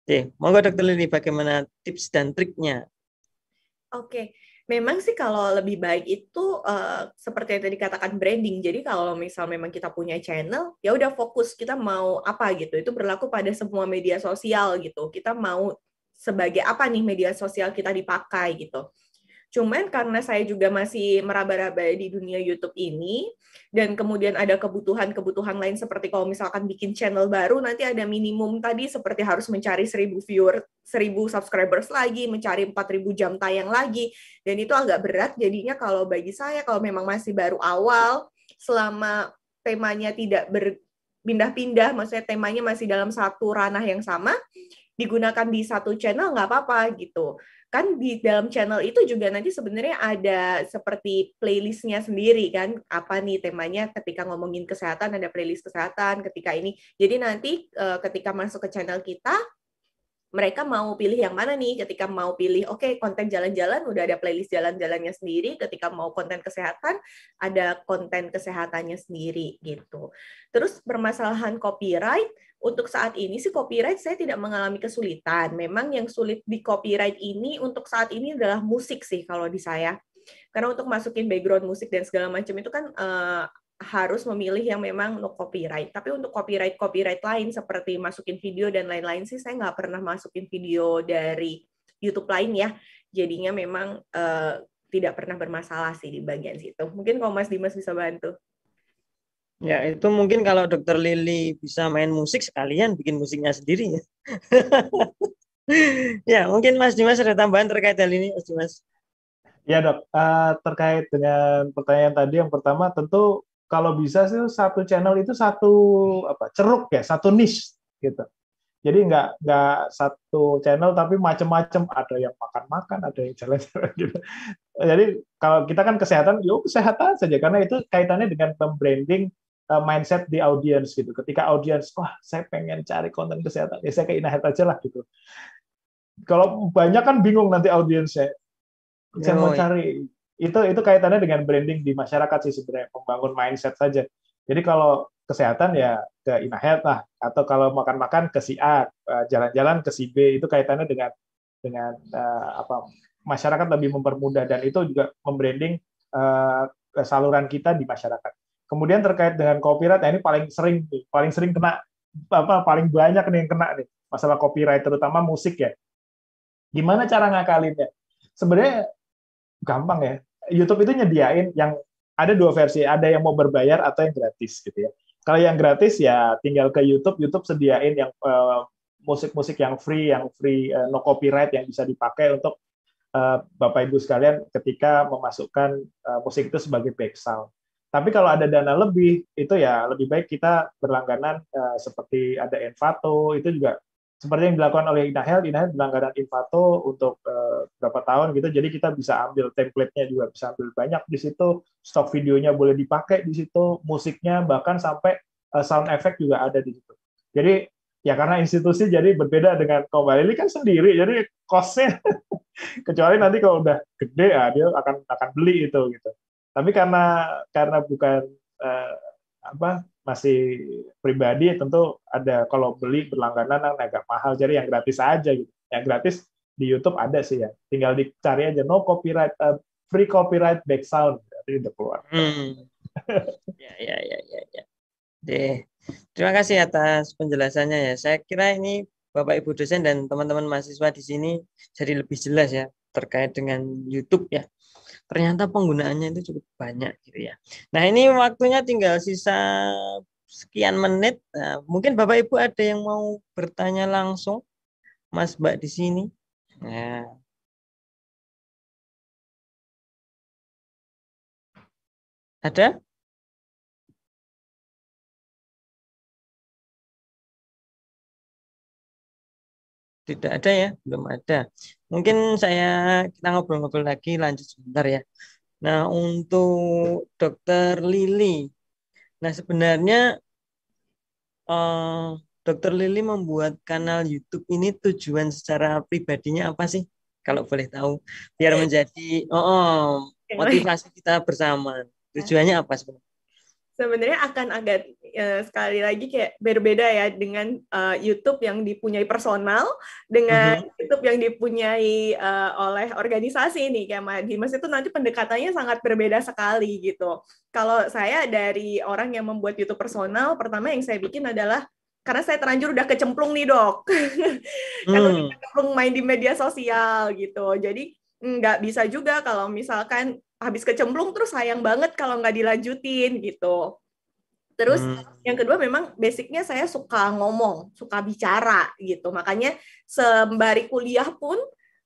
Oke, monggo Dokter Lili bagaimana tips dan triknya? Oke, memang sih kalau lebih baik itu uh, seperti yang tadi katakan branding. Jadi kalau misal memang kita punya channel, ya udah fokus kita mau apa gitu. Itu berlaku pada semua media sosial gitu. Kita mau sebagai apa nih media sosial kita dipakai gitu. Cuman karena saya juga masih meraba-raba di dunia YouTube ini, dan kemudian ada kebutuhan-kebutuhan lain seperti kalau misalkan bikin channel baru, nanti ada minimum tadi seperti harus mencari seribu viewer, seribu subscribers lagi, mencari empat ribu jam tayang lagi, dan itu agak berat jadinya kalau bagi saya, kalau memang masih baru awal, selama temanya tidak berpindah pindah maksudnya temanya masih dalam satu ranah yang sama, digunakan di satu channel nggak apa-apa gitu kan di dalam channel itu juga nanti sebenarnya ada seperti playlistnya sendiri kan apa nih temanya ketika ngomongin kesehatan ada playlist kesehatan ketika ini jadi nanti eh, ketika masuk ke channel kita mereka mau pilih yang mana nih ketika mau pilih oke okay, konten jalan-jalan udah ada playlist jalan-jalannya sendiri ketika mau konten kesehatan ada konten kesehatannya sendiri gitu terus permasalahan copyright untuk saat ini sih copyright saya tidak mengalami kesulitan. Memang yang sulit di copyright ini untuk saat ini adalah musik sih kalau di saya. Karena untuk masukin background musik dan segala macam itu kan uh, harus memilih yang memang no copyright. Tapi untuk copyright copyright lain seperti masukin video dan lain-lain sih saya nggak pernah masukin video dari YouTube lain ya. Jadinya memang uh, tidak pernah bermasalah sih di bagian situ. Mungkin kalau Mas Dimas bisa bantu. Ya, itu mungkin kalau dokter Lili bisa main musik sekalian bikin musiknya sendiri ya. ya, mungkin Mas Dimas ada tambahan terkait hal ini, Mas Dimas. Ya dok, uh, terkait dengan pertanyaan tadi yang pertama tentu kalau bisa sih satu channel itu satu apa ceruk ya, satu niche gitu. Jadi nggak nggak satu channel tapi macam-macam ada yang makan-makan, ada yang jalan gitu. Jadi kalau kita kan kesehatan, yuk ya kesehatan saja karena itu kaitannya dengan branding Eh, mindset di audience gitu. Ketika audience, wah saya pengen cari konten kesehatan, ya saya ke Inahead aja lah gitu. Kalau banyak kan bingung nanti audiensnya. Saya mau cari itu itu kaitannya dengan branding di masyarakat sih sebenarnya membangun mindset saja. Jadi kalau kesehatan ya ke Inahead lah atau kalau makan-makan ke si A, eh, jalan-jalan ke si B itu kaitannya dengan dengan uh, apa masyarakat lebih mempermudah dan itu juga membranding uh, saluran kita di masyarakat. Kemudian terkait dengan copyright, ya ini paling sering, paling sering kena apa paling banyak nih yang kena nih masalah copyright terutama musik ya. Gimana cara ngakalinnya? Sebenarnya gampang ya. YouTube itu nyediain yang ada dua versi, ada yang mau berbayar atau yang gratis gitu ya. Kalau yang gratis ya tinggal ke YouTube, YouTube sediain yang eh, musik-musik uh, yang free, yang free uh, no copyright yang bisa dipakai untuk uh, Bapak Ibu sekalian ketika memasukkan uh, musik itu sebagai background. Tapi kalau ada dana lebih, itu ya lebih baik kita berlangganan uh, seperti ada Envato, itu juga seperti yang dilakukan oleh Inahel, Inahel berlangganan Envato untuk uh, berapa tahun gitu, jadi kita bisa ambil template-nya juga, bisa ambil banyak di situ, stok videonya boleh dipakai di situ, musiknya, bahkan sampai uh, sound effect juga ada di situ. Jadi ya karena institusi jadi berbeda dengan ini kan sendiri, jadi costnya kecuali nanti kalau udah gede ya dia akan akan beli itu gitu tapi karena karena bukan eh, apa masih pribadi ya tentu ada kalau beli berlangganan yang agak mahal jadi yang gratis aja gitu yang gratis di YouTube ada sih ya tinggal dicari aja no copyright uh, free copyright back sound jadi udah keluar hmm. ya ya ya ya ya deh terima kasih atas penjelasannya ya saya kira ini Bapak Ibu dosen dan teman-teman mahasiswa di sini jadi lebih jelas ya terkait dengan YouTube ya ternyata penggunaannya itu cukup banyak gitu ya. Nah ini waktunya tinggal sisa sekian menit. Nah, mungkin Bapak Ibu ada yang mau bertanya langsung, Mas Mbak di sini. Nah. Ada? Tidak ada ya, belum ada. Mungkin saya kita ngobrol-ngobrol lagi lanjut sebentar ya. Nah, untuk Dokter Lili. Nah, sebenarnya uh, Dokter Lili membuat kanal YouTube ini tujuan secara pribadinya apa sih? Kalau boleh tahu, biar menjadi oh, oh motivasi kita bersama. Tujuannya apa sebenarnya? sebenarnya akan agak ya, sekali lagi kayak berbeda ya dengan uh, YouTube yang dipunyai personal dengan mm-hmm. YouTube yang dipunyai uh, oleh organisasi nih kayak Mas Dimas itu nanti pendekatannya sangat berbeda sekali gitu. Kalau saya dari orang yang membuat YouTube personal, pertama yang saya bikin adalah karena saya terlanjur udah kecemplung nih dok, hmm. kalau kecemplung main di media sosial gitu, jadi nggak bisa juga kalau misalkan habis kecemplung terus sayang banget kalau nggak dilanjutin gitu. Terus hmm. yang kedua memang basicnya saya suka ngomong, suka bicara gitu. Makanya sembari kuliah pun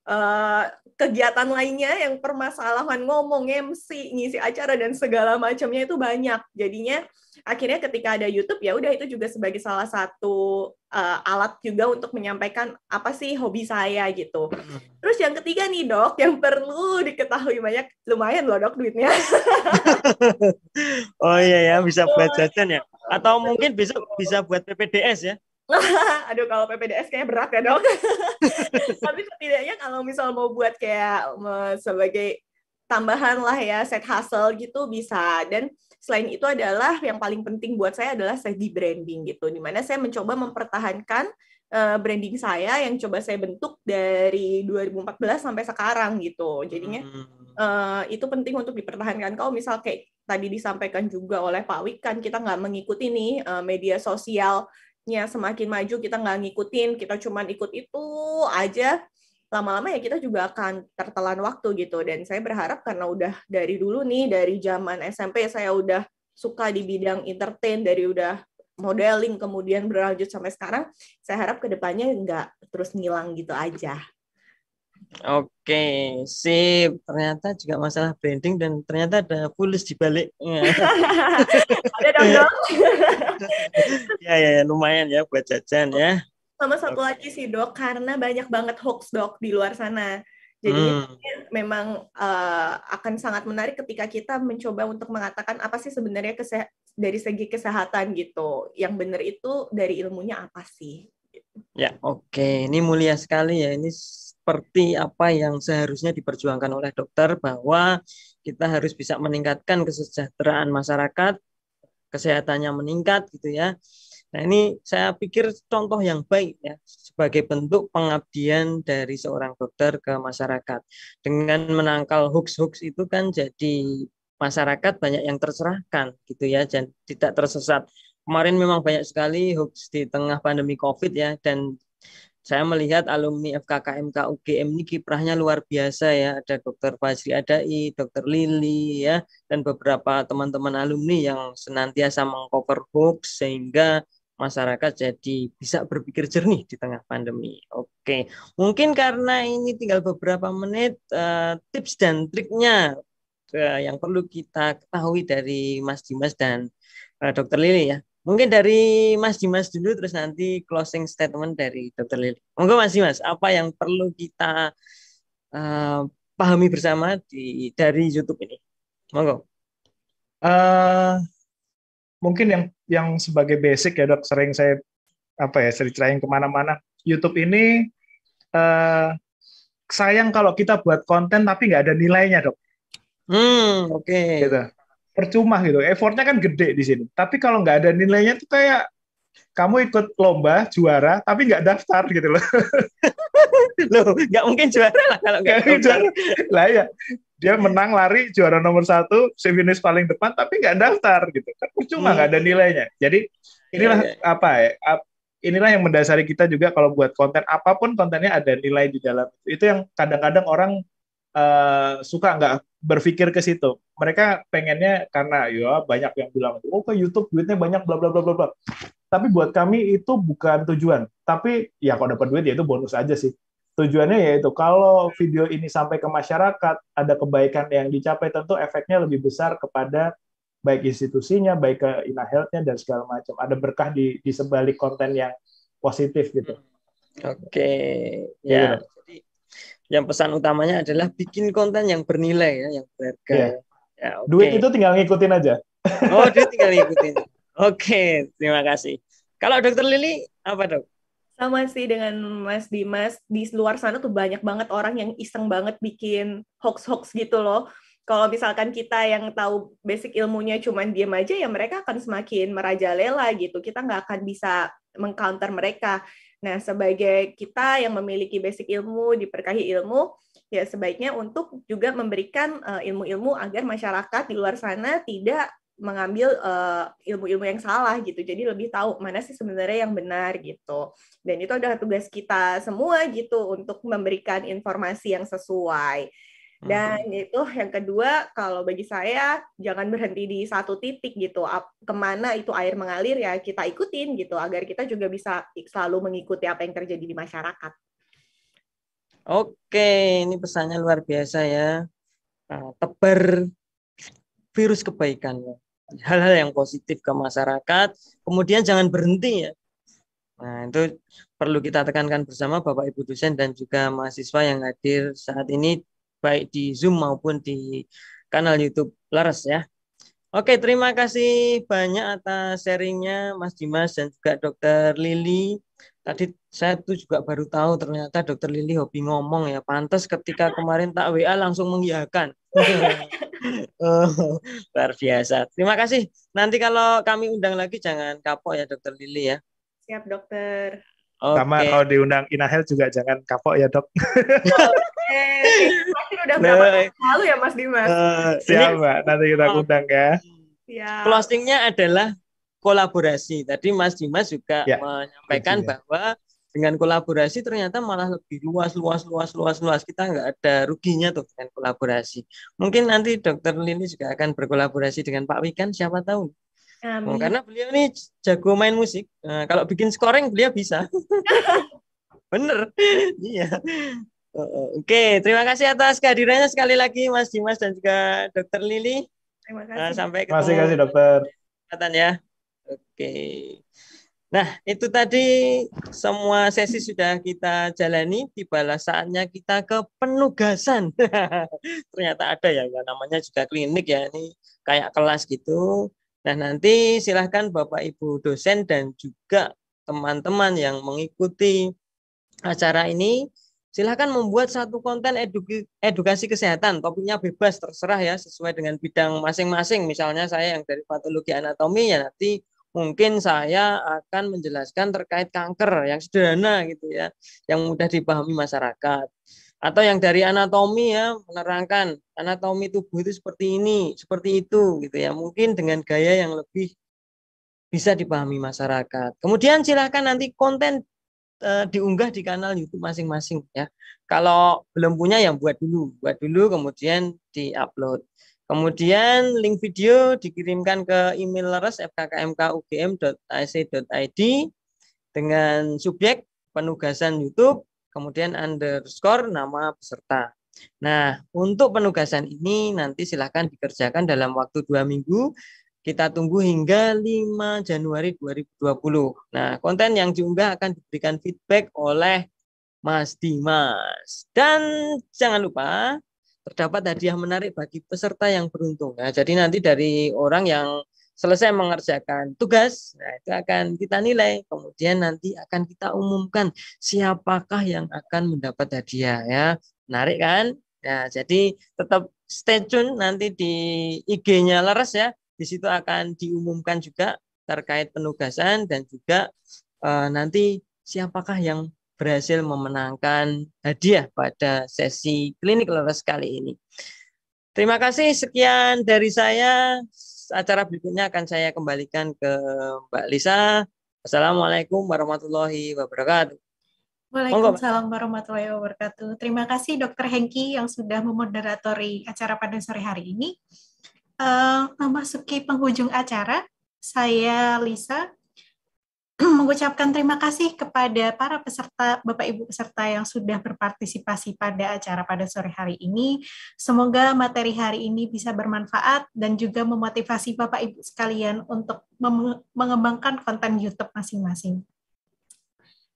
uh, kegiatan lainnya yang permasalahan ngomong, MC, ngisi acara dan segala macamnya itu banyak. Jadinya akhirnya ketika ada YouTube ya udah itu juga sebagai salah satu uh, alat juga untuk menyampaikan apa sih hobi saya gitu. Terus yang ketiga nih dok, yang perlu diketahui banyak lumayan loh dok duitnya. oh iya ya bisa buat jajan ya. Atau mungkin bisa bisa buat PPDS ya? Aduh kalau PPDS kayak berat ya dong Tapi setidaknya kalau misal mau buat kayak sebagai tambahan lah ya set hustle gitu bisa dan selain itu adalah yang paling penting buat saya adalah saya di branding gitu dimana saya mencoba mempertahankan eh, branding saya yang coba saya bentuk dari 2014 sampai sekarang gitu jadinya uh, itu penting untuk dipertahankan kalau misal kayak tadi disampaikan juga oleh Pak Wikan kita nggak mengikuti nih eh, media sosial nya semakin maju kita nggak ngikutin kita cuman ikut itu aja lama-lama ya kita juga akan tertelan waktu gitu dan saya berharap karena udah dari dulu nih dari zaman SMP saya udah suka di bidang entertain dari udah modeling kemudian berlanjut sampai sekarang saya harap kedepannya nggak terus ngilang gitu aja Oke, sip. Ternyata juga masalah branding dan ternyata ada fulis di baliknya. ada dong dong. Ya, ya, ya, lumayan ya buat jajan ya. Sama satu okay. lagi sih dok, karena banyak banget hoax dok di luar sana. Jadi hmm. memang uh, akan sangat menarik ketika kita mencoba untuk mengatakan apa sih sebenarnya dari segi kesehatan gitu. Yang benar itu dari ilmunya apa sih? Ya, oke. Okay. Ini mulia sekali ya. Ini seperti apa yang seharusnya diperjuangkan oleh dokter bahwa kita harus bisa meningkatkan kesejahteraan masyarakat, kesehatannya meningkat gitu ya. Nah, ini saya pikir contoh yang baik ya sebagai bentuk pengabdian dari seorang dokter ke masyarakat. Dengan menangkal hoax-hoax itu kan jadi masyarakat banyak yang terserahkan gitu ya dan tidak tersesat. Kemarin memang banyak sekali hoax di tengah pandemi Covid ya dan saya melihat alumni FKKMK UGM ini kiprahnya luar biasa ya. Ada Dr. Fajri Adai, Dr. Lili ya, dan beberapa teman-teman alumni yang senantiasa mengcover hoax sehingga masyarakat jadi bisa berpikir jernih di tengah pandemi. Oke, mungkin karena ini tinggal beberapa menit, eh, tips dan triknya eh, yang perlu kita ketahui dari Mas Dimas dan eh, Dokter Lili ya. Mungkin dari Mas Dimas dulu, terus nanti closing statement dari Dr. Lili. Monggo Mas Dimas, apa yang perlu kita uh, pahami bersama di dari YouTube ini? Monggo. Uh, mungkin yang yang sebagai basic ya dok, sering saya apa ya sering kemana-mana. YouTube ini uh, sayang kalau kita buat konten tapi nggak ada nilainya dok. Hmm, oke. Okay. Gitu percuma gitu. Effortnya kan gede di sini. Tapi kalau nggak ada nilainya tuh kayak kamu ikut lomba juara tapi nggak daftar gitu loh. loh, nggak mungkin juara lah kalau nggak juara. Lah ya, dia menang lari juara nomor satu, si paling depan tapi nggak daftar gitu. Kan percuma nggak hmm. ada nilainya. Jadi iya, inilah iya, iya. apa ya? Inilah yang mendasari kita juga kalau buat konten apapun kontennya ada nilai di dalam. Itu yang kadang-kadang orang Eh, suka nggak berpikir ke situ. Mereka pengennya karena ya banyak yang bilang, oh ke YouTube duitnya banyak bla bla bla bla bla. Tapi buat kami itu bukan tujuan. Tapi ya kalau dapat duit ya itu bonus aja sih. Tujuannya yaitu kalau video ini sampai ke masyarakat, ada kebaikan yang dicapai, tentu efeknya lebih besar kepada baik institusinya, baik ke Ina Health-nya, dan segala macam. Ada berkah di, di sebalik konten yang positif gitu. Oke, okay. Iya. ya. Yeah. Jadi yang pesan utamanya adalah bikin konten yang bernilai ya, yang berharga. Yeah. Ya, okay. Duit itu tinggal ngikutin aja. Oh, duit tinggal ngikutin. Oke, okay, terima kasih. Kalau Dokter Lili apa dok? Sama sih dengan Mas Dimas di luar sana tuh banyak banget orang yang iseng banget bikin hoax-hoax gitu loh. Kalau misalkan kita yang tahu basic ilmunya cuman diam aja ya mereka akan semakin merajalela gitu. Kita nggak akan bisa mengcounter mereka. Nah, sebagai kita yang memiliki basic ilmu, diperkahi ilmu, ya sebaiknya untuk juga memberikan eh, ilmu-ilmu uh, agar masyarakat di luar sana tidak mengambil eh, ilmu-ilmu uh, ilmu -ilmu yang salah gitu. Jadi lebih tahu mana sih sebenarnya yang benar gitu. Dan itu adalah tugas kita semua gitu untuk memberikan informasi yang sesuai. Dan hmm. itu yang kedua, kalau bagi saya jangan berhenti di satu titik gitu. kemana itu air mengalir ya kita ikutin gitu, agar kita juga bisa selalu mengikuti apa yang terjadi di masyarakat. Oke, ini pesannya luar biasa ya. Nah, tebar virus kebaikan, hal-hal yang positif ke masyarakat. Kemudian jangan berhenti ya. Nah, itu perlu kita tekankan bersama Bapak Ibu dosen dan juga mahasiswa yang hadir saat ini baik di Zoom maupun di kanal YouTube Laras ya. Oke, terima kasih banyak atas sharingnya Mas Dimas dan juga Dokter Lili. Tadi saya tuh juga baru tahu ternyata Dokter Lili hobi ngomong ya. Pantas ketika kemarin tak WA langsung mengiyakan. oh, luar biasa. Terima kasih. Nanti kalau kami undang lagi jangan kapok ya Dokter Lili ya. Siap dokter. Okay. Sama kalau diundang Inahel juga jangan kapok ya dok. Closing udah berapa nah, lalu ya Mas Dimas? Uh, eh, siapa? Nanti kita oh. undang ya. ya. Closingnya adalah kolaborasi. Tadi Mas Dimas juga ya, menyampaikan ya. bahwa dengan kolaborasi ternyata malah lebih luas, luas, luas, luas, luas. Kita nggak ada ruginya tuh dengan kolaborasi. Mungkin nanti Dokter Lili juga akan berkolaborasi dengan Pak Wikan, siapa tahu. Amin. Oh, karena beliau ini jago main musik. Nah, kalau bikin scoring beliau bisa. Bener. iya. Oke, terima kasih atas kehadirannya sekali lagi Mas Dimas dan juga Dokter Lili. Terima eh, kasih. Nah, sampai ketemu. Terima kasih Dokter. Kesehatan ya. Oke. Nah, itu tadi semua sesi sudah kita jalani. Tibalah saatnya kita ke penugasan. Ternyata ada ya, namanya juga klinik ya. Ini kayak kelas gitu. Nah, nanti silahkan Bapak Ibu dosen dan juga teman-teman yang mengikuti acara ini Silahkan membuat satu konten edu edukasi kesehatan, topiknya bebas, terserah ya, sesuai dengan bidang masing-masing. Misalnya saya yang dari patologi anatomi, ya nanti mungkin saya akan menjelaskan terkait kanker yang sederhana gitu ya, yang mudah dipahami masyarakat. Atau yang dari anatomi ya, menerangkan anatomi tubuh itu seperti ini, seperti itu gitu ya. Mungkin dengan gaya yang lebih bisa dipahami masyarakat. Kemudian silahkan nanti konten Eh, diunggah di kanal YouTube masing-masing ya. Kalau belum punya yang buat dulu, buat dulu kemudian diupload. Kemudian link video dikirimkan ke email leres fkkmkugm.ac.id dengan subjek penugasan YouTube, kemudian underscore nama peserta. Nah, untuk penugasan ini nanti silahkan dikerjakan dalam waktu dua minggu kita tunggu hingga 5 Januari 2020. Nah, konten yang diunggah akan diberikan feedback oleh Mas Dimas. Dan jangan lupa terdapat hadiah menarik bagi peserta yang beruntung. Nah, jadi nanti dari orang yang selesai mengerjakan tugas, nah itu akan kita nilai. Kemudian nanti akan kita umumkan siapakah yang akan mendapat hadiah ya. Menarik kan? Nah, jadi tetap stay tune nanti di IG-nya Leres ya. Di situ akan diumumkan juga terkait penugasan dan juga e, nanti siapakah yang berhasil memenangkan hadiah pada sesi klinik lolos kali ini. Terima kasih sekian dari saya. Acara berikutnya akan saya kembalikan ke Mbak Lisa. Assalamualaikum warahmatullahi wabarakatuh. Waalaikumsalam warahmatullahi wabarakatuh. Terima kasih Dr. Hengki yang sudah memoderatori acara pada sore hari ini uh, memasuki penghujung acara, saya Lisa mengucapkan terima kasih kepada para peserta, Bapak Ibu peserta yang sudah berpartisipasi pada acara pada sore hari ini. Semoga materi hari ini bisa bermanfaat dan juga memotivasi Bapak Ibu sekalian untuk mengembangkan konten YouTube masing-masing.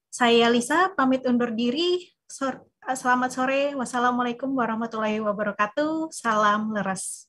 Saya Lisa, pamit undur diri. Selamat sore. Wassalamualaikum warahmatullahi wabarakatuh. Salam leres.